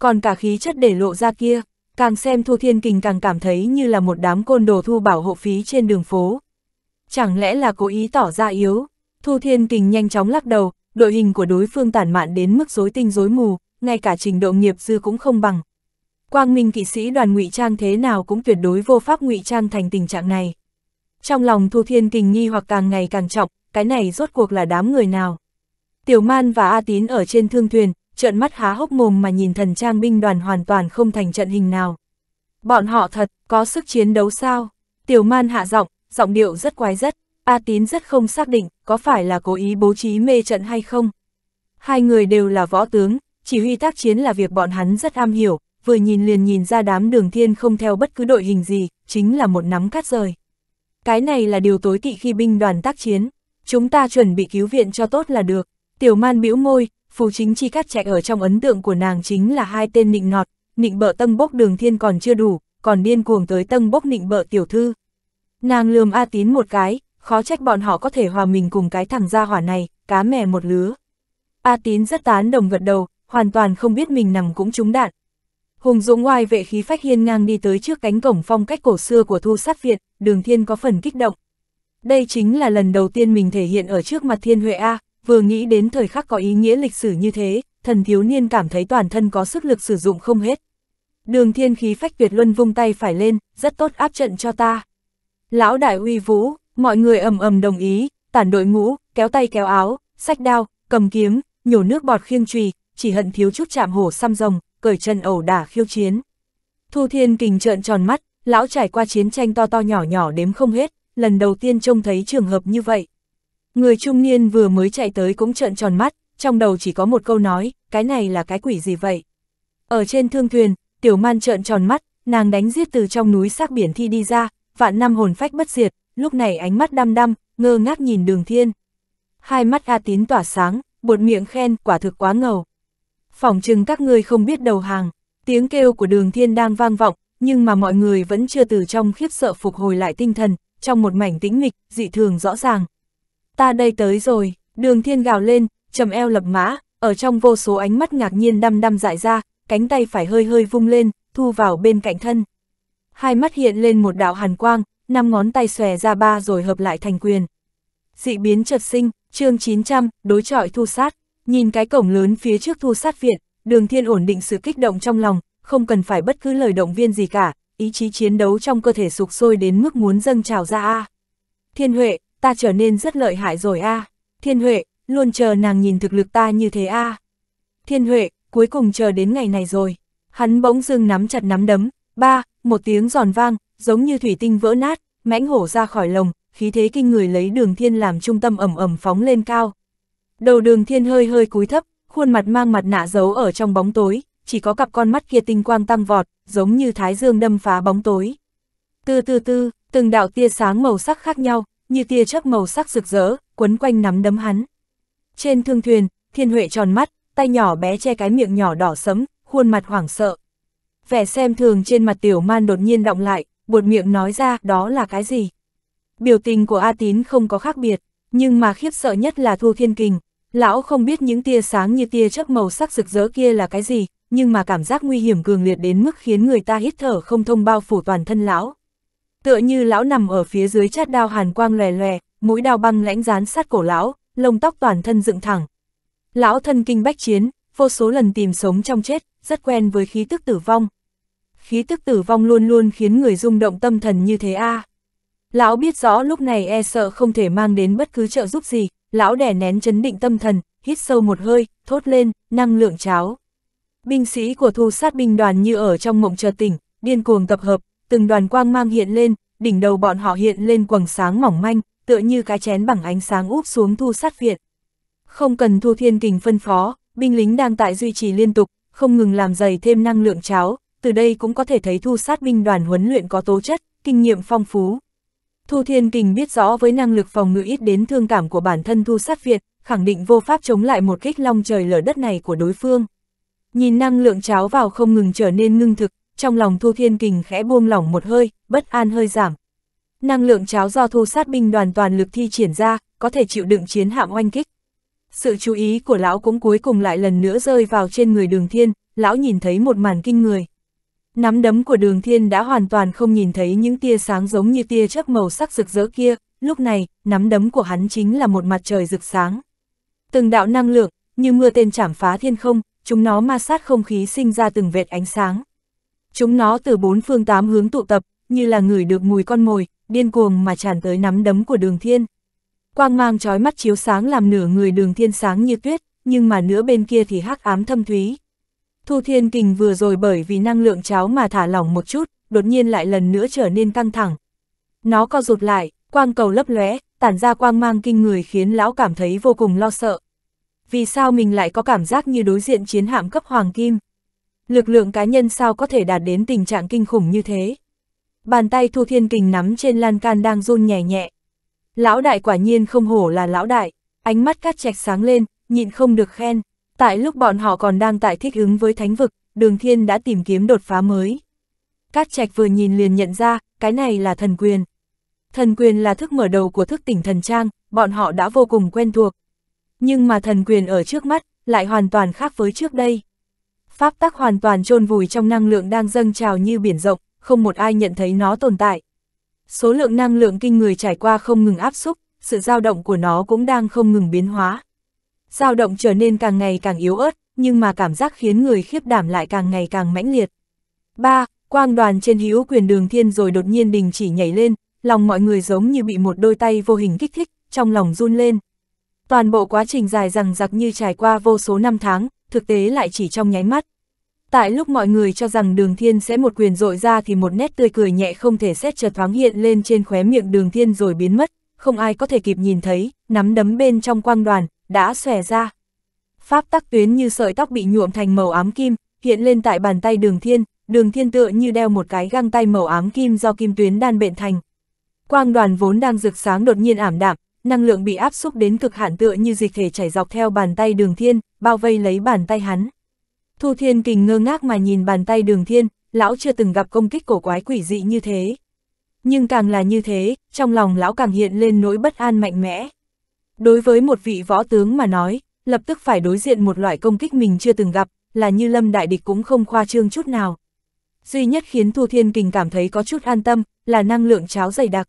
còn cả khí chất để lộ ra kia, càng xem Thu Thiên Kình càng cảm thấy như là một đám côn đồ thu bảo hộ phí trên đường phố. Chẳng lẽ là cố ý tỏ ra yếu? Thu Thiên Kình nhanh chóng lắc đầu, đội hình của đối phương tản mạn đến mức rối tinh rối mù, ngay cả trình độ nghiệp dư cũng không bằng. Quang Minh kỵ sĩ đoàn ngụy trang thế nào cũng tuyệt đối vô pháp ngụy trang thành tình trạng này. Trong lòng Thu Thiên Kình nghi hoặc càng ngày càng trọng, cái này rốt cuộc là đám người nào? Tiểu Man và A Tín ở trên thương thuyền, trợn mắt há hốc mồm mà nhìn thần trang binh đoàn hoàn toàn không thành trận hình nào. Bọn họ thật, có sức chiến đấu sao? Tiểu man hạ giọng, giọng điệu rất quái rất, A tín rất không xác định, có phải là cố ý bố trí mê trận hay không? Hai người đều là võ tướng, chỉ huy tác chiến là việc bọn hắn rất am hiểu, vừa nhìn liền nhìn ra đám đường thiên không theo bất cứ đội hình gì, chính là một nắm cắt rời. Cái này là điều tối kỵ khi binh đoàn tác chiến, chúng ta chuẩn bị cứu viện cho tốt là được. Tiểu man bĩu môi, Phù chính chi cắt chạy ở trong ấn tượng của nàng chính là hai tên nịnh nọt, nịnh bợ tâng bốc đường thiên còn chưa đủ, còn điên cuồng tới tâng bốc nịnh bợ tiểu thư. Nàng lườm A Tín một cái, khó trách bọn họ có thể hòa mình cùng cái thằng gia hỏa này, cá mè một lứa. A Tín rất tán đồng gật đầu, hoàn toàn không biết mình nằm cũng trúng đạn. Hùng Dũng ngoài vệ khí phách hiên ngang đi tới trước cánh cổng phong cách cổ xưa của thu sát viện, đường thiên có phần kích động. Đây chính là lần đầu tiên mình thể hiện ở trước mặt thiên huệ A, vừa nghĩ đến thời khắc có ý nghĩa lịch sử như thế, thần thiếu niên cảm thấy toàn thân có sức lực sử dụng không hết. Đường thiên khí phách tuyệt luân vung tay phải lên, rất tốt áp trận cho ta. Lão đại uy vũ, mọi người ầm ầm đồng ý, tản đội ngũ, kéo tay kéo áo, sách đao, cầm kiếm, nhổ nước bọt khiêng trùy, chỉ hận thiếu chút chạm hổ xăm rồng, cởi chân ẩu đả khiêu chiến. Thu thiên kình trợn tròn mắt, lão trải qua chiến tranh to to nhỏ nhỏ đếm không hết, lần đầu tiên trông thấy trường hợp như vậy. Người trung niên vừa mới chạy tới cũng trợn tròn mắt, trong đầu chỉ có một câu nói, cái này là cái quỷ gì vậy? Ở trên thương thuyền, tiểu man trợn tròn mắt, nàng đánh giết từ trong núi xác biển thi đi ra, vạn năm hồn phách bất diệt, lúc này ánh mắt đăm đăm, ngơ ngác nhìn đường thiên. Hai mắt A tín tỏa sáng, buột miệng khen quả thực quá ngầu. Phỏng chừng các ngươi không biết đầu hàng, tiếng kêu của đường thiên đang vang vọng, nhưng mà mọi người vẫn chưa từ trong khiếp sợ phục hồi lại tinh thần, trong một mảnh tĩnh mịch, dị thường rõ ràng ta đây tới rồi, đường thiên gào lên, trầm eo lập mã, ở trong vô số ánh mắt ngạc nhiên đăm đăm dại ra, cánh tay phải hơi hơi vung lên, thu vào bên cạnh thân. Hai mắt hiện lên một đạo hàn quang, năm ngón tay xòe ra ba rồi hợp lại thành quyền. Dị biến chợt sinh, chương 900, đối trọi thu sát, nhìn cái cổng lớn phía trước thu sát viện, đường thiên ổn định sự kích động trong lòng, không cần phải bất cứ lời động viên gì cả, ý chí chiến đấu trong cơ thể sục sôi đến mức muốn dâng trào ra a. Thiên Huệ, ta trở nên rất lợi hại rồi a à. Thiên Huệ, luôn chờ nàng nhìn thực lực ta như thế a à. Thiên Huệ, cuối cùng chờ đến ngày này rồi. Hắn bỗng dưng nắm chặt nắm đấm, ba, một tiếng giòn vang, giống như thủy tinh vỡ nát, mãnh hổ ra khỏi lồng, khí thế kinh người lấy đường thiên làm trung tâm ẩm ẩm phóng lên cao. Đầu đường thiên hơi hơi cúi thấp, khuôn mặt mang mặt nạ giấu ở trong bóng tối, chỉ có cặp con mắt kia tinh quang tăng vọt, giống như thái dương đâm phá bóng tối. tư tư tư từng đạo tia sáng màu sắc khác nhau, như tia chớp màu sắc rực rỡ, quấn quanh nắm đấm hắn. Trên thương thuyền, Thiên Huệ tròn mắt, tay nhỏ bé che cái miệng nhỏ đỏ sẫm, khuôn mặt hoảng sợ. Vẻ xem thường trên mặt tiểu man đột nhiên động lại, buột miệng nói ra đó là cái gì. Biểu tình của A Tín không có khác biệt, nhưng mà khiếp sợ nhất là Thu Thiên Kình. Lão không biết những tia sáng như tia chớp màu sắc rực rỡ kia là cái gì, nhưng mà cảm giác nguy hiểm cường liệt đến mức khiến người ta hít thở không thông bao phủ toàn thân lão. Tựa như lão nằm ở phía dưới chát đao hàn quang lòe lòe, mũi đao băng lãnh rán sát cổ lão, lông tóc toàn thân dựng thẳng. Lão thân kinh bách chiến, vô số lần tìm sống trong chết, rất quen với khí tức tử vong. Khí tức tử vong luôn luôn khiến người rung động tâm thần như thế a. À. Lão biết rõ lúc này e sợ không thể mang đến bất cứ trợ giúp gì, lão đè nén chấn định tâm thần, hít sâu một hơi, thốt lên, năng lượng cháo. Binh sĩ của thu sát binh đoàn như ở trong mộng chờ tỉnh, điên cuồng tập hợp, từng đoàn quang mang hiện lên, đỉnh đầu bọn họ hiện lên quầng sáng mỏng manh, tựa như cái chén bằng ánh sáng úp xuống thu sát viện. Không cần thu thiên kình phân phó, binh lính đang tại duy trì liên tục, không ngừng làm dày thêm năng lượng cháo, từ đây cũng có thể thấy thu sát binh đoàn huấn luyện có tố chất, kinh nghiệm phong phú. Thu Thiên Kình biết rõ với năng lực phòng ngự ít đến thương cảm của bản thân Thu Sát Việt, khẳng định vô pháp chống lại một kích long trời lở đất này của đối phương. Nhìn năng lượng cháo vào không ngừng trở nên ngưng thực, trong lòng Thu Thiên Kình khẽ buông lỏng một hơi, bất an hơi giảm. Năng lượng cháo do thu sát binh đoàn toàn lực thi triển ra, có thể chịu đựng chiến hạm oanh kích. Sự chú ý của lão cũng cuối cùng lại lần nữa rơi vào trên người đường thiên, lão nhìn thấy một màn kinh người. Nắm đấm của đường thiên đã hoàn toàn không nhìn thấy những tia sáng giống như tia chớp màu sắc rực rỡ kia, lúc này, nắm đấm của hắn chính là một mặt trời rực sáng. Từng đạo năng lượng, như mưa tên chảm phá thiên không, chúng nó ma sát không khí sinh ra từng vệt ánh sáng. Chúng nó từ bốn phương tám hướng tụ tập, như là người được mùi con mồi, điên cuồng mà tràn tới nắm đấm của đường thiên. Quang mang trói mắt chiếu sáng làm nửa người đường thiên sáng như tuyết, nhưng mà nửa bên kia thì hắc ám thâm thúy. Thu thiên kình vừa rồi bởi vì năng lượng cháo mà thả lỏng một chút, đột nhiên lại lần nữa trở nên căng thẳng. Nó co rụt lại, quang cầu lấp lóe, tản ra quang mang kinh người khiến lão cảm thấy vô cùng lo sợ. Vì sao mình lại có cảm giác như đối diện chiến hạm cấp hoàng kim? lực lượng cá nhân sao có thể đạt đến tình trạng kinh khủng như thế. Bàn tay Thu Thiên Kình nắm trên lan can đang run nhẹ nhẹ. Lão đại quả nhiên không hổ là lão đại, ánh mắt cát chạch sáng lên, nhịn không được khen. Tại lúc bọn họ còn đang tại thích ứng với thánh vực, đường thiên đã tìm kiếm đột phá mới. Cát trạch vừa nhìn liền nhận ra, cái này là thần quyền. Thần quyền là thức mở đầu của thức tỉnh thần trang, bọn họ đã vô cùng quen thuộc. Nhưng mà thần quyền ở trước mắt, lại hoàn toàn khác với trước đây pháp tắc hoàn toàn chôn vùi trong năng lượng đang dâng trào như biển rộng, không một ai nhận thấy nó tồn tại. Số lượng năng lượng kinh người trải qua không ngừng áp xúc, sự dao động của nó cũng đang không ngừng biến hóa. Dao động trở nên càng ngày càng yếu ớt, nhưng mà cảm giác khiến người khiếp đảm lại càng ngày càng mãnh liệt. 3. Quang đoàn trên hữu quyền đường thiên rồi đột nhiên đình chỉ nhảy lên, lòng mọi người giống như bị một đôi tay vô hình kích thích, trong lòng run lên. Toàn bộ quá trình dài dằng dặc như trải qua vô số năm tháng, thực tế lại chỉ trong nháy mắt. Tại lúc mọi người cho rằng đường thiên sẽ một quyền rội ra thì một nét tươi cười nhẹ không thể xét chợt thoáng hiện lên trên khóe miệng đường thiên rồi biến mất, không ai có thể kịp nhìn thấy, nắm đấm bên trong quang đoàn, đã xòe ra. Pháp tắc tuyến như sợi tóc bị nhuộm thành màu ám kim, hiện lên tại bàn tay đường thiên, đường thiên tựa như đeo một cái găng tay màu ám kim do kim tuyến đan bện thành. Quang đoàn vốn đang rực sáng đột nhiên ảm đạm, năng lượng bị áp xúc đến cực hạn tựa như dịch thể chảy dọc theo bàn tay đường thiên, bao vây lấy bàn tay hắn. Thu Thiên Kình ngơ ngác mà nhìn bàn tay đường thiên, lão chưa từng gặp công kích cổ quái quỷ dị như thế. Nhưng càng là như thế, trong lòng lão càng hiện lên nỗi bất an mạnh mẽ. Đối với một vị võ tướng mà nói, lập tức phải đối diện một loại công kích mình chưa từng gặp, là như lâm đại địch cũng không khoa trương chút nào. Duy nhất khiến Thu Thiên Kình cảm thấy có chút an tâm, là năng lượng cháo dày đặc.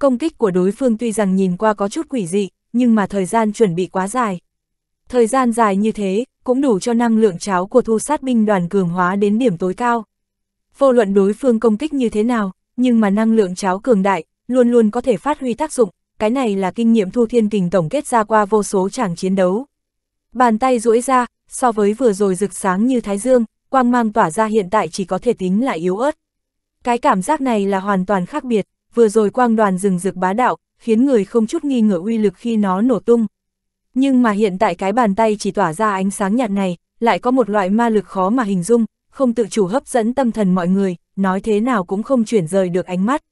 Công kích của đối phương tuy rằng nhìn qua có chút quỷ dị, nhưng mà thời gian chuẩn bị quá dài. Thời gian dài như thế, cũng đủ cho năng lượng cháo của thu sát binh đoàn cường hóa đến điểm tối cao. Vô luận đối phương công kích như thế nào, nhưng mà năng lượng cháo cường đại, luôn luôn có thể phát huy tác dụng, cái này là kinh nghiệm thu thiên kình tổng kết ra qua vô số tràng chiến đấu. Bàn tay duỗi ra, so với vừa rồi rực sáng như thái dương, quang mang tỏa ra hiện tại chỉ có thể tính là yếu ớt. Cái cảm giác này là hoàn toàn khác biệt vừa rồi quang đoàn rừng rực bá đạo, khiến người không chút nghi ngờ uy lực khi nó nổ tung. Nhưng mà hiện tại cái bàn tay chỉ tỏa ra ánh sáng nhạt này, lại có một loại ma lực khó mà hình dung, không tự chủ hấp dẫn tâm thần mọi người, nói thế nào cũng không chuyển rời được ánh mắt.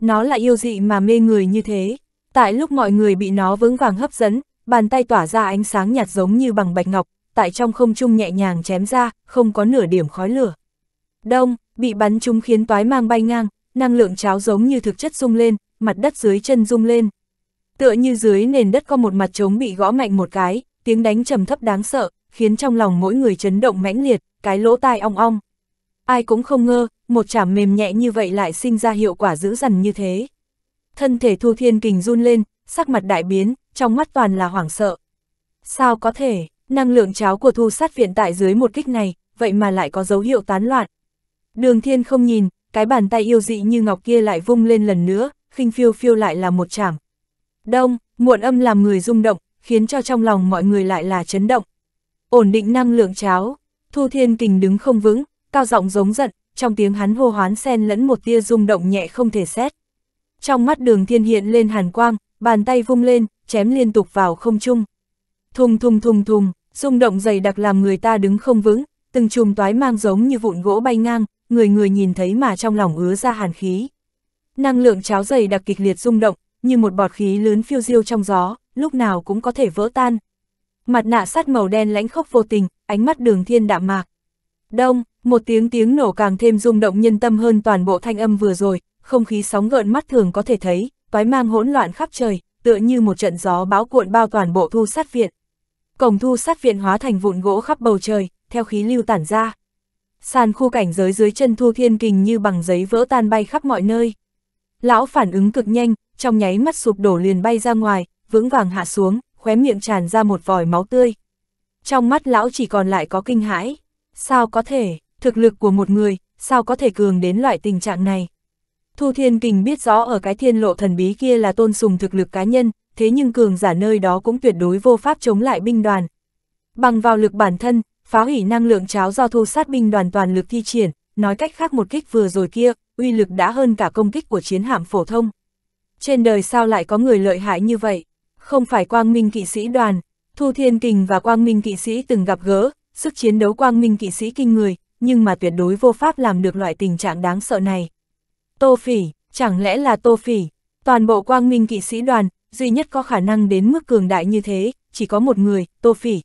Nó là yêu dị mà mê người như thế. Tại lúc mọi người bị nó vững vàng hấp dẫn, bàn tay tỏa ra ánh sáng nhạt giống như bằng bạch ngọc, tại trong không trung nhẹ nhàng chém ra, không có nửa điểm khói lửa. Đông, bị bắn trúng khiến toái mang bay ngang, năng lượng cháo giống như thực chất rung lên, mặt đất dưới chân rung lên. Tựa như dưới nền đất có một mặt trống bị gõ mạnh một cái, tiếng đánh trầm thấp đáng sợ, khiến trong lòng mỗi người chấn động mãnh liệt, cái lỗ tai ong ong. Ai cũng không ngờ, một chảm mềm nhẹ như vậy lại sinh ra hiệu quả dữ dằn như thế. Thân thể Thu Thiên Kình run lên, sắc mặt đại biến, trong mắt toàn là hoảng sợ. Sao có thể, năng lượng cháo của Thu sát viện tại dưới một kích này, vậy mà lại có dấu hiệu tán loạn. Đường Thiên không nhìn, cái bàn tay yêu dị như ngọc kia lại vung lên lần nữa, khinh phiêu phiêu lại là một chảm. Đông, muộn âm làm người rung động, khiến cho trong lòng mọi người lại là chấn động. Ổn định năng lượng cháo, Thu Thiên Kình đứng không vững, cao giọng giống giận, trong tiếng hắn hô hoán xen lẫn một tia rung động nhẹ không thể xét. Trong mắt đường thiên hiện lên hàn quang, bàn tay vung lên, chém liên tục vào không trung. Thùng thùng thùng thùng, rung động dày đặc làm người ta đứng không vững, từng chùm toái mang giống như vụn gỗ bay ngang, người người nhìn thấy mà trong lòng ứa ra hàn khí. Năng lượng cháo dày đặc kịch liệt rung động, như một bọt khí lớn phiêu diêu trong gió, lúc nào cũng có thể vỡ tan. Mặt nạ sắt màu đen lãnh khốc vô tình, ánh mắt đường thiên đạm mạc. Đông, một tiếng tiếng nổ càng thêm rung động nhân tâm hơn toàn bộ thanh âm vừa rồi, không khí sóng gợn mắt thường có thể thấy, toái mang hỗn loạn khắp trời, tựa như một trận gió bão cuộn bao toàn bộ thu sát viện. Cổng thu sát viện hóa thành vụn gỗ khắp bầu trời, theo khí lưu tản ra sàn khu cảnh giới dưới chân thua thiên kình như bằng giấy vỡ tan bay khắp mọi nơi. Lão phản ứng cực nhanh, trong nháy mắt sụp đổ liền bay ra ngoài, vững vàng hạ xuống, khóe miệng tràn ra một vòi máu tươi. Trong mắt lão chỉ còn lại có kinh hãi. Sao có thể, thực lực của một người, sao có thể cường đến loại tình trạng này? Thu Thiên Kình biết rõ ở cái thiên lộ thần bí kia là tôn sùng thực lực cá nhân, thế nhưng cường giả nơi đó cũng tuyệt đối vô pháp chống lại binh đoàn. Bằng vào lực bản thân, phá hủy năng lượng cháo do thu sát binh đoàn toàn lực thi triển, nói cách khác một kích vừa rồi kia, uy lực đã hơn cả công kích của chiến hạm phổ thông. Trên đời sao lại có người lợi hại như vậy? Không phải quang minh kỵ sĩ đoàn, Thu Thiên Kình và quang minh kỵ sĩ từng gặp gỡ, sức chiến đấu quang minh kỵ sĩ kinh người, nhưng mà tuyệt đối vô pháp làm được loại tình trạng đáng sợ này. Tô Phỉ, chẳng lẽ là Tô Phỉ? Toàn bộ quang minh kỵ sĩ đoàn, duy nhất có khả năng đến mức cường đại như thế, chỉ có một người, Tô Phỉ,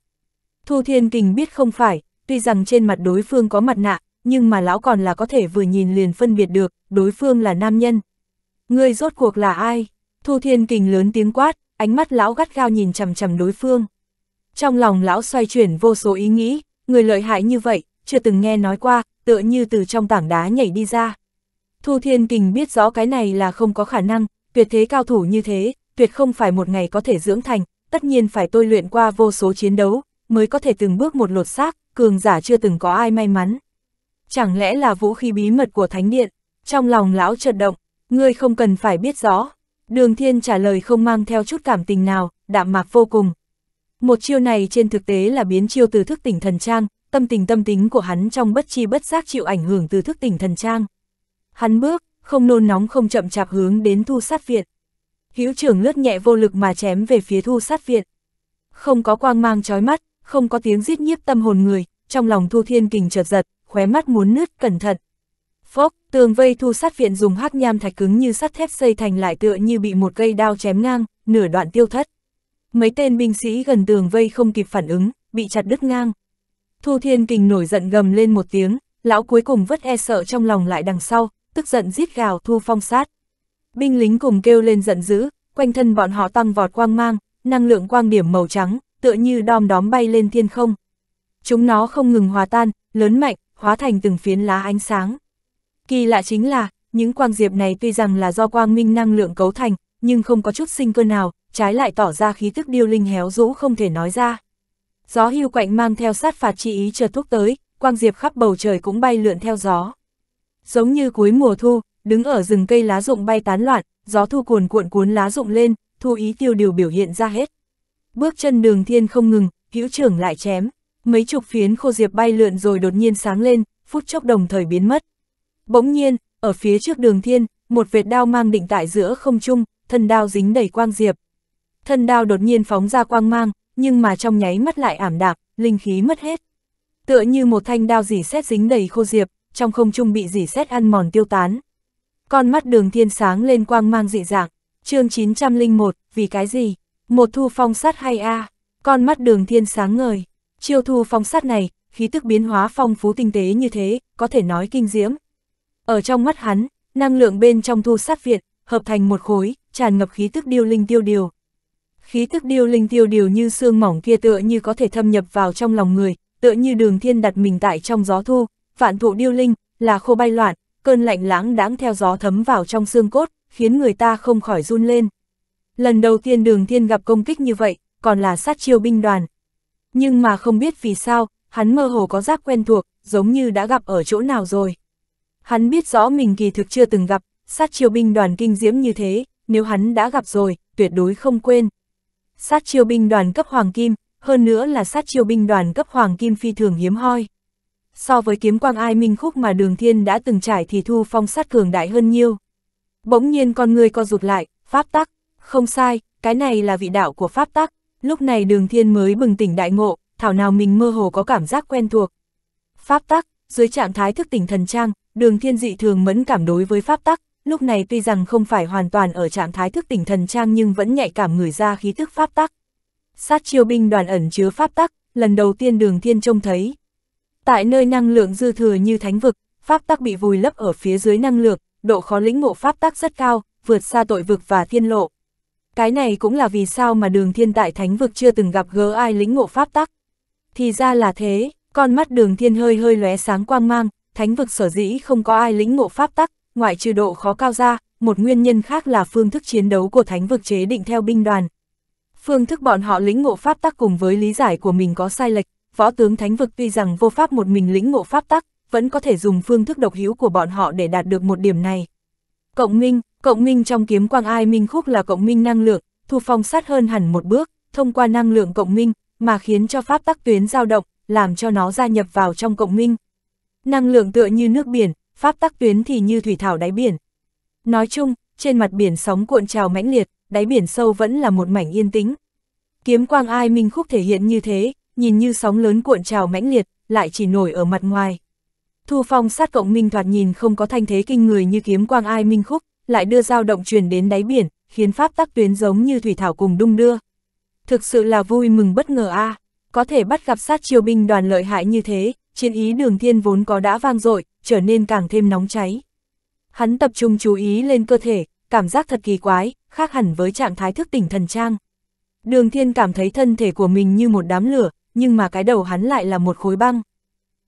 Thu Thiên Kình biết không phải, tuy rằng trên mặt đối phương có mặt nạ, nhưng mà lão còn là có thể vừa nhìn liền phân biệt được, đối phương là nam nhân. Người rốt cuộc là ai? Thu Thiên Kình lớn tiếng quát, ánh mắt lão gắt gao nhìn chằm chằm đối phương. Trong lòng lão xoay chuyển vô số ý nghĩ, người lợi hại như vậy, chưa từng nghe nói qua, tựa như từ trong tảng đá nhảy đi ra. Thu Thiên Kình biết rõ cái này là không có khả năng, tuyệt thế cao thủ như thế, tuyệt không phải một ngày có thể dưỡng thành, tất nhiên phải tôi luyện qua vô số chiến đấu, mới có thể từng bước một lột xác, cường giả chưa từng có ai may mắn. Chẳng lẽ là vũ khí bí mật của Thánh Điện? Trong lòng lão chợt động, ngươi không cần phải biết rõ. Đường Thiên trả lời không mang theo chút cảm tình nào, đạm mạc vô cùng. Một chiêu này trên thực tế là biến chiêu từ thức tỉnh thần trang, tâm tình tâm tính của hắn trong bất chi bất giác chịu ảnh hưởng từ thức tỉnh thần trang. Hắn bước, không nôn nóng không chậm chạp hướng đến thu sát viện. Hữu trưởng lướt nhẹ vô lực mà chém về phía thu sát viện. Không có quang mang chói mắt, không có tiếng giết nhiếp tâm hồn người, trong lòng Thu Thiên Kình chợt giật, khóe mắt muốn nứt cẩn thận. Phốc, tường vây thu sát viện dùng hắc nham thạch cứng như sắt thép xây thành lại tựa như bị một cây đao chém ngang, nửa đoạn tiêu thất. Mấy tên binh sĩ gần tường vây không kịp phản ứng, bị chặt đứt ngang. Thu Thiên Kình nổi giận gầm lên một tiếng, lão cuối cùng vất e sợ trong lòng lại đằng sau, tức giận giết gào thu phong sát. Binh lính cùng kêu lên giận dữ, quanh thân bọn họ tăng vọt quang mang, năng lượng quang điểm màu trắng, tựa như đom đóm bay lên thiên không. Chúng nó không ngừng hòa tan, lớn mạnh, hóa thành từng phiến lá ánh sáng. Kỳ lạ chính là, những quang diệp này tuy rằng là do quang minh năng lượng cấu thành, nhưng không có chút sinh cơ nào, trái lại tỏ ra khí tức điêu linh héo rũ không thể nói ra. Gió hưu quạnh mang theo sát phạt chi ý chờ thuốc tới, quang diệp khắp bầu trời cũng bay lượn theo gió. Giống như cuối mùa thu, đứng ở rừng cây lá rụng bay tán loạn, gió thu cuồn cuộn cuốn lá rụng lên, thu ý tiêu điều biểu hiện ra hết, bước chân đường thiên không ngừng, hữu trưởng lại chém, mấy chục phiến khô diệp bay lượn rồi đột nhiên sáng lên, phút chốc đồng thời biến mất. Bỗng nhiên, ở phía trước đường thiên, một vệt đao mang định tại giữa không trung, thân đao dính đầy quang diệp. Thân đao đột nhiên phóng ra quang mang, nhưng mà trong nháy mắt lại ảm đạp, linh khí mất hết. Tựa như một thanh đao dỉ xét dính đầy khô diệp, trong không trung bị dỉ xét ăn mòn tiêu tán. Con mắt đường thiên sáng lên quang mang dị dạng, chương 901, vì cái gì? Một thu phong sát hay a à, con mắt đường thiên sáng ngời, chiêu thu phong sát này, khí tức biến hóa phong phú tinh tế như thế, có thể nói kinh diễm. Ở trong mắt hắn, năng lượng bên trong thu sát viện, hợp thành một khối, tràn ngập khí tức điêu linh tiêu điều. Khí tức điêu linh tiêu điều như xương mỏng kia tựa như có thể thâm nhập vào trong lòng người, tựa như đường thiên đặt mình tại trong gió thu, vạn thụ điêu linh, là khô bay loạn, cơn lạnh lãng đáng theo gió thấm vào trong xương cốt, khiến người ta không khỏi run lên. Lần đầu tiên đường thiên gặp công kích như vậy, còn là sát chiêu binh đoàn. Nhưng mà không biết vì sao, hắn mơ hồ có giác quen thuộc, giống như đã gặp ở chỗ nào rồi. Hắn biết rõ mình kỳ thực chưa từng gặp, sát chiêu binh đoàn kinh diễm như thế, nếu hắn đã gặp rồi, tuyệt đối không quên. Sát chiêu binh đoàn cấp hoàng kim, hơn nữa là sát chiêu binh đoàn cấp hoàng kim phi thường hiếm hoi. So với kiếm quang ai minh khúc mà đường thiên đã từng trải thì thu phong sát cường đại hơn nhiều. Bỗng nhiên con người co rụt lại, pháp tắc. Không sai, cái này là vị đạo của pháp tắc, lúc này đường thiên mới bừng tỉnh đại ngộ, thảo nào mình mơ hồ có cảm giác quen thuộc. Pháp tắc, dưới trạng thái thức tỉnh thần trang, đường thiên dị thường mẫn cảm đối với pháp tắc, lúc này tuy rằng không phải hoàn toàn ở trạng thái thức tỉnh thần trang nhưng vẫn nhạy cảm người ra khí tức pháp tắc. Sát chiêu binh đoàn ẩn chứa pháp tắc, lần đầu tiên đường thiên trông thấy. Tại nơi năng lượng dư thừa như thánh vực, pháp tắc bị vùi lấp ở phía dưới năng lượng, độ khó lĩnh ngộ pháp tắc rất cao, vượt xa tội vực và thiên lộ. Cái này cũng là vì sao mà đường thiên tại thánh vực chưa từng gặp gỡ ai lĩnh ngộ pháp tắc. Thì ra là thế, con mắt đường thiên hơi hơi lóe sáng quang mang, thánh vực sở dĩ không có ai lĩnh ngộ pháp tắc, ngoại trừ độ khó cao ra, một nguyên nhân khác là phương thức chiến đấu của thánh vực chế định theo binh đoàn. Phương thức bọn họ lĩnh ngộ pháp tắc cùng với lý giải của mình có sai lệch, võ tướng thánh vực tuy rằng vô pháp một mình lĩnh ngộ pháp tắc, vẫn có thể dùng phương thức độc hữu của bọn họ để đạt được một điểm này. Cộng minh, Cộng minh trong kiếm quang ai minh khúc là cộng minh năng lượng, thu phong sát hơn hẳn một bước, thông qua năng lượng cộng minh, mà khiến cho pháp tắc tuyến dao động, làm cho nó gia nhập vào trong cộng minh. Năng lượng tựa như nước biển, pháp tắc tuyến thì như thủy thảo đáy biển. Nói chung, trên mặt biển sóng cuộn trào mãnh liệt, đáy biển sâu vẫn là một mảnh yên tĩnh. Kiếm quang ai minh khúc thể hiện như thế, nhìn như sóng lớn cuộn trào mãnh liệt, lại chỉ nổi ở mặt ngoài. Thu phong sát cộng minh thoạt nhìn không có thanh thế kinh người như kiếm quang ai minh khúc, lại đưa dao động truyền đến đáy biển, khiến pháp tắc tuyến giống như thủy thảo cùng đung đưa. Thực sự là vui mừng bất ngờ a, à, có thể bắt gặp sát chiêu binh đoàn lợi hại như thế, chiến ý đường thiên vốn có đã vang dội, trở nên càng thêm nóng cháy. Hắn tập trung chú ý lên cơ thể, cảm giác thật kỳ quái, khác hẳn với trạng thái thức tỉnh thần trang. Đường thiên cảm thấy thân thể của mình như một đám lửa, nhưng mà cái đầu hắn lại là một khối băng.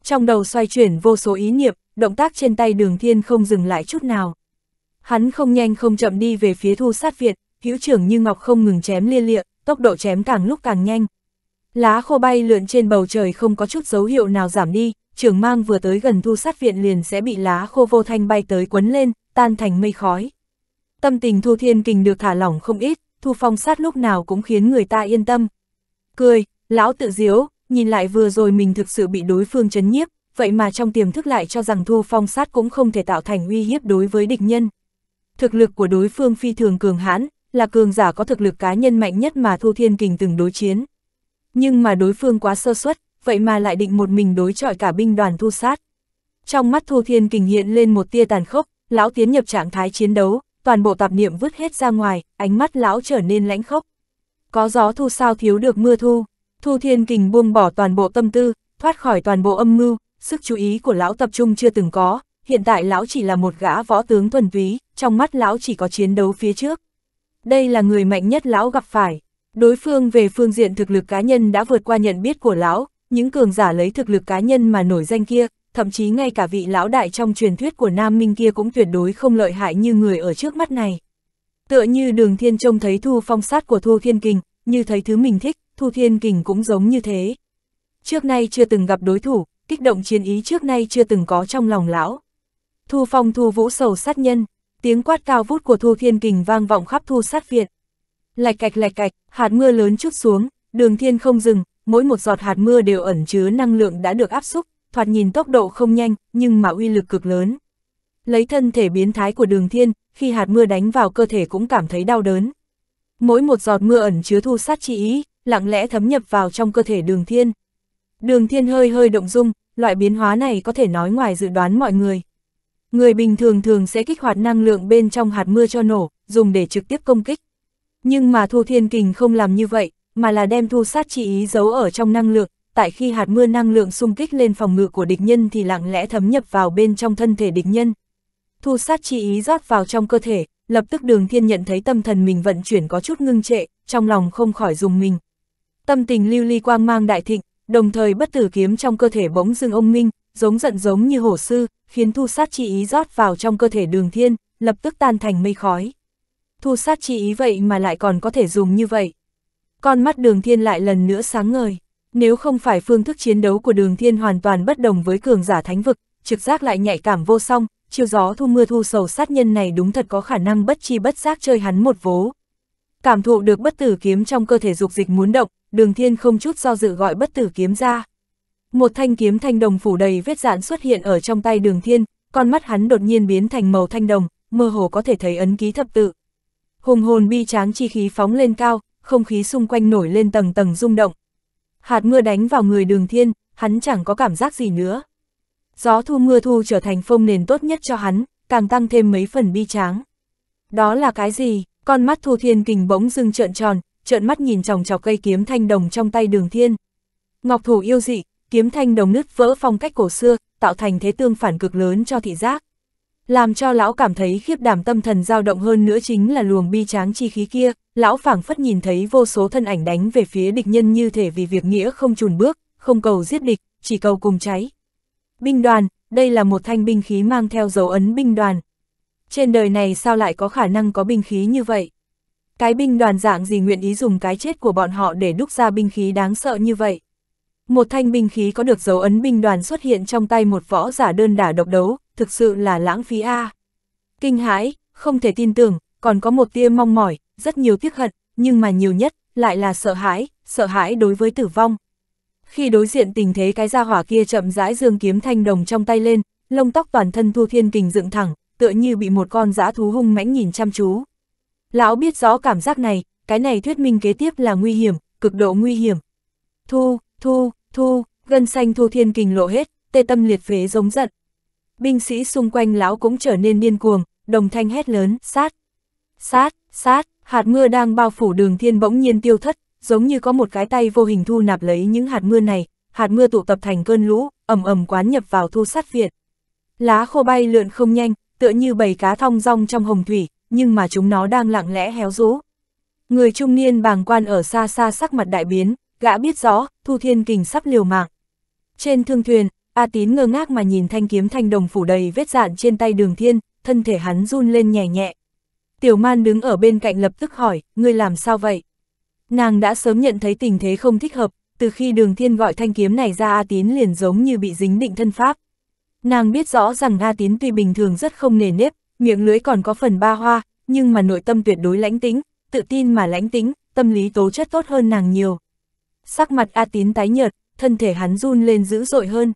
Trong đầu xoay chuyển vô số ý niệm, động tác trên tay đường thiên không dừng lại chút nào. Hắn không nhanh không chậm đi về phía thu sát viện hữu trưởng như ngọc không ngừng chém lia lịa, tốc độ chém càng lúc càng nhanh. Lá khô bay lượn trên bầu trời không có chút dấu hiệu nào giảm đi, trưởng mang vừa tới gần thu sát viện liền sẽ bị lá khô vô thanh bay tới quấn lên, tan thành mây khói. Tâm tình thu thiên kình được thả lỏng không ít, thu phong sát lúc nào cũng khiến người ta yên tâm. Cười, lão tự diếu, nhìn lại vừa rồi mình thực sự bị đối phương chấn nhiếp, vậy mà trong tiềm thức lại cho rằng thu phong sát cũng không thể tạo thành uy hiếp đối với địch nhân thực lực của đối phương phi thường cường hãn, là cường giả có thực lực cá nhân mạnh nhất mà Thu Thiên Kình từng đối chiến. Nhưng mà đối phương quá sơ suất, vậy mà lại định một mình đối chọi cả binh đoàn thu sát. Trong mắt Thu Thiên Kình hiện lên một tia tàn khốc, lão tiến nhập trạng thái chiến đấu, toàn bộ tạp niệm vứt hết ra ngoài, ánh mắt lão trở nên lãnh khốc. Có gió thu sao thiếu được mưa thu, Thu Thiên Kình buông bỏ toàn bộ tâm tư, thoát khỏi toàn bộ âm mưu, sức chú ý của lão tập trung chưa từng có, hiện tại lão chỉ là một gã võ tướng thuần túy, trong mắt lão chỉ có chiến đấu phía trước. Đây là người mạnh nhất lão gặp phải. Đối phương về phương diện thực lực cá nhân đã vượt qua nhận biết của lão, những cường giả lấy thực lực cá nhân mà nổi danh kia, thậm chí ngay cả vị lão đại trong truyền thuyết của Nam Minh kia cũng tuyệt đối không lợi hại như người ở trước mắt này. Tựa như đường thiên trông thấy thu phong sát của Thu Thiên Kình, như thấy thứ mình thích, Thu Thiên Kình cũng giống như thế. Trước nay chưa từng gặp đối thủ, kích động chiến ý trước nay chưa từng có trong lòng lão. Thu phong thu vũ sầu sát nhân, tiếng quát cao vút của Thu Thiên Kình vang vọng khắp thu sát viện. Lạch cạch lạch cạch, hạt mưa lớn chút xuống, đường thiên không dừng, mỗi một giọt hạt mưa đều ẩn chứa năng lượng đã được áp xúc, thoạt nhìn tốc độ không nhanh, nhưng mà uy lực cực lớn. Lấy thân thể biến thái của đường thiên, khi hạt mưa đánh vào cơ thể cũng cảm thấy đau đớn. Mỗi một giọt mưa ẩn chứa thu sát chi ý, lặng lẽ thấm nhập vào trong cơ thể đường thiên. Đường thiên hơi hơi động dung, loại biến hóa này có thể nói ngoài dự đoán mọi người. Người bình thường thường sẽ kích hoạt năng lượng bên trong hạt mưa cho nổ, dùng để trực tiếp công kích. Nhưng mà Thu Thiên Kình không làm như vậy, mà là đem thu sát chi ý giấu ở trong năng lượng, tại khi hạt mưa năng lượng xung kích lên phòng ngự của địch nhân thì lặng lẽ thấm nhập vào bên trong thân thể địch nhân. Thu sát chi ý rót vào trong cơ thể, lập tức đường thiên nhận thấy tâm thần mình vận chuyển có chút ngưng trệ, trong lòng không khỏi dùng mình. Tâm tình lưu ly quang mang đại thịnh, đồng thời bất tử kiếm trong cơ thể bỗng dưng ông minh, giống giận giống như hổ sư, khiến thu sát chi ý rót vào trong cơ thể đường thiên, lập tức tan thành mây khói. Thu sát chi ý vậy mà lại còn có thể dùng như vậy. Con mắt đường thiên lại lần nữa sáng ngời, nếu không phải phương thức chiến đấu của đường thiên hoàn toàn bất đồng với cường giả thánh vực, trực giác lại nhạy cảm vô song, chiêu gió thu mưa thu sầu sát nhân này đúng thật có khả năng bất chi bất giác chơi hắn một vố. Cảm thụ được bất tử kiếm trong cơ thể dục dịch muốn động, đường thiên không chút do dự gọi bất tử kiếm ra một thanh kiếm thanh đồng phủ đầy vết dạn xuất hiện ở trong tay đường thiên, con mắt hắn đột nhiên biến thành màu thanh đồng, mơ hồ có thể thấy ấn ký thập tự. Hùng hồn bi tráng chi khí phóng lên cao, không khí xung quanh nổi lên tầng tầng rung động. Hạt mưa đánh vào người đường thiên, hắn chẳng có cảm giác gì nữa. Gió thu mưa thu trở thành phông nền tốt nhất cho hắn, càng tăng thêm mấy phần bi tráng. Đó là cái gì? Con mắt thu thiên kình bỗng dưng trợn tròn, trợn mắt nhìn chòng chọc cây kiếm thanh đồng trong tay đường thiên. Ngọc thủ yêu dị, kiếm thanh đồng nứt vỡ phong cách cổ xưa, tạo thành thế tương phản cực lớn cho thị giác. Làm cho lão cảm thấy khiếp đảm tâm thần dao động hơn nữa chính là luồng bi tráng chi khí kia, lão phảng phất nhìn thấy vô số thân ảnh đánh về phía địch nhân như thể vì việc nghĩa không chùn bước, không cầu giết địch, chỉ cầu cùng cháy. Binh đoàn, đây là một thanh binh khí mang theo dấu ấn binh đoàn. Trên đời này sao lại có khả năng có binh khí như vậy? Cái binh đoàn dạng gì nguyện ý dùng cái chết của bọn họ để đúc ra binh khí đáng sợ như vậy? Một thanh binh khí có được dấu ấn binh đoàn xuất hiện trong tay một võ giả đơn đả độc đấu, thực sự là lãng phí A. Kinh hãi, không thể tin tưởng, còn có một tia mong mỏi, rất nhiều tiếc hận, nhưng mà nhiều nhất, lại là sợ hãi, sợ hãi đối với tử vong. Khi đối diện tình thế cái gia hỏa kia chậm rãi dương kiếm thanh đồng trong tay lên, lông tóc toàn thân Thu Thiên Kình dựng thẳng, tựa như bị một con giã thú hung mãnh nhìn chăm chú. Lão biết rõ cảm giác này, cái này thuyết minh kế tiếp là nguy hiểm, cực độ nguy hiểm. Thu, thu, Thu, gân xanh Thu Thiên Kình lộ hết, tê tâm liệt phế giống giận. Binh sĩ xung quanh lão cũng trở nên điên cuồng, đồng thanh hét lớn, sát. Sát, sát, hạt mưa đang bao phủ đường thiên bỗng nhiên tiêu thất, giống như có một cái tay vô hình thu nạp lấy những hạt mưa này, hạt mưa tụ tập thành cơn lũ, ầm ầm quán nhập vào thu sát viện. Lá khô bay lượn không nhanh, tựa như bầy cá thong rong trong hồng thủy, nhưng mà chúng nó đang lặng lẽ héo rũ. Người trung niên bàng quan ở xa xa sắc mặt đại biến, gã biết rõ, Thu Thiên Kình sắp liều mạng. Trên thương thuyền, A Tín ngơ ngác mà nhìn thanh kiếm thanh đồng phủ đầy vết dạn trên tay đường thiên, thân thể hắn run lên nhẹ nhẹ. Tiểu man đứng ở bên cạnh lập tức hỏi, ngươi làm sao vậy? Nàng đã sớm nhận thấy tình thế không thích hợp, từ khi đường thiên gọi thanh kiếm này ra A Tín liền giống như bị dính định thân pháp. Nàng biết rõ rằng A Tín tuy bình thường rất không nề nếp, miệng lưỡi còn có phần ba hoa, nhưng mà nội tâm tuyệt đối lãnh tính tự tin mà lãnh tính tâm lý tố chất tốt hơn nàng nhiều sắc mặt A Tín tái nhợt, thân thể hắn run lên dữ dội hơn.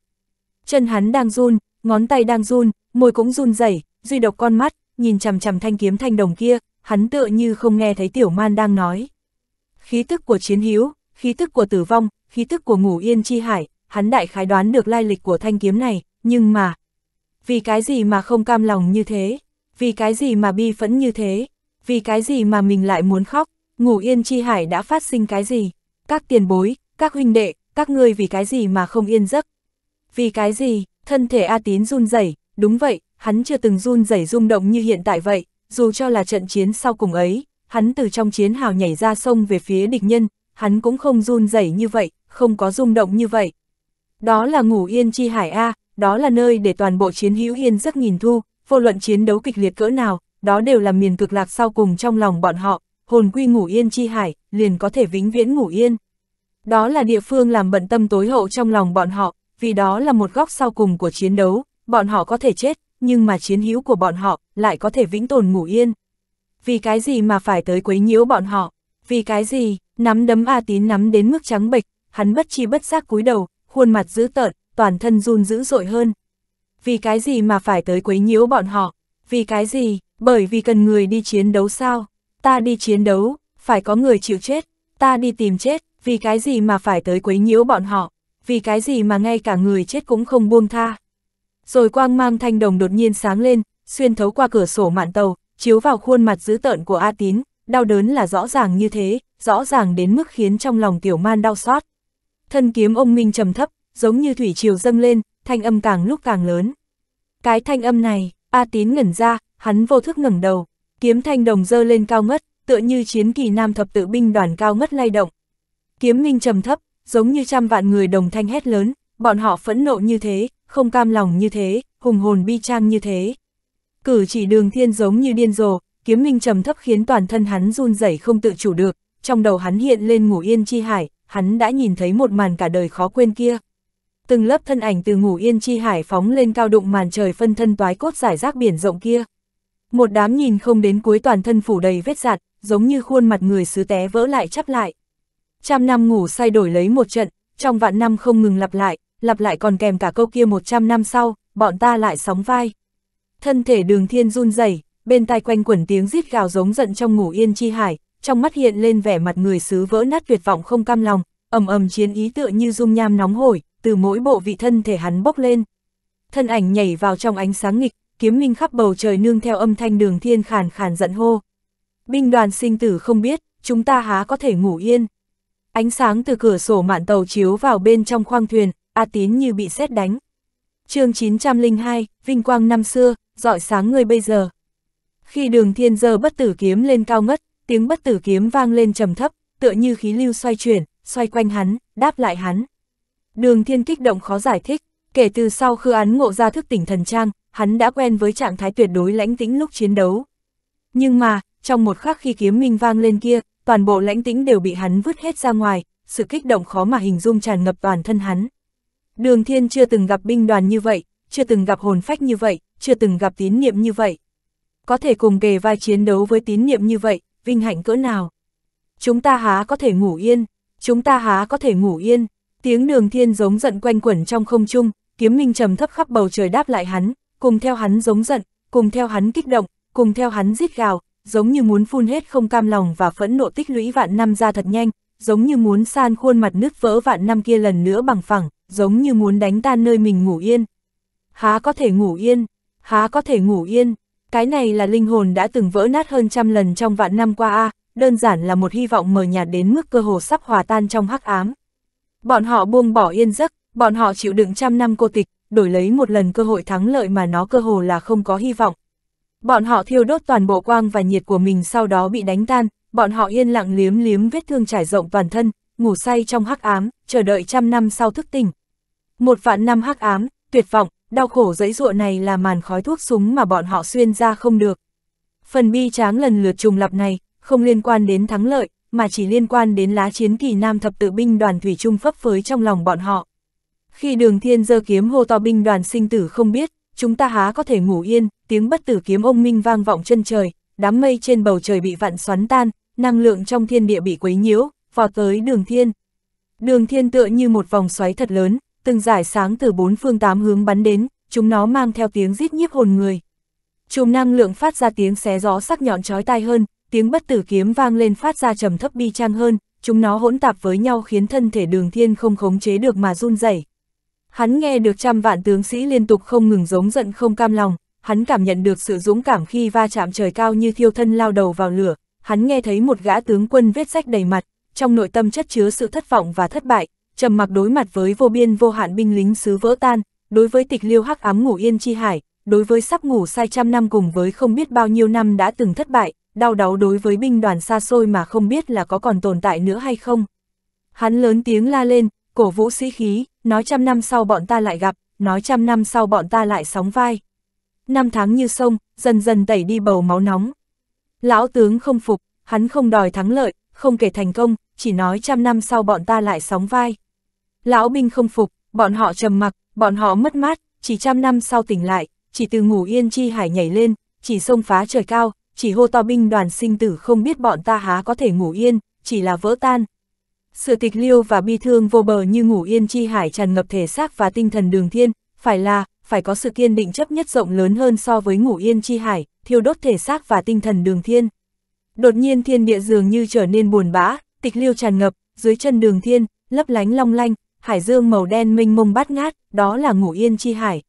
Chân hắn đang run, ngón tay đang run, môi cũng run rẩy, duy độc con mắt, nhìn chằm chằm thanh kiếm thanh đồng kia, hắn tựa như không nghe thấy tiểu man đang nói. Khí tức của chiến hiếu, khí tức của tử vong, khí tức của ngủ yên chi hải, hắn đại khái đoán được lai lịch của thanh kiếm này, nhưng mà... Vì cái gì mà không cam lòng như thế? Vì cái gì mà bi phẫn như thế? Vì cái gì mà mình lại muốn khóc? Ngủ yên chi hải đã phát sinh cái gì? các tiền bối, các huynh đệ, các ngươi vì cái gì mà không yên giấc? Vì cái gì? Thân thể A Tín run rẩy, đúng vậy, hắn chưa từng run rẩy rung động như hiện tại vậy, dù cho là trận chiến sau cùng ấy, hắn từ trong chiến hào nhảy ra sông về phía địch nhân, hắn cũng không run rẩy như vậy, không có rung động như vậy. Đó là ngủ yên chi hải A, đó là nơi để toàn bộ chiến hữu yên giấc nghìn thu, vô luận chiến đấu kịch liệt cỡ nào, đó đều là miền cực lạc sau cùng trong lòng bọn họ, hồn quy ngủ yên chi hải, liền có thể vĩnh viễn ngủ yên. Đó là địa phương làm bận tâm tối hậu trong lòng bọn họ, vì đó là một góc sau cùng của chiến đấu, bọn họ có thể chết, nhưng mà chiến hữu của bọn họ lại có thể vĩnh tồn ngủ yên. Vì cái gì mà phải tới quấy nhiễu bọn họ? Vì cái gì? Nắm đấm A Tín nắm đến mức trắng bệch, hắn bất chi bất giác cúi đầu, khuôn mặt dữ tợn, toàn thân run dữ dội hơn. Vì cái gì mà phải tới quấy nhiễu bọn họ? Vì cái gì? Bởi vì cần người đi chiến đấu sao? ta đi chiến đấu, phải có người chịu chết, ta đi tìm chết, vì cái gì mà phải tới quấy nhiễu bọn họ, vì cái gì mà ngay cả người chết cũng không buông tha. Rồi quang mang thanh đồng đột nhiên sáng lên, xuyên thấu qua cửa sổ mạn tàu, chiếu vào khuôn mặt dữ tợn của A Tín, đau đớn là rõ ràng như thế, rõ ràng đến mức khiến trong lòng tiểu man đau xót. Thân kiếm ông Minh trầm thấp, giống như thủy triều dâng lên, thanh âm càng lúc càng lớn. Cái thanh âm này, A Tín ngẩn ra, hắn vô thức ngẩng đầu, Kiếm thanh đồng dơ lên cao ngất, tựa như chiến kỳ nam thập tự binh đoàn cao ngất lay động. Kiếm minh trầm thấp, giống như trăm vạn người đồng thanh hét lớn, bọn họ phẫn nộ như thế, không cam lòng như thế, hùng hồn bi trang như thế. Cử chỉ đường thiên giống như điên rồ, kiếm minh trầm thấp khiến toàn thân hắn run rẩy không tự chủ được, trong đầu hắn hiện lên ngủ yên chi hải, hắn đã nhìn thấy một màn cả đời khó quên kia. Từng lớp thân ảnh từ ngủ yên chi hải phóng lên cao đụng màn trời phân thân toái cốt giải rác biển rộng kia. Một đám nhìn không đến cuối toàn thân phủ đầy vết giặt, giống như khuôn mặt người xứ té vỡ lại chắp lại. Trăm năm ngủ say đổi lấy một trận, trong vạn năm không ngừng lặp lại, lặp lại còn kèm cả câu kia một trăm năm sau, bọn ta lại sóng vai. Thân thể đường thiên run rẩy bên tai quanh quẩn tiếng rít gào giống giận trong ngủ yên chi hải, trong mắt hiện lên vẻ mặt người xứ vỡ nát tuyệt vọng không cam lòng, ầm ầm chiến ý tựa như dung nham nóng hổi, từ mỗi bộ vị thân thể hắn bốc lên. Thân ảnh nhảy vào trong ánh sáng nghịch, kiếm minh khắp bầu trời nương theo âm thanh đường thiên khàn khàn giận hô. Binh đoàn sinh tử không biết, chúng ta há có thể ngủ yên. Ánh sáng từ cửa sổ mạn tàu chiếu vào bên trong khoang thuyền, A Tín như bị xét đánh. chương 902, Vinh Quang năm xưa, dọi sáng người bây giờ. Khi đường thiên giờ bất tử kiếm lên cao ngất, tiếng bất tử kiếm vang lên trầm thấp, tựa như khí lưu xoay chuyển, xoay quanh hắn, đáp lại hắn. Đường thiên kích động khó giải thích, Kể từ sau khư án ngộ ra thức tỉnh thần trang, hắn đã quen với trạng thái tuyệt đối lãnh tĩnh lúc chiến đấu. Nhưng mà, trong một khắc khi kiếm minh vang lên kia, toàn bộ lãnh tĩnh đều bị hắn vứt hết ra ngoài, sự kích động khó mà hình dung tràn ngập toàn thân hắn. Đường thiên chưa từng gặp binh đoàn như vậy, chưa từng gặp hồn phách như vậy, chưa từng gặp tín niệm như vậy. Có thể cùng kề vai chiến đấu với tín niệm như vậy, vinh hạnh cỡ nào. Chúng ta há có thể ngủ yên, chúng ta há có thể ngủ yên, tiếng đường thiên giống giận quanh quẩn trong không trung, kiếm minh trầm thấp khắp bầu trời đáp lại hắn, cùng theo hắn giống giận, cùng theo hắn kích động, cùng theo hắn rít gào, giống như muốn phun hết không cam lòng và phẫn nộ tích lũy vạn năm ra thật nhanh, giống như muốn san khuôn mặt nước vỡ vạn năm kia lần nữa bằng phẳng, giống như muốn đánh tan nơi mình ngủ yên. Há có thể ngủ yên, há có thể ngủ yên, cái này là linh hồn đã từng vỡ nát hơn trăm lần trong vạn năm qua a, đơn giản là một hy vọng mờ nhạt đến mức cơ hồ sắp hòa tan trong hắc ám. Bọn họ buông bỏ yên giấc, bọn họ chịu đựng trăm năm cô tịch, đổi lấy một lần cơ hội thắng lợi mà nó cơ hồ là không có hy vọng. Bọn họ thiêu đốt toàn bộ quang và nhiệt của mình sau đó bị đánh tan, bọn họ yên lặng liếm liếm vết thương trải rộng toàn thân, ngủ say trong hắc ám, chờ đợi trăm năm sau thức tỉnh. Một vạn năm hắc ám, tuyệt vọng, đau khổ dẫy dụa này là màn khói thuốc súng mà bọn họ xuyên ra không được. Phần bi tráng lần lượt trùng lập này, không liên quan đến thắng lợi, mà chỉ liên quan đến lá chiến kỳ nam thập tự binh đoàn thủy trung phấp phới trong lòng bọn họ. Khi đường thiên giơ kiếm hô to binh đoàn sinh tử không biết, chúng ta há có thể ngủ yên, tiếng bất tử kiếm ông minh vang vọng chân trời, đám mây trên bầu trời bị vặn xoắn tan, năng lượng trong thiên địa bị quấy nhiễu, vọt tới đường thiên. Đường thiên tựa như một vòng xoáy thật lớn, từng giải sáng từ bốn phương tám hướng bắn đến, chúng nó mang theo tiếng giết nhiếp hồn người. Chùm năng lượng phát ra tiếng xé gió sắc nhọn chói tai hơn, tiếng bất tử kiếm vang lên phát ra trầm thấp bi trang hơn, chúng nó hỗn tạp với nhau khiến thân thể đường thiên không khống chế được mà run rẩy. Hắn nghe được trăm vạn tướng sĩ liên tục không ngừng giống giận không cam lòng, hắn cảm nhận được sự dũng cảm khi va chạm trời cao như thiêu thân lao đầu vào lửa, hắn nghe thấy một gã tướng quân vết sách đầy mặt, trong nội tâm chất chứa sự thất vọng và thất bại, trầm mặc đối mặt với vô biên vô hạn binh lính xứ vỡ tan, đối với tịch liêu hắc ám ngủ yên chi hải, đối với sắp ngủ sai trăm năm cùng với không biết bao nhiêu năm đã từng thất bại, đau đáu đối với binh đoàn xa xôi mà không biết là có còn tồn tại nữa hay không. Hắn lớn tiếng la lên, cổ vũ sĩ khí, nói trăm năm sau bọn ta lại gặp, nói trăm năm sau bọn ta lại sóng vai. Năm tháng như sông, dần dần tẩy đi bầu máu nóng. Lão tướng không phục, hắn không đòi thắng lợi, không kể thành công, chỉ nói trăm năm sau bọn ta lại sóng vai. Lão binh không phục, bọn họ trầm mặc, bọn họ mất mát, chỉ trăm năm sau tỉnh lại, chỉ từ ngủ yên chi hải nhảy lên, chỉ sông phá trời cao, chỉ hô to binh đoàn sinh tử không biết bọn ta há có thể ngủ yên, chỉ là vỡ tan, sự tịch liêu và bi thương vô bờ như ngủ yên chi hải tràn ngập thể xác và tinh thần đường thiên, phải là, phải có sự kiên định chấp nhất rộng lớn hơn so với ngủ yên chi hải, thiêu đốt thể xác và tinh thần đường thiên. Đột nhiên thiên địa dường như trở nên buồn bã, tịch liêu tràn ngập, dưới chân đường thiên, lấp lánh long lanh, hải dương màu đen mênh mông bát ngát, đó là ngủ yên chi hải.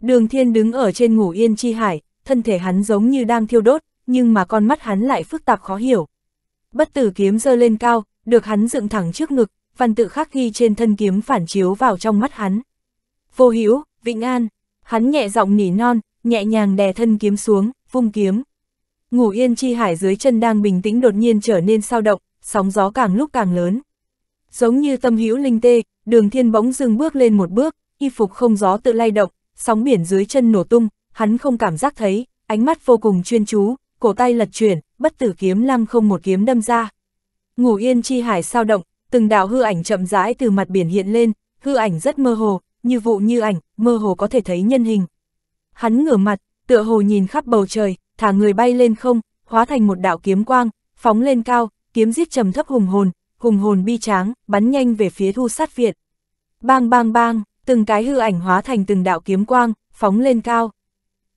Đường thiên đứng ở trên ngủ yên chi hải, thân thể hắn giống như đang thiêu đốt, nhưng mà con mắt hắn lại phức tạp khó hiểu. Bất tử kiếm giơ lên cao, được hắn dựng thẳng trước ngực, văn tự khắc ghi trên thân kiếm phản chiếu vào trong mắt hắn. Vô Hữu, Vĩnh An, hắn nhẹ giọng nỉ non, nhẹ nhàng đè thân kiếm xuống, vung kiếm. Ngủ yên chi hải dưới chân đang bình tĩnh đột nhiên trở nên sao động, sóng gió càng lúc càng lớn. Giống như tâm hữu linh tê, đường thiên bóng dưng bước lên một bước, y phục không gió tự lay động, sóng biển dưới chân nổ tung, hắn không cảm giác thấy, ánh mắt vô cùng chuyên chú, cổ tay lật chuyển, bất tử kiếm lăng không một kiếm đâm ra. Ngủ yên chi hải sao động, từng đạo hư ảnh chậm rãi từ mặt biển hiện lên, hư ảnh rất mơ hồ, như vụ như ảnh, mơ hồ có thể thấy nhân hình. Hắn ngửa mặt, tựa hồ nhìn khắp bầu trời, thả người bay lên không, hóa thành một đạo kiếm quang, phóng lên cao, kiếm giết trầm thấp hùng hồn, hùng hồn bi tráng, bắn nhanh về phía thu sát viện. Bang bang bang, từng cái hư ảnh hóa thành từng đạo kiếm quang, phóng lên cao.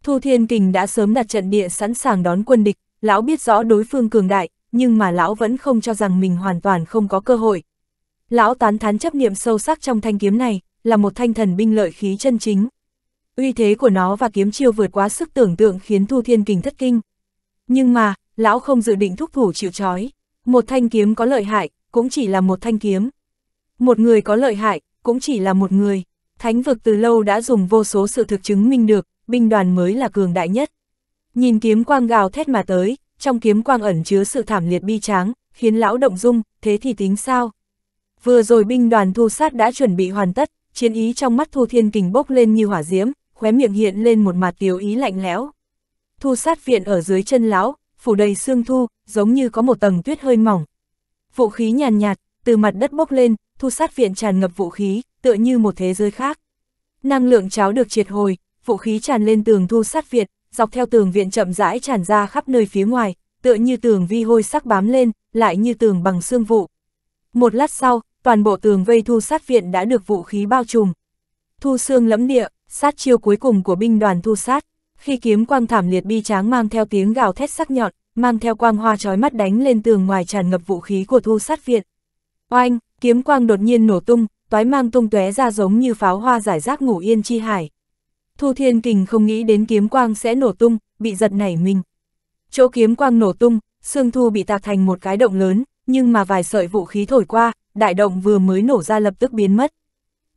Thu Thiên Kình đã sớm đặt trận địa sẵn sàng đón quân địch, lão biết rõ đối phương cường đại, nhưng mà lão vẫn không cho rằng mình hoàn toàn không có cơ hội. Lão tán thán chấp niệm sâu sắc trong thanh kiếm này, là một thanh thần binh lợi khí chân chính. Uy thế của nó và kiếm chiêu vượt quá sức tưởng tượng khiến Thu Thiên Kình thất kinh. Nhưng mà, lão không dự định thúc thủ chịu trói. Một thanh kiếm có lợi hại, cũng chỉ là một thanh kiếm. Một người có lợi hại, cũng chỉ là một người. Thánh vực từ lâu đã dùng vô số sự thực chứng minh được, binh đoàn mới là cường đại nhất. Nhìn kiếm quang gào thét mà tới, trong kiếm quang ẩn chứa sự thảm liệt bi tráng, khiến lão động dung, thế thì tính sao? Vừa rồi binh đoàn thu sát đã chuẩn bị hoàn tất, chiến ý trong mắt Thu Thiên Kình bốc lên như hỏa diễm, khóe miệng hiện lên một mặt tiểu ý lạnh lẽo. Thu sát viện ở dưới chân lão, phủ đầy xương thu, giống như có một tầng tuyết hơi mỏng. Vũ khí nhàn nhạt, từ mặt đất bốc lên, thu sát viện tràn ngập vũ khí, tựa như một thế giới khác. Năng lượng cháo được triệt hồi, vũ khí tràn lên tường thu sát viện, dọc theo tường viện chậm rãi tràn ra khắp nơi phía ngoài, tựa như tường vi hôi sắc bám lên, lại như tường bằng xương vụ. Một lát sau, toàn bộ tường vây thu sát viện đã được vũ khí bao trùm. Thu xương lẫm địa, sát chiêu cuối cùng của binh đoàn thu sát, khi kiếm quang thảm liệt bi tráng mang theo tiếng gào thét sắc nhọn, mang theo quang hoa chói mắt đánh lên tường ngoài tràn ngập vũ khí của thu sát viện. Oanh, kiếm quang đột nhiên nổ tung, toái mang tung tóe ra giống như pháo hoa giải rác ngủ yên chi hải. Thu Thiên Kình không nghĩ đến kiếm quang sẽ nổ tung, bị giật nảy mình. Chỗ kiếm quang nổ tung, xương Thu bị tạc thành một cái động lớn, nhưng mà vài sợi vũ khí thổi qua, đại động vừa mới nổ ra lập tức biến mất.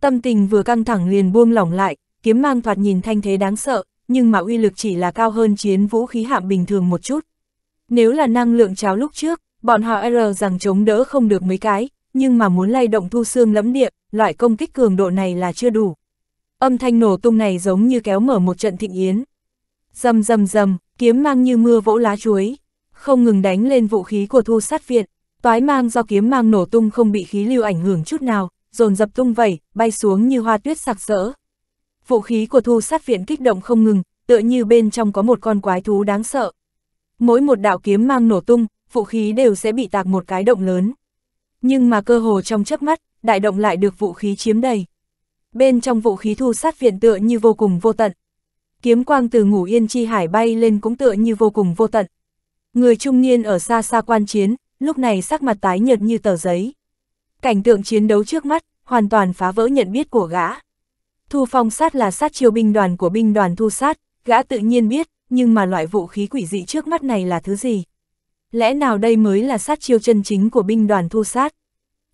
Tâm tình vừa căng thẳng liền buông lỏng lại, kiếm mang thoạt nhìn thanh thế đáng sợ, nhưng mà uy lực chỉ là cao hơn chiến vũ khí hạm bình thường một chút. Nếu là năng lượng cháo lúc trước, bọn họ R rằng chống đỡ không được mấy cái, nhưng mà muốn lay động thu xương lẫm địa, loại công kích cường độ này là chưa đủ. Âm thanh nổ tung này giống như kéo mở một trận thịnh yến. Dầm dầm dầm, kiếm mang như mưa vỗ lá chuối, không ngừng đánh lên vũ khí của thu sát viện, toái mang do kiếm mang nổ tung không bị khí lưu ảnh hưởng chút nào, dồn dập tung vẩy, bay xuống như hoa tuyết sạc sỡ. Vũ khí của thu sát viện kích động không ngừng, tựa như bên trong có một con quái thú đáng sợ. Mỗi một đạo kiếm mang nổ tung, vũ khí đều sẽ bị tạc một cái động lớn. Nhưng mà cơ hồ trong chớp mắt, đại động lại được vũ khí chiếm đầy bên trong vũ khí thu sát viện tựa như vô cùng vô tận. Kiếm quang từ ngủ yên chi hải bay lên cũng tựa như vô cùng vô tận. Người trung niên ở xa xa quan chiến, lúc này sắc mặt tái nhợt như tờ giấy. Cảnh tượng chiến đấu trước mắt, hoàn toàn phá vỡ nhận biết của gã. Thu phong sát là sát chiêu binh đoàn của binh đoàn thu sát, gã tự nhiên biết, nhưng mà loại vũ khí quỷ dị trước mắt này là thứ gì? Lẽ nào đây mới là sát chiêu chân chính của binh đoàn thu sát?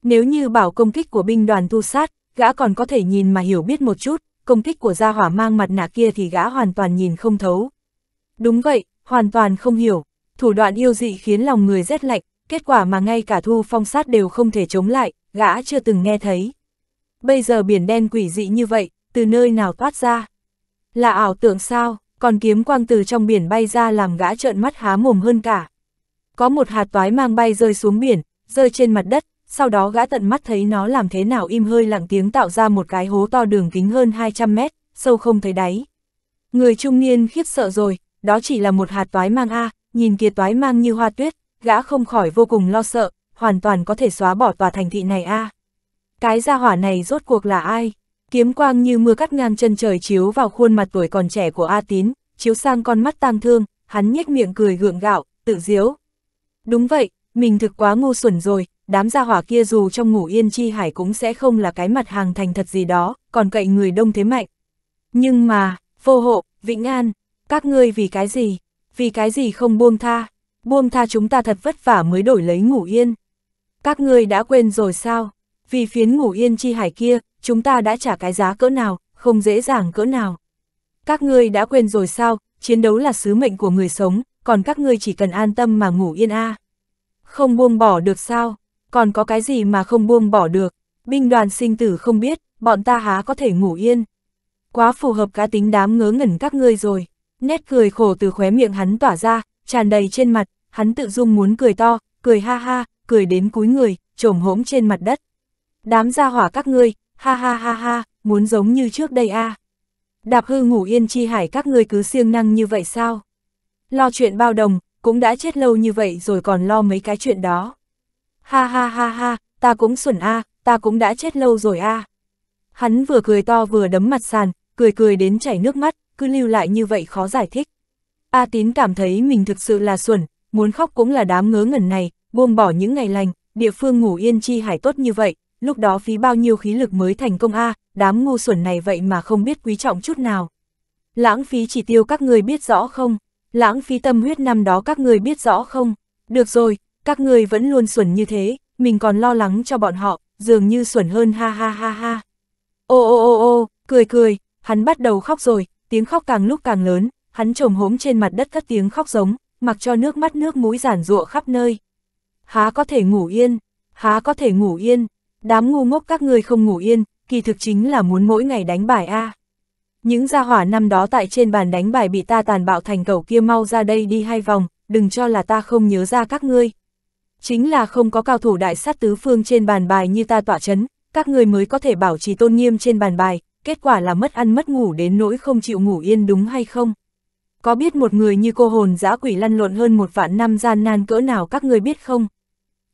Nếu như bảo công kích của binh đoàn thu sát, gã còn có thể nhìn mà hiểu biết một chút, công kích của gia hỏa mang mặt nạ kia thì gã hoàn toàn nhìn không thấu. Đúng vậy, hoàn toàn không hiểu, thủ đoạn yêu dị khiến lòng người rét lạnh, kết quả mà ngay cả thu phong sát đều không thể chống lại, gã chưa từng nghe thấy. Bây giờ biển đen quỷ dị như vậy, từ nơi nào toát ra? Là ảo tưởng sao, còn kiếm quang từ trong biển bay ra làm gã trợn mắt há mồm hơn cả. Có một hạt toái mang bay rơi xuống biển, rơi trên mặt đất, sau đó gã tận mắt thấy nó làm thế nào im hơi lặng tiếng tạo ra một cái hố to đường kính hơn 200 mét, sâu không thấy đáy. Người trung niên khiếp sợ rồi, đó chỉ là một hạt toái mang A, nhìn kia toái mang như hoa tuyết, gã không khỏi vô cùng lo sợ, hoàn toàn có thể xóa bỏ tòa thành thị này A. Cái gia hỏa này rốt cuộc là ai? Kiếm quang như mưa cắt ngang chân trời chiếu vào khuôn mặt tuổi còn trẻ của A Tín, chiếu sang con mắt tang thương, hắn nhếch miệng cười gượng gạo, tự diếu. Đúng vậy, mình thực quá ngu xuẩn rồi, đám gia hỏa kia dù trong ngủ yên chi hải cũng sẽ không là cái mặt hàng thành thật gì đó, còn cậy người đông thế mạnh. Nhưng mà, vô hộ, Vĩnh An, các ngươi vì cái gì, vì cái gì không buông tha, buông tha chúng ta thật vất vả mới đổi lấy ngủ yên. Các ngươi đã quên rồi sao, vì phiến ngủ yên chi hải kia, chúng ta đã trả cái giá cỡ nào, không dễ dàng cỡ nào. Các ngươi đã quên rồi sao, chiến đấu là sứ mệnh của người sống, còn các ngươi chỉ cần an tâm mà ngủ yên a à. Không buông bỏ được sao? còn có cái gì mà không buông bỏ được, binh đoàn sinh tử không biết, bọn ta há có thể ngủ yên. Quá phù hợp cá tính đám ngớ ngẩn các ngươi rồi, nét cười khổ từ khóe miệng hắn tỏa ra, tràn đầy trên mặt, hắn tự dung muốn cười to, cười ha ha, cười đến cúi người, trồm hỗn trên mặt đất. Đám gia hỏa các ngươi, ha ha ha ha, muốn giống như trước đây a. À. Đạp hư ngủ yên chi hải các ngươi cứ siêng năng như vậy sao? Lo chuyện bao đồng, cũng đã chết lâu như vậy rồi còn lo mấy cái chuyện đó. Ha ha ha ha, ta cũng xuẩn a, ta cũng đã chết lâu rồi a. Hắn vừa cười to vừa đấm mặt sàn, cười cười đến chảy nước mắt, cứ lưu lại như vậy khó giải thích. A tín cảm thấy mình thực sự là xuẩn, muốn khóc cũng là đám ngớ ngẩn này, buông bỏ những ngày lành, địa phương ngủ yên chi hải tốt như vậy, lúc đó phí bao nhiêu khí lực mới thành công a, đám ngu xuẩn này vậy mà không biết quý trọng chút nào. Lãng phí chỉ tiêu các người biết rõ không? Lãng phí tâm huyết năm đó các người biết rõ không? Được rồi, các người vẫn luôn xuẩn như thế, mình còn lo lắng cho bọn họ, dường như xuẩn hơn ha ha ha ha. Ô ô ô ô, cười cười, hắn bắt đầu khóc rồi, tiếng khóc càng lúc càng lớn, hắn trồm hốm trên mặt đất cất tiếng khóc giống, mặc cho nước mắt nước mũi giản rụa khắp nơi. Há có thể ngủ yên, há có thể ngủ yên, đám ngu ngốc các ngươi không ngủ yên, kỳ thực chính là muốn mỗi ngày đánh bài a. Những gia hỏa năm đó tại trên bàn đánh bài bị ta tàn bạo thành cầu kia mau ra đây đi hai vòng, đừng cho là ta không nhớ ra các ngươi chính là không có cao thủ đại sát tứ phương trên bàn bài như ta tỏa chấn, các người mới có thể bảo trì tôn nghiêm trên bàn bài, kết quả là mất ăn mất ngủ đến nỗi không chịu ngủ yên đúng hay không? Có biết một người như cô hồn dã quỷ lăn lộn hơn một vạn năm gian nan cỡ nào các người biết không?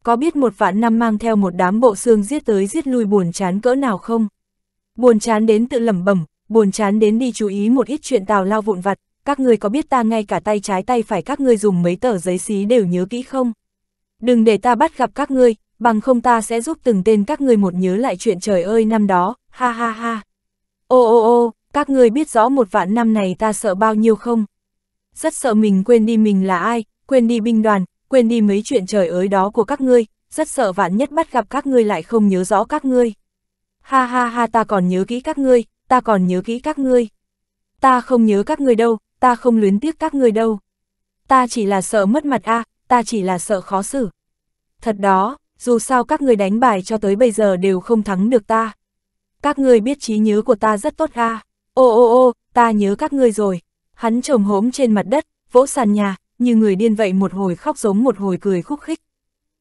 Có biết một vạn năm mang theo một đám bộ xương giết tới giết lui buồn chán cỡ nào không? Buồn chán đến tự lẩm bẩm, buồn chán đến đi chú ý một ít chuyện tào lao vụn vặt, các người có biết ta ngay cả tay trái tay phải các người dùng mấy tờ giấy xí đều nhớ kỹ không? đừng để ta bắt gặp các ngươi, bằng không ta sẽ giúp từng tên các ngươi một nhớ lại chuyện trời ơi năm đó, ha ha ha. Ô ô ô, các ngươi biết rõ một vạn năm này ta sợ bao nhiêu không? Rất sợ mình quên đi mình là ai, quên đi binh đoàn, quên đi mấy chuyện trời ơi đó của các ngươi, rất sợ vạn nhất bắt gặp các ngươi lại không nhớ rõ các ngươi. Ha ha ha ta còn nhớ kỹ các ngươi, ta còn nhớ kỹ các ngươi. Ta không nhớ các ngươi đâu, ta không luyến tiếc các ngươi đâu. Ta chỉ là sợ mất mặt a, à, ta chỉ là sợ khó xử. Thật đó, dù sao các người đánh bài cho tới bây giờ đều không thắng được ta. Các người biết trí nhớ của ta rất tốt ga. Ô ô ô, ta nhớ các ngươi rồi. Hắn trồm hốm trên mặt đất, vỗ sàn nhà, như người điên vậy một hồi khóc giống một hồi cười khúc khích.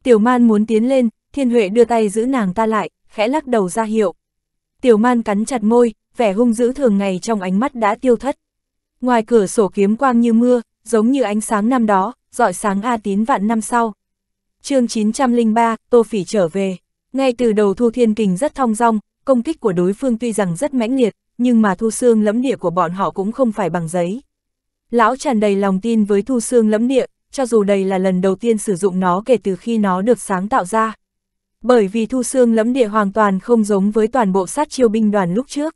Tiểu man muốn tiến lên, thiên huệ đưa tay giữ nàng ta lại, khẽ lắc đầu ra hiệu. Tiểu man cắn chặt môi, vẻ hung dữ thường ngày trong ánh mắt đã tiêu thất. Ngoài cửa sổ kiếm quang như mưa, giống như ánh sáng năm đó, dọi sáng A tín vạn năm sau. chương 903, Tô Phỉ trở về. Ngay từ đầu Thu Thiên Kình rất thong dong, công kích của đối phương tuy rằng rất mãnh liệt, nhưng mà Thu Sương lẫm địa của bọn họ cũng không phải bằng giấy. Lão tràn đầy lòng tin với Thu Sương lẫm địa, cho dù đây là lần đầu tiên sử dụng nó kể từ khi nó được sáng tạo ra. Bởi vì Thu Sương lẫm địa hoàn toàn không giống với toàn bộ sát chiêu binh đoàn lúc trước.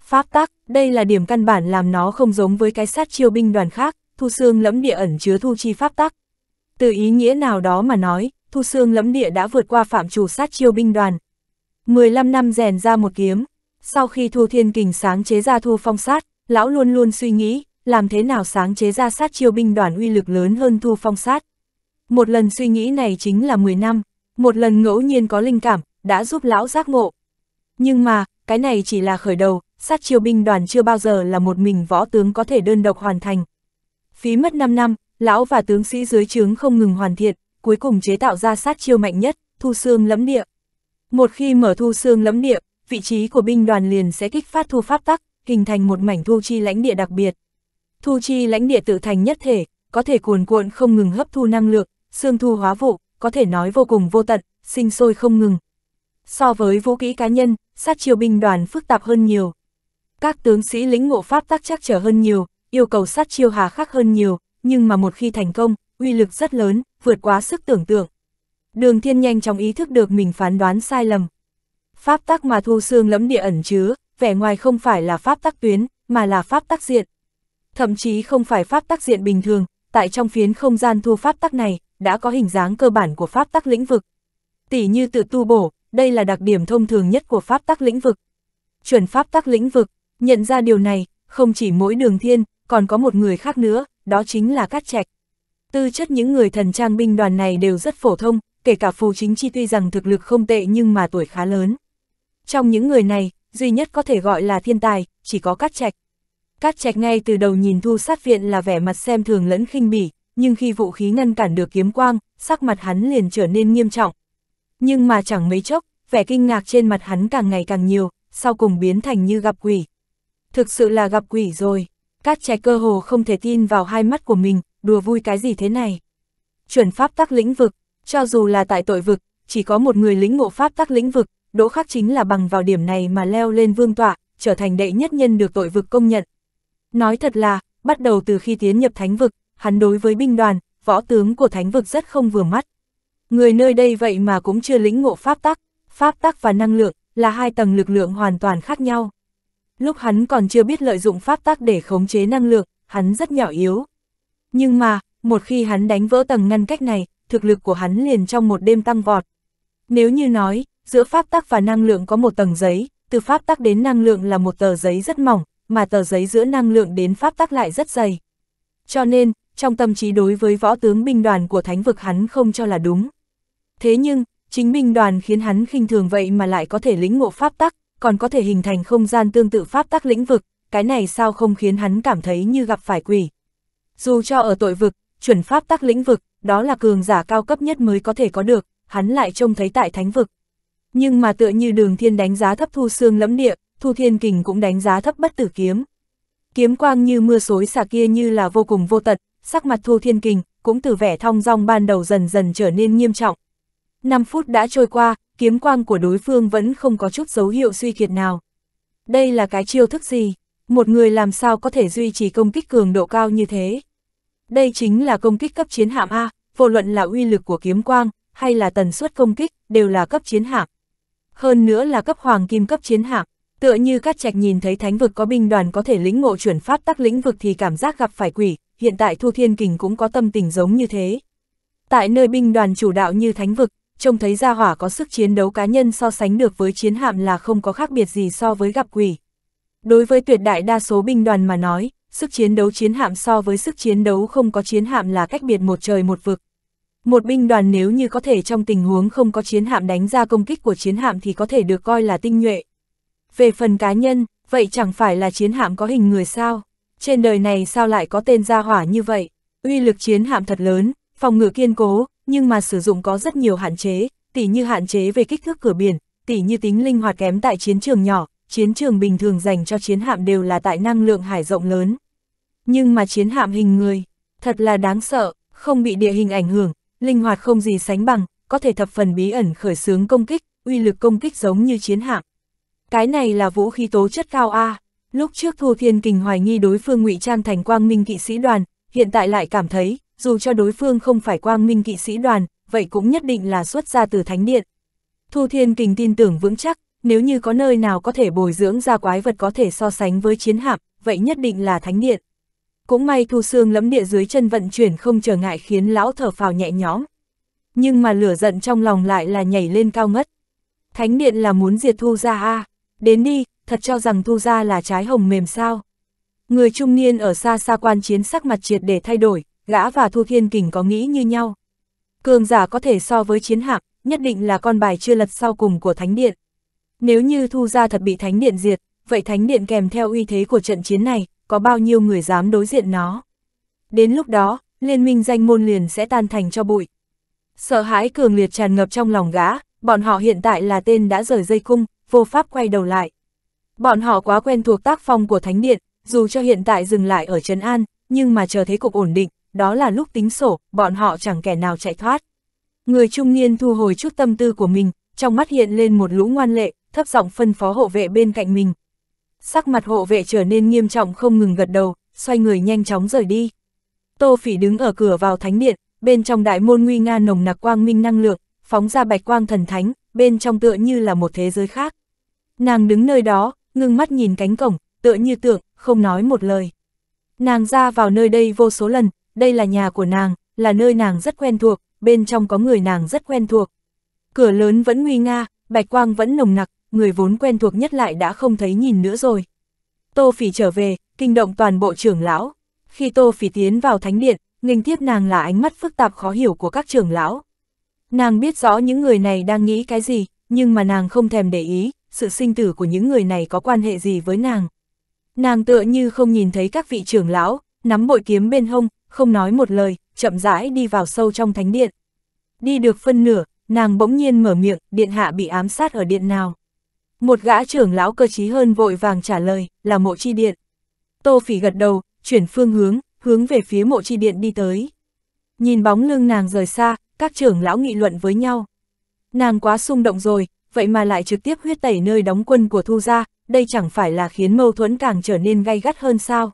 Pháp tắc, đây là điểm căn bản làm nó không giống với cái sát chiêu binh đoàn khác, thu xương lẫm địa ẩn chứa thu chi pháp tắc. Từ ý nghĩa nào đó mà nói, thu xương lẫm địa đã vượt qua phạm chủ sát chiêu binh đoàn. 15 năm rèn ra một kiếm, sau khi thu thiên kình sáng chế ra thu phong sát, lão luôn luôn suy nghĩ, làm thế nào sáng chế ra sát chiêu binh đoàn uy lực lớn hơn thu phong sát. Một lần suy nghĩ này chính là 10 năm, một lần ngẫu nhiên có linh cảm, đã giúp lão giác ngộ. Nhưng mà, cái này chỉ là khởi đầu, sát chiêu binh đoàn chưa bao giờ là một mình võ tướng có thể đơn độc hoàn thành phí mất 5 năm, lão và tướng sĩ dưới trướng không ngừng hoàn thiện, cuối cùng chế tạo ra sát chiêu mạnh nhất, thu xương lẫm địa. Một khi mở thu xương lẫm địa, vị trí của binh đoàn liền sẽ kích phát thu pháp tắc, hình thành một mảnh thu chi lãnh địa đặc biệt. Thu chi lãnh địa tự thành nhất thể, có thể cuồn cuộn không ngừng hấp thu năng lượng, xương thu hóa vụ, có thể nói vô cùng vô tận, sinh sôi không ngừng. So với vũ kỹ cá nhân, sát chiêu binh đoàn phức tạp hơn nhiều. Các tướng sĩ lĩnh ngộ pháp tắc chắc trở hơn nhiều, yêu cầu sát chiêu hà khắc hơn nhiều, nhưng mà một khi thành công, uy lực rất lớn, vượt quá sức tưởng tượng. Đường thiên nhanh chóng ý thức được mình phán đoán sai lầm. Pháp tắc mà thu xương lẫm địa ẩn chứa, vẻ ngoài không phải là pháp tắc tuyến, mà là pháp tắc diện. Thậm chí không phải pháp tắc diện bình thường, tại trong phiến không gian thu pháp tắc này, đã có hình dáng cơ bản của pháp tắc lĩnh vực. Tỷ như tự tu bổ, đây là đặc điểm thông thường nhất của pháp tắc lĩnh vực. Chuẩn pháp tắc lĩnh vực, nhận ra điều này, không chỉ mỗi đường thiên, còn có một người khác nữa, đó chính là Cát Trạch. Tư chất những người thần trang binh đoàn này đều rất phổ thông, kể cả phù chính chi tuy rằng thực lực không tệ nhưng mà tuổi khá lớn. Trong những người này, duy nhất có thể gọi là thiên tài, chỉ có Cát Trạch. Cát Trạch ngay từ đầu nhìn thu sát viện là vẻ mặt xem thường lẫn khinh bỉ, nhưng khi vũ khí ngăn cản được kiếm quang, sắc mặt hắn liền trở nên nghiêm trọng. Nhưng mà chẳng mấy chốc, vẻ kinh ngạc trên mặt hắn càng ngày càng nhiều, sau cùng biến thành như gặp quỷ. Thực sự là gặp quỷ rồi. Cát trẻ cơ hồ không thể tin vào hai mắt của mình, đùa vui cái gì thế này. Chuẩn pháp tắc lĩnh vực, cho dù là tại tội vực, chỉ có một người lĩnh ngộ pháp tắc lĩnh vực, Đỗ Khắc chính là bằng vào điểm này mà leo lên vương tọa, trở thành đệ nhất nhân được tội vực công nhận. Nói thật là, bắt đầu từ khi tiến nhập thánh vực, hắn đối với binh đoàn, võ tướng của thánh vực rất không vừa mắt. Người nơi đây vậy mà cũng chưa lĩnh ngộ pháp tắc, pháp tắc và năng lượng là hai tầng lực lượng hoàn toàn khác nhau. Lúc hắn còn chưa biết lợi dụng pháp tắc để khống chế năng lượng, hắn rất nhỏ yếu. Nhưng mà, một khi hắn đánh vỡ tầng ngăn cách này, thực lực của hắn liền trong một đêm tăng vọt. Nếu như nói, giữa pháp tắc và năng lượng có một tầng giấy, từ pháp tắc đến năng lượng là một tờ giấy rất mỏng, mà tờ giấy giữa năng lượng đến pháp tắc lại rất dày. Cho nên, trong tâm trí đối với võ tướng binh đoàn của thánh vực hắn không cho là đúng. Thế nhưng, chính binh đoàn khiến hắn khinh thường vậy mà lại có thể lĩnh ngộ pháp tắc, còn có thể hình thành không gian tương tự pháp tắc lĩnh vực, cái này sao không khiến hắn cảm thấy như gặp phải quỷ. Dù cho ở tội vực, chuẩn pháp tắc lĩnh vực, đó là cường giả cao cấp nhất mới có thể có được, hắn lại trông thấy tại thánh vực. Nhưng mà tựa như đường thiên đánh giá thấp thu xương lẫm địa, thu thiên kình cũng đánh giá thấp bất tử kiếm. Kiếm quang như mưa xối xả kia như là vô cùng vô tận, sắc mặt thu thiên kình, cũng từ vẻ thong dong ban đầu dần dần trở nên nghiêm trọng, 5 phút đã trôi qua, kiếm quang của đối phương vẫn không có chút dấu hiệu suy kiệt nào. Đây là cái chiêu thức gì? Một người làm sao có thể duy trì công kích cường độ cao như thế? Đây chính là công kích cấp chiến hạm A, vô luận là uy lực của kiếm quang, hay là tần suất công kích, đều là cấp chiến hạm. Hơn nữa là cấp hoàng kim cấp chiến hạm, tựa như các trạch nhìn thấy thánh vực có binh đoàn có thể lĩnh ngộ chuyển pháp tắc lĩnh vực thì cảm giác gặp phải quỷ, hiện tại Thu Thiên Kình cũng có tâm tình giống như thế. Tại nơi binh đoàn chủ đạo như thánh vực, trông thấy gia hỏa có sức chiến đấu cá nhân so sánh được với chiến hạm là không có khác biệt gì so với gặp quỷ. Đối với tuyệt đại đa số binh đoàn mà nói, sức chiến đấu chiến hạm so với sức chiến đấu không có chiến hạm là cách biệt một trời một vực. Một binh đoàn nếu như có thể trong tình huống không có chiến hạm đánh ra công kích của chiến hạm thì có thể được coi là tinh nhuệ. Về phần cá nhân, vậy chẳng phải là chiến hạm có hình người sao? Trên đời này sao lại có tên gia hỏa như vậy? Uy lực chiến hạm thật lớn, phòng ngự kiên cố, nhưng mà sử dụng có rất nhiều hạn chế, tỉ như hạn chế về kích thước cửa biển, tỉ như tính linh hoạt kém tại chiến trường nhỏ, chiến trường bình thường dành cho chiến hạm đều là tại năng lượng hải rộng lớn. Nhưng mà chiến hạm hình người, thật là đáng sợ, không bị địa hình ảnh hưởng, linh hoạt không gì sánh bằng, có thể thập phần bí ẩn khởi xướng công kích, uy lực công kích giống như chiến hạm. Cái này là vũ khí tố chất cao A. Lúc trước Thu Thiên Kình hoài nghi đối phương ngụy trang thành quang minh kỵ sĩ đoàn, hiện tại lại cảm thấy, dù cho đối phương không phải quang minh kỵ sĩ đoàn, vậy cũng nhất định là xuất ra từ thánh điện. Thu Thiên Kình tin tưởng vững chắc, nếu như có nơi nào có thể bồi dưỡng ra quái vật có thể so sánh với chiến hạm, vậy nhất định là thánh điện. Cũng may thu xương lẫm địa dưới chân vận chuyển không trở ngại khiến lão thở phào nhẹ nhõm. Nhưng mà lửa giận trong lòng lại là nhảy lên cao ngất. Thánh điện là muốn diệt thu ra a à. đến đi, thật cho rằng thu ra là trái hồng mềm sao. Người trung niên ở xa xa quan chiến sắc mặt triệt để thay đổi, gã và Thu Thiên Kình có nghĩ như nhau. Cường giả có thể so với chiến hạm, nhất định là con bài chưa lật sau cùng của Thánh Điện. Nếu như Thu Gia thật bị Thánh Điện diệt, vậy Thánh Điện kèm theo uy thế của trận chiến này, có bao nhiêu người dám đối diện nó. Đến lúc đó, liên minh danh môn liền sẽ tan thành cho bụi. Sợ hãi cường liệt tràn ngập trong lòng gã, bọn họ hiện tại là tên đã rời dây cung, vô pháp quay đầu lại. Bọn họ quá quen thuộc tác phong của Thánh Điện, dù cho hiện tại dừng lại ở Trấn An, nhưng mà chờ thế cục ổn định, đó là lúc tính sổ, bọn họ chẳng kẻ nào chạy thoát. Người trung niên thu hồi chút tâm tư của mình, trong mắt hiện lên một lũ ngoan lệ, thấp giọng phân phó hộ vệ bên cạnh mình. Sắc mặt hộ vệ trở nên nghiêm trọng không ngừng gật đầu, xoay người nhanh chóng rời đi. Tô Phỉ đứng ở cửa vào thánh điện, bên trong đại môn nguy nga nồng nặc quang minh năng lượng, phóng ra bạch quang thần thánh, bên trong tựa như là một thế giới khác. Nàng đứng nơi đó, ngưng mắt nhìn cánh cổng, tựa như tượng, không nói một lời. Nàng ra vào nơi đây vô số lần, đây là nhà của nàng, là nơi nàng rất quen thuộc, bên trong có người nàng rất quen thuộc. Cửa lớn vẫn nguy nga, bạch quang vẫn nồng nặc, người vốn quen thuộc nhất lại đã không thấy nhìn nữa rồi. Tô Phỉ trở về, kinh động toàn bộ trưởng lão. Khi Tô Phỉ tiến vào thánh điện, nghênh tiếp nàng là ánh mắt phức tạp khó hiểu của các trưởng lão. Nàng biết rõ những người này đang nghĩ cái gì, nhưng mà nàng không thèm để ý, sự sinh tử của những người này có quan hệ gì với nàng. Nàng tựa như không nhìn thấy các vị trưởng lão, nắm bội kiếm bên hông, không nói một lời, chậm rãi đi vào sâu trong thánh điện. Đi được phân nửa, nàng bỗng nhiên mở miệng, điện hạ bị ám sát ở điện nào. Một gã trưởng lão cơ trí hơn vội vàng trả lời, là mộ chi điện. Tô phỉ gật đầu, chuyển phương hướng, hướng về phía mộ chi điện đi tới. Nhìn bóng lưng nàng rời xa, các trưởng lão nghị luận với nhau. Nàng quá xung động rồi, vậy mà lại trực tiếp huyết tẩy nơi đóng quân của thu gia, đây chẳng phải là khiến mâu thuẫn càng trở nên gay gắt hơn sao.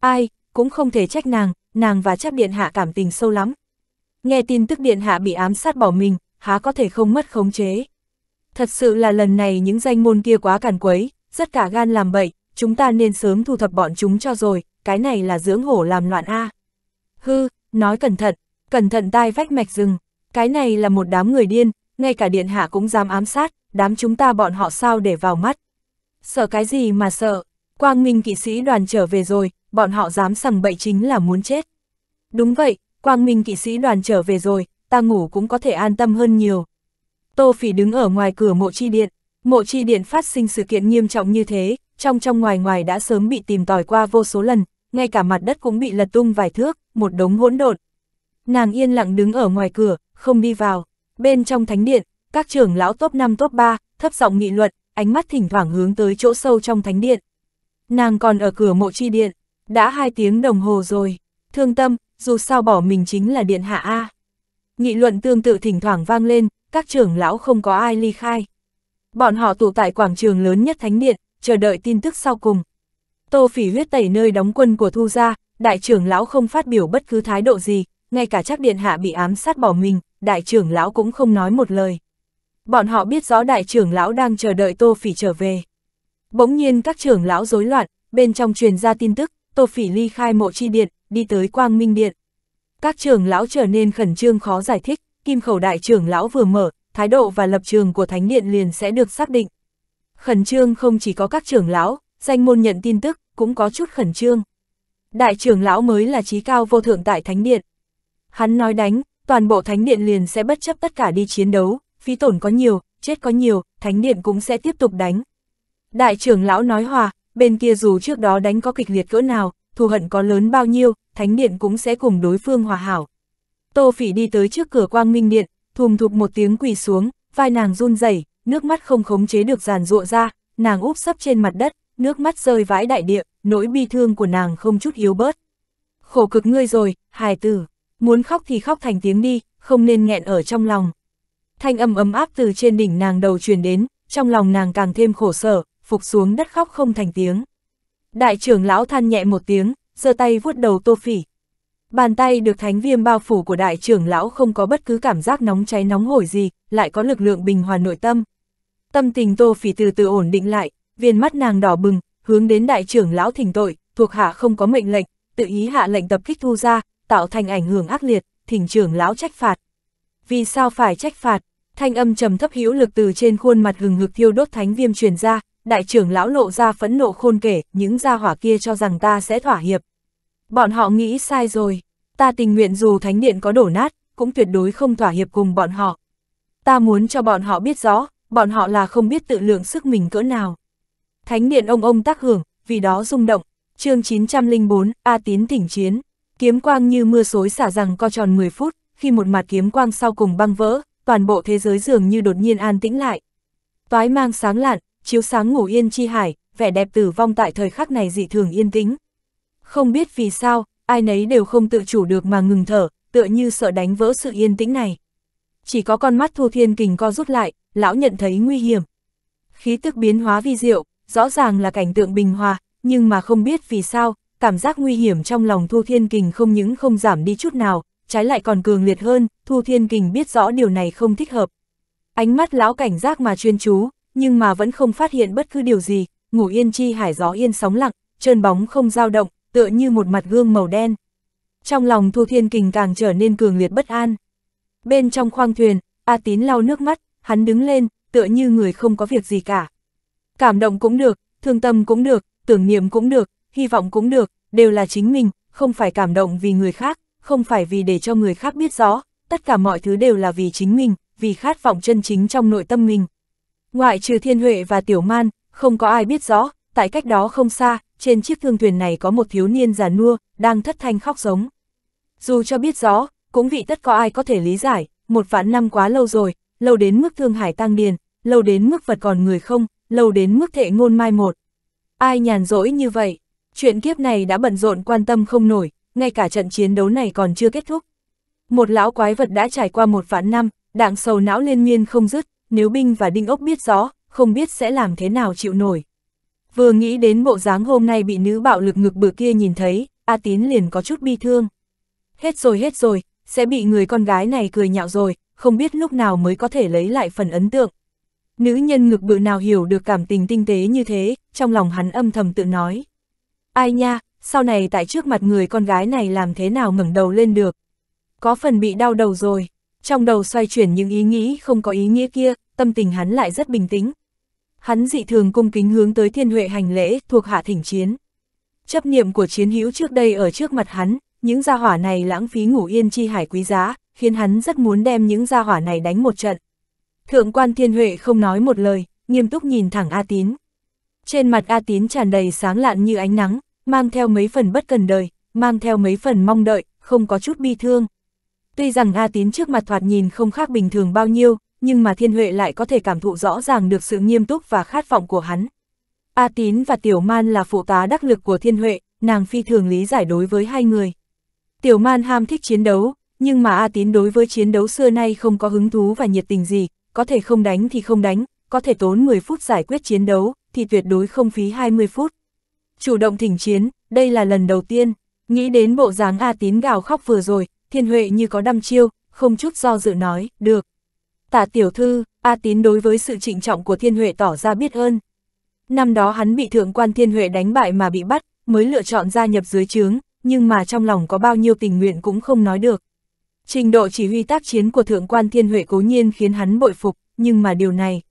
Ai, cũng không thể trách nàng, nàng và chắc điện hạ cảm tình sâu lắm. Nghe tin tức điện hạ bị ám sát bỏ mình, há có thể không mất khống chế. Thật sự là lần này những danh môn kia quá càn quấy, rất cả gan làm bậy, chúng ta nên sớm thu thập bọn chúng cho rồi, cái này là dưỡng hổ làm loạn A. Hư, nói cẩn thận, cẩn thận tai vách mạch rừng, cái này là một đám người điên, ngay cả điện hạ cũng dám ám sát, đám chúng ta bọn họ sao để vào mắt. Sợ cái gì mà sợ, quang minh kỵ sĩ đoàn trở về rồi, bọn họ dám sằng bậy chính là muốn chết. Đúng vậy, quang minh kỵ sĩ đoàn trở về rồi, ta ngủ cũng có thể an tâm hơn nhiều. Tô Phỉ đứng ở ngoài cửa mộ chi điện, mộ chi điện phát sinh sự kiện nghiêm trọng như thế, trong trong ngoài ngoài đã sớm bị tìm tòi qua vô số lần, ngay cả mặt đất cũng bị lật tung vài thước, một đống hỗn độn. Nàng yên lặng đứng ở ngoài cửa, không đi vào. Bên trong thánh điện, các trưởng lão top 5 top 3, thấp giọng nghị luận, ánh mắt thỉnh thoảng hướng tới chỗ sâu trong thánh điện. Nàng còn ở cửa mộ chi điện, đã hai tiếng đồng hồ rồi, thương tâm, dù sao bỏ mình chính là điện hạ A. Nghị luận tương tự thỉnh thoảng vang lên, các trưởng lão không có ai ly khai. Bọn họ tụ tại quảng trường lớn nhất Thánh Điện, chờ đợi tin tức sau cùng. Tô phỉ huyết tẩy nơi đóng quân của Thu Gia, đại trưởng lão không phát biểu bất cứ thái độ gì, ngay cả chắc điện hạ bị ám sát bỏ mình, đại trưởng lão cũng không nói một lời. Bọn họ biết rõ đại trưởng lão đang chờ đợi Tô phỉ trở về. Bỗng nhiên các trưởng lão rối loạn, bên trong truyền ra tin tức, Tô Phỉ ly khai mộ chi điện, đi tới Quang Minh điện. Các trưởng lão trở nên khẩn trương khó giải thích, kim khẩu đại trưởng lão vừa mở, thái độ và lập trường của thánh điện liền sẽ được xác định. Khẩn trương không chỉ có các trưởng lão, danh môn nhận tin tức, cũng có chút khẩn trương. Đại trưởng lão mới là trí cao vô thượng tại thánh điện. Hắn nói đánh, toàn bộ thánh điện liền sẽ bất chấp tất cả đi chiến đấu, phí tổn có nhiều, chết có nhiều, thánh điện cũng sẽ tiếp tục đánh. Đại trưởng lão nói hòa, bên kia dù trước đó đánh có kịch liệt cỡ nào, thù hận có lớn bao nhiêu, Thánh Điện cũng sẽ cùng đối phương hòa hảo. Tô Phỉ đi tới trước cửa Quang Minh Điện, thùm thụp một tiếng quỳ xuống, vai nàng run rẩy, nước mắt không khống chế được giàn rụa ra, nàng úp sấp trên mặt đất, nước mắt rơi vãi đại địa, nỗi bi thương của nàng không chút yếu bớt. Khổ cực ngươi rồi, hài tử, muốn khóc thì khóc thành tiếng đi, không nên nghẹn ở trong lòng. Thanh âm ấm áp từ trên đỉnh nàng đầu truyền đến, trong lòng nàng càng thêm khổ sở, phục xuống đất khóc không thành tiếng. Đại trưởng lão than nhẹ một tiếng, giơ tay vuốt đầu Tô Phỉ. Bàn tay được thánh viêm bao phủ của đại trưởng lão không có bất cứ cảm giác nóng cháy nóng hổi gì, lại có lực lượng bình hòa nội tâm. Tâm tình Tô Phỉ từ từ ổn định lại, viên mắt nàng đỏ bừng, hướng đến đại trưởng lão thỉnh tội, thuộc hạ không có mệnh lệnh, tự ý hạ lệnh tập kích thu ra, tạo thành ảnh hưởng ác liệt, thỉnh trưởng lão trách phạt. Vì sao phải trách phạt? Thanh âm trầm thấp hữu lực từ trên khuôn mặt hừng hực thiêu đốt thánh viêm truyền ra, đại trưởng lão lộ ra phẫn nộ khôn kể, những gia hỏa kia cho rằng ta sẽ thỏa hiệp. Bọn họ nghĩ sai rồi, ta tình nguyện dù thánh điện có đổ nát, cũng tuyệt đối không thỏa hiệp cùng bọn họ. Ta muốn cho bọn họ biết rõ, bọn họ là không biết tự lượng sức mình cỡ nào. Thánh điện ông ông tác hưởng, vì đó rung động, chương 904, A Tín thỉnh chiến, kiếm quang như mưa xối xả rằng co tròn 10 phút, khi một mặt kiếm quang sau cùng băng vỡ, toàn bộ thế giới dường như đột nhiên an tĩnh lại. Toái mang sáng lạn, chiếu sáng ngủ yên chi hải, vẻ đẹp tử vong tại thời khắc này dị thường yên tĩnh. Không biết vì sao, ai nấy đều không tự chủ được mà ngừng thở, tựa như sợ đánh vỡ sự yên tĩnh này. Chỉ có con mắt Thu Thiên Kình co rút lại, lão nhận thấy nguy hiểm. Khí tức biến hóa vi diệu, rõ ràng là cảnh tượng bình hòa, nhưng mà không biết vì sao, cảm giác nguy hiểm trong lòng Thu Thiên Kình không những không giảm đi chút nào, trái lại còn cường liệt hơn, Thu Thiên Kình biết rõ điều này không thích hợp. Ánh mắt lão cảnh giác mà chuyên chú, nhưng mà vẫn không phát hiện bất cứ điều gì, ngủ yên chi hải gió yên sóng lặng, trơn bóng không dao động, tựa như một mặt gương màu đen. Trong lòng Thu Thiên Kình càng trở nên cường liệt bất an. Bên trong khoang thuyền, A Tín lau nước mắt, hắn đứng lên, tựa như người không có việc gì cả. Cảm động cũng được, thương tâm cũng được, tưởng niệm cũng được, hy vọng cũng được, đều là chính mình, không phải cảm động vì người khác, không phải vì để cho người khác biết rõ, tất cả mọi thứ đều là vì chính mình, vì khát vọng chân chính trong nội tâm mình. Ngoại trừ Thiên Huệ và Tiểu Man, không có ai biết rõ, tại cách đó không xa, trên chiếc thương thuyền này có một thiếu niên già nua, đang thất thanh khóc giống. Dù cho biết rõ, cũng vị tất có ai có thể lý giải, một vạn năm quá lâu rồi, lâu đến mức thương hải tăng điền, lâu đến mức vật còn người không, lâu đến mức thệ ngôn mai một. Ai nhàn rỗi như vậy, chuyện kiếp này đã bận rộn quan tâm không nổi, ngay cả trận chiến đấu này còn chưa kết thúc. Một lão quái vật đã trải qua một vạn năm, đạng sầu não liên miên không dứt, nếu Binh và Đinh Ốc biết rõ, không biết sẽ làm thế nào chịu nổi. Vừa nghĩ đến bộ dáng hôm nay bị nữ bạo lực ngực bự kia nhìn thấy, A Tín liền có chút bi thương. Hết rồi hết rồi, sẽ bị người con gái này cười nhạo rồi, không biết lúc nào mới có thể lấy lại phần ấn tượng. Nữ nhân ngực bự nào hiểu được cảm tình tinh tế như thế, trong lòng hắn âm thầm tự nói. Ai nha, sau này tại trước mặt người con gái này làm thế nào ngẩng đầu lên được. Có phần bị đau đầu rồi trong đầu xoay chuyển những ý nghĩ không có ý nghĩa kia, tâm tình hắn lại rất bình tĩnh. Hắn dị thường cung kính hướng tới thiên huệ hành lễ thuộc hạ thỉnh chiến. Chấp niệm của chiến hữu trước đây ở trước mặt hắn, những gia hỏa này lãng phí ngủ yên chi hải quý giá, khiến hắn rất muốn đem những gia hỏa này đánh một trận. Thượng quan thiên huệ không nói một lời, nghiêm túc nhìn thẳng A Tín. Trên mặt A Tín tràn đầy sáng lạn như ánh nắng, mang theo mấy phần bất cần đời, mang theo mấy phần mong đợi, không có chút bi thương. Tuy rằng A Tín trước mặt thoạt nhìn không khác bình thường bao nhiêu, nhưng mà Thiên Huệ lại có thể cảm thụ rõ ràng được sự nghiêm túc và khát vọng của hắn. A Tín và Tiểu Man là phụ tá đắc lực của Thiên Huệ, nàng phi thường lý giải đối với hai người. Tiểu Man ham thích chiến đấu, nhưng mà A Tín đối với chiến đấu xưa nay không có hứng thú và nhiệt tình gì, có thể không đánh thì không đánh, có thể tốn 10 phút giải quyết chiến đấu, thì tuyệt đối không phí 20 phút. Chủ động thỉnh chiến, đây là lần đầu tiên, nghĩ đến bộ dáng A Tín gào khóc vừa rồi, Thiên Huệ như có đăm chiêu, không chút do dự nói, được. Tạ tiểu thư, A Tín đối với sự trịnh trọng của Thiên Huệ tỏ ra biết ơn. Năm đó hắn bị thượng quan Thiên Huệ đánh bại mà bị bắt, mới lựa chọn gia nhập dưới trướng, nhưng mà trong lòng có bao nhiêu tình nguyện cũng không nói được. Trình độ chỉ huy tác chiến của thượng quan Thiên Huệ cố nhiên khiến hắn bội phục, nhưng mà điều này,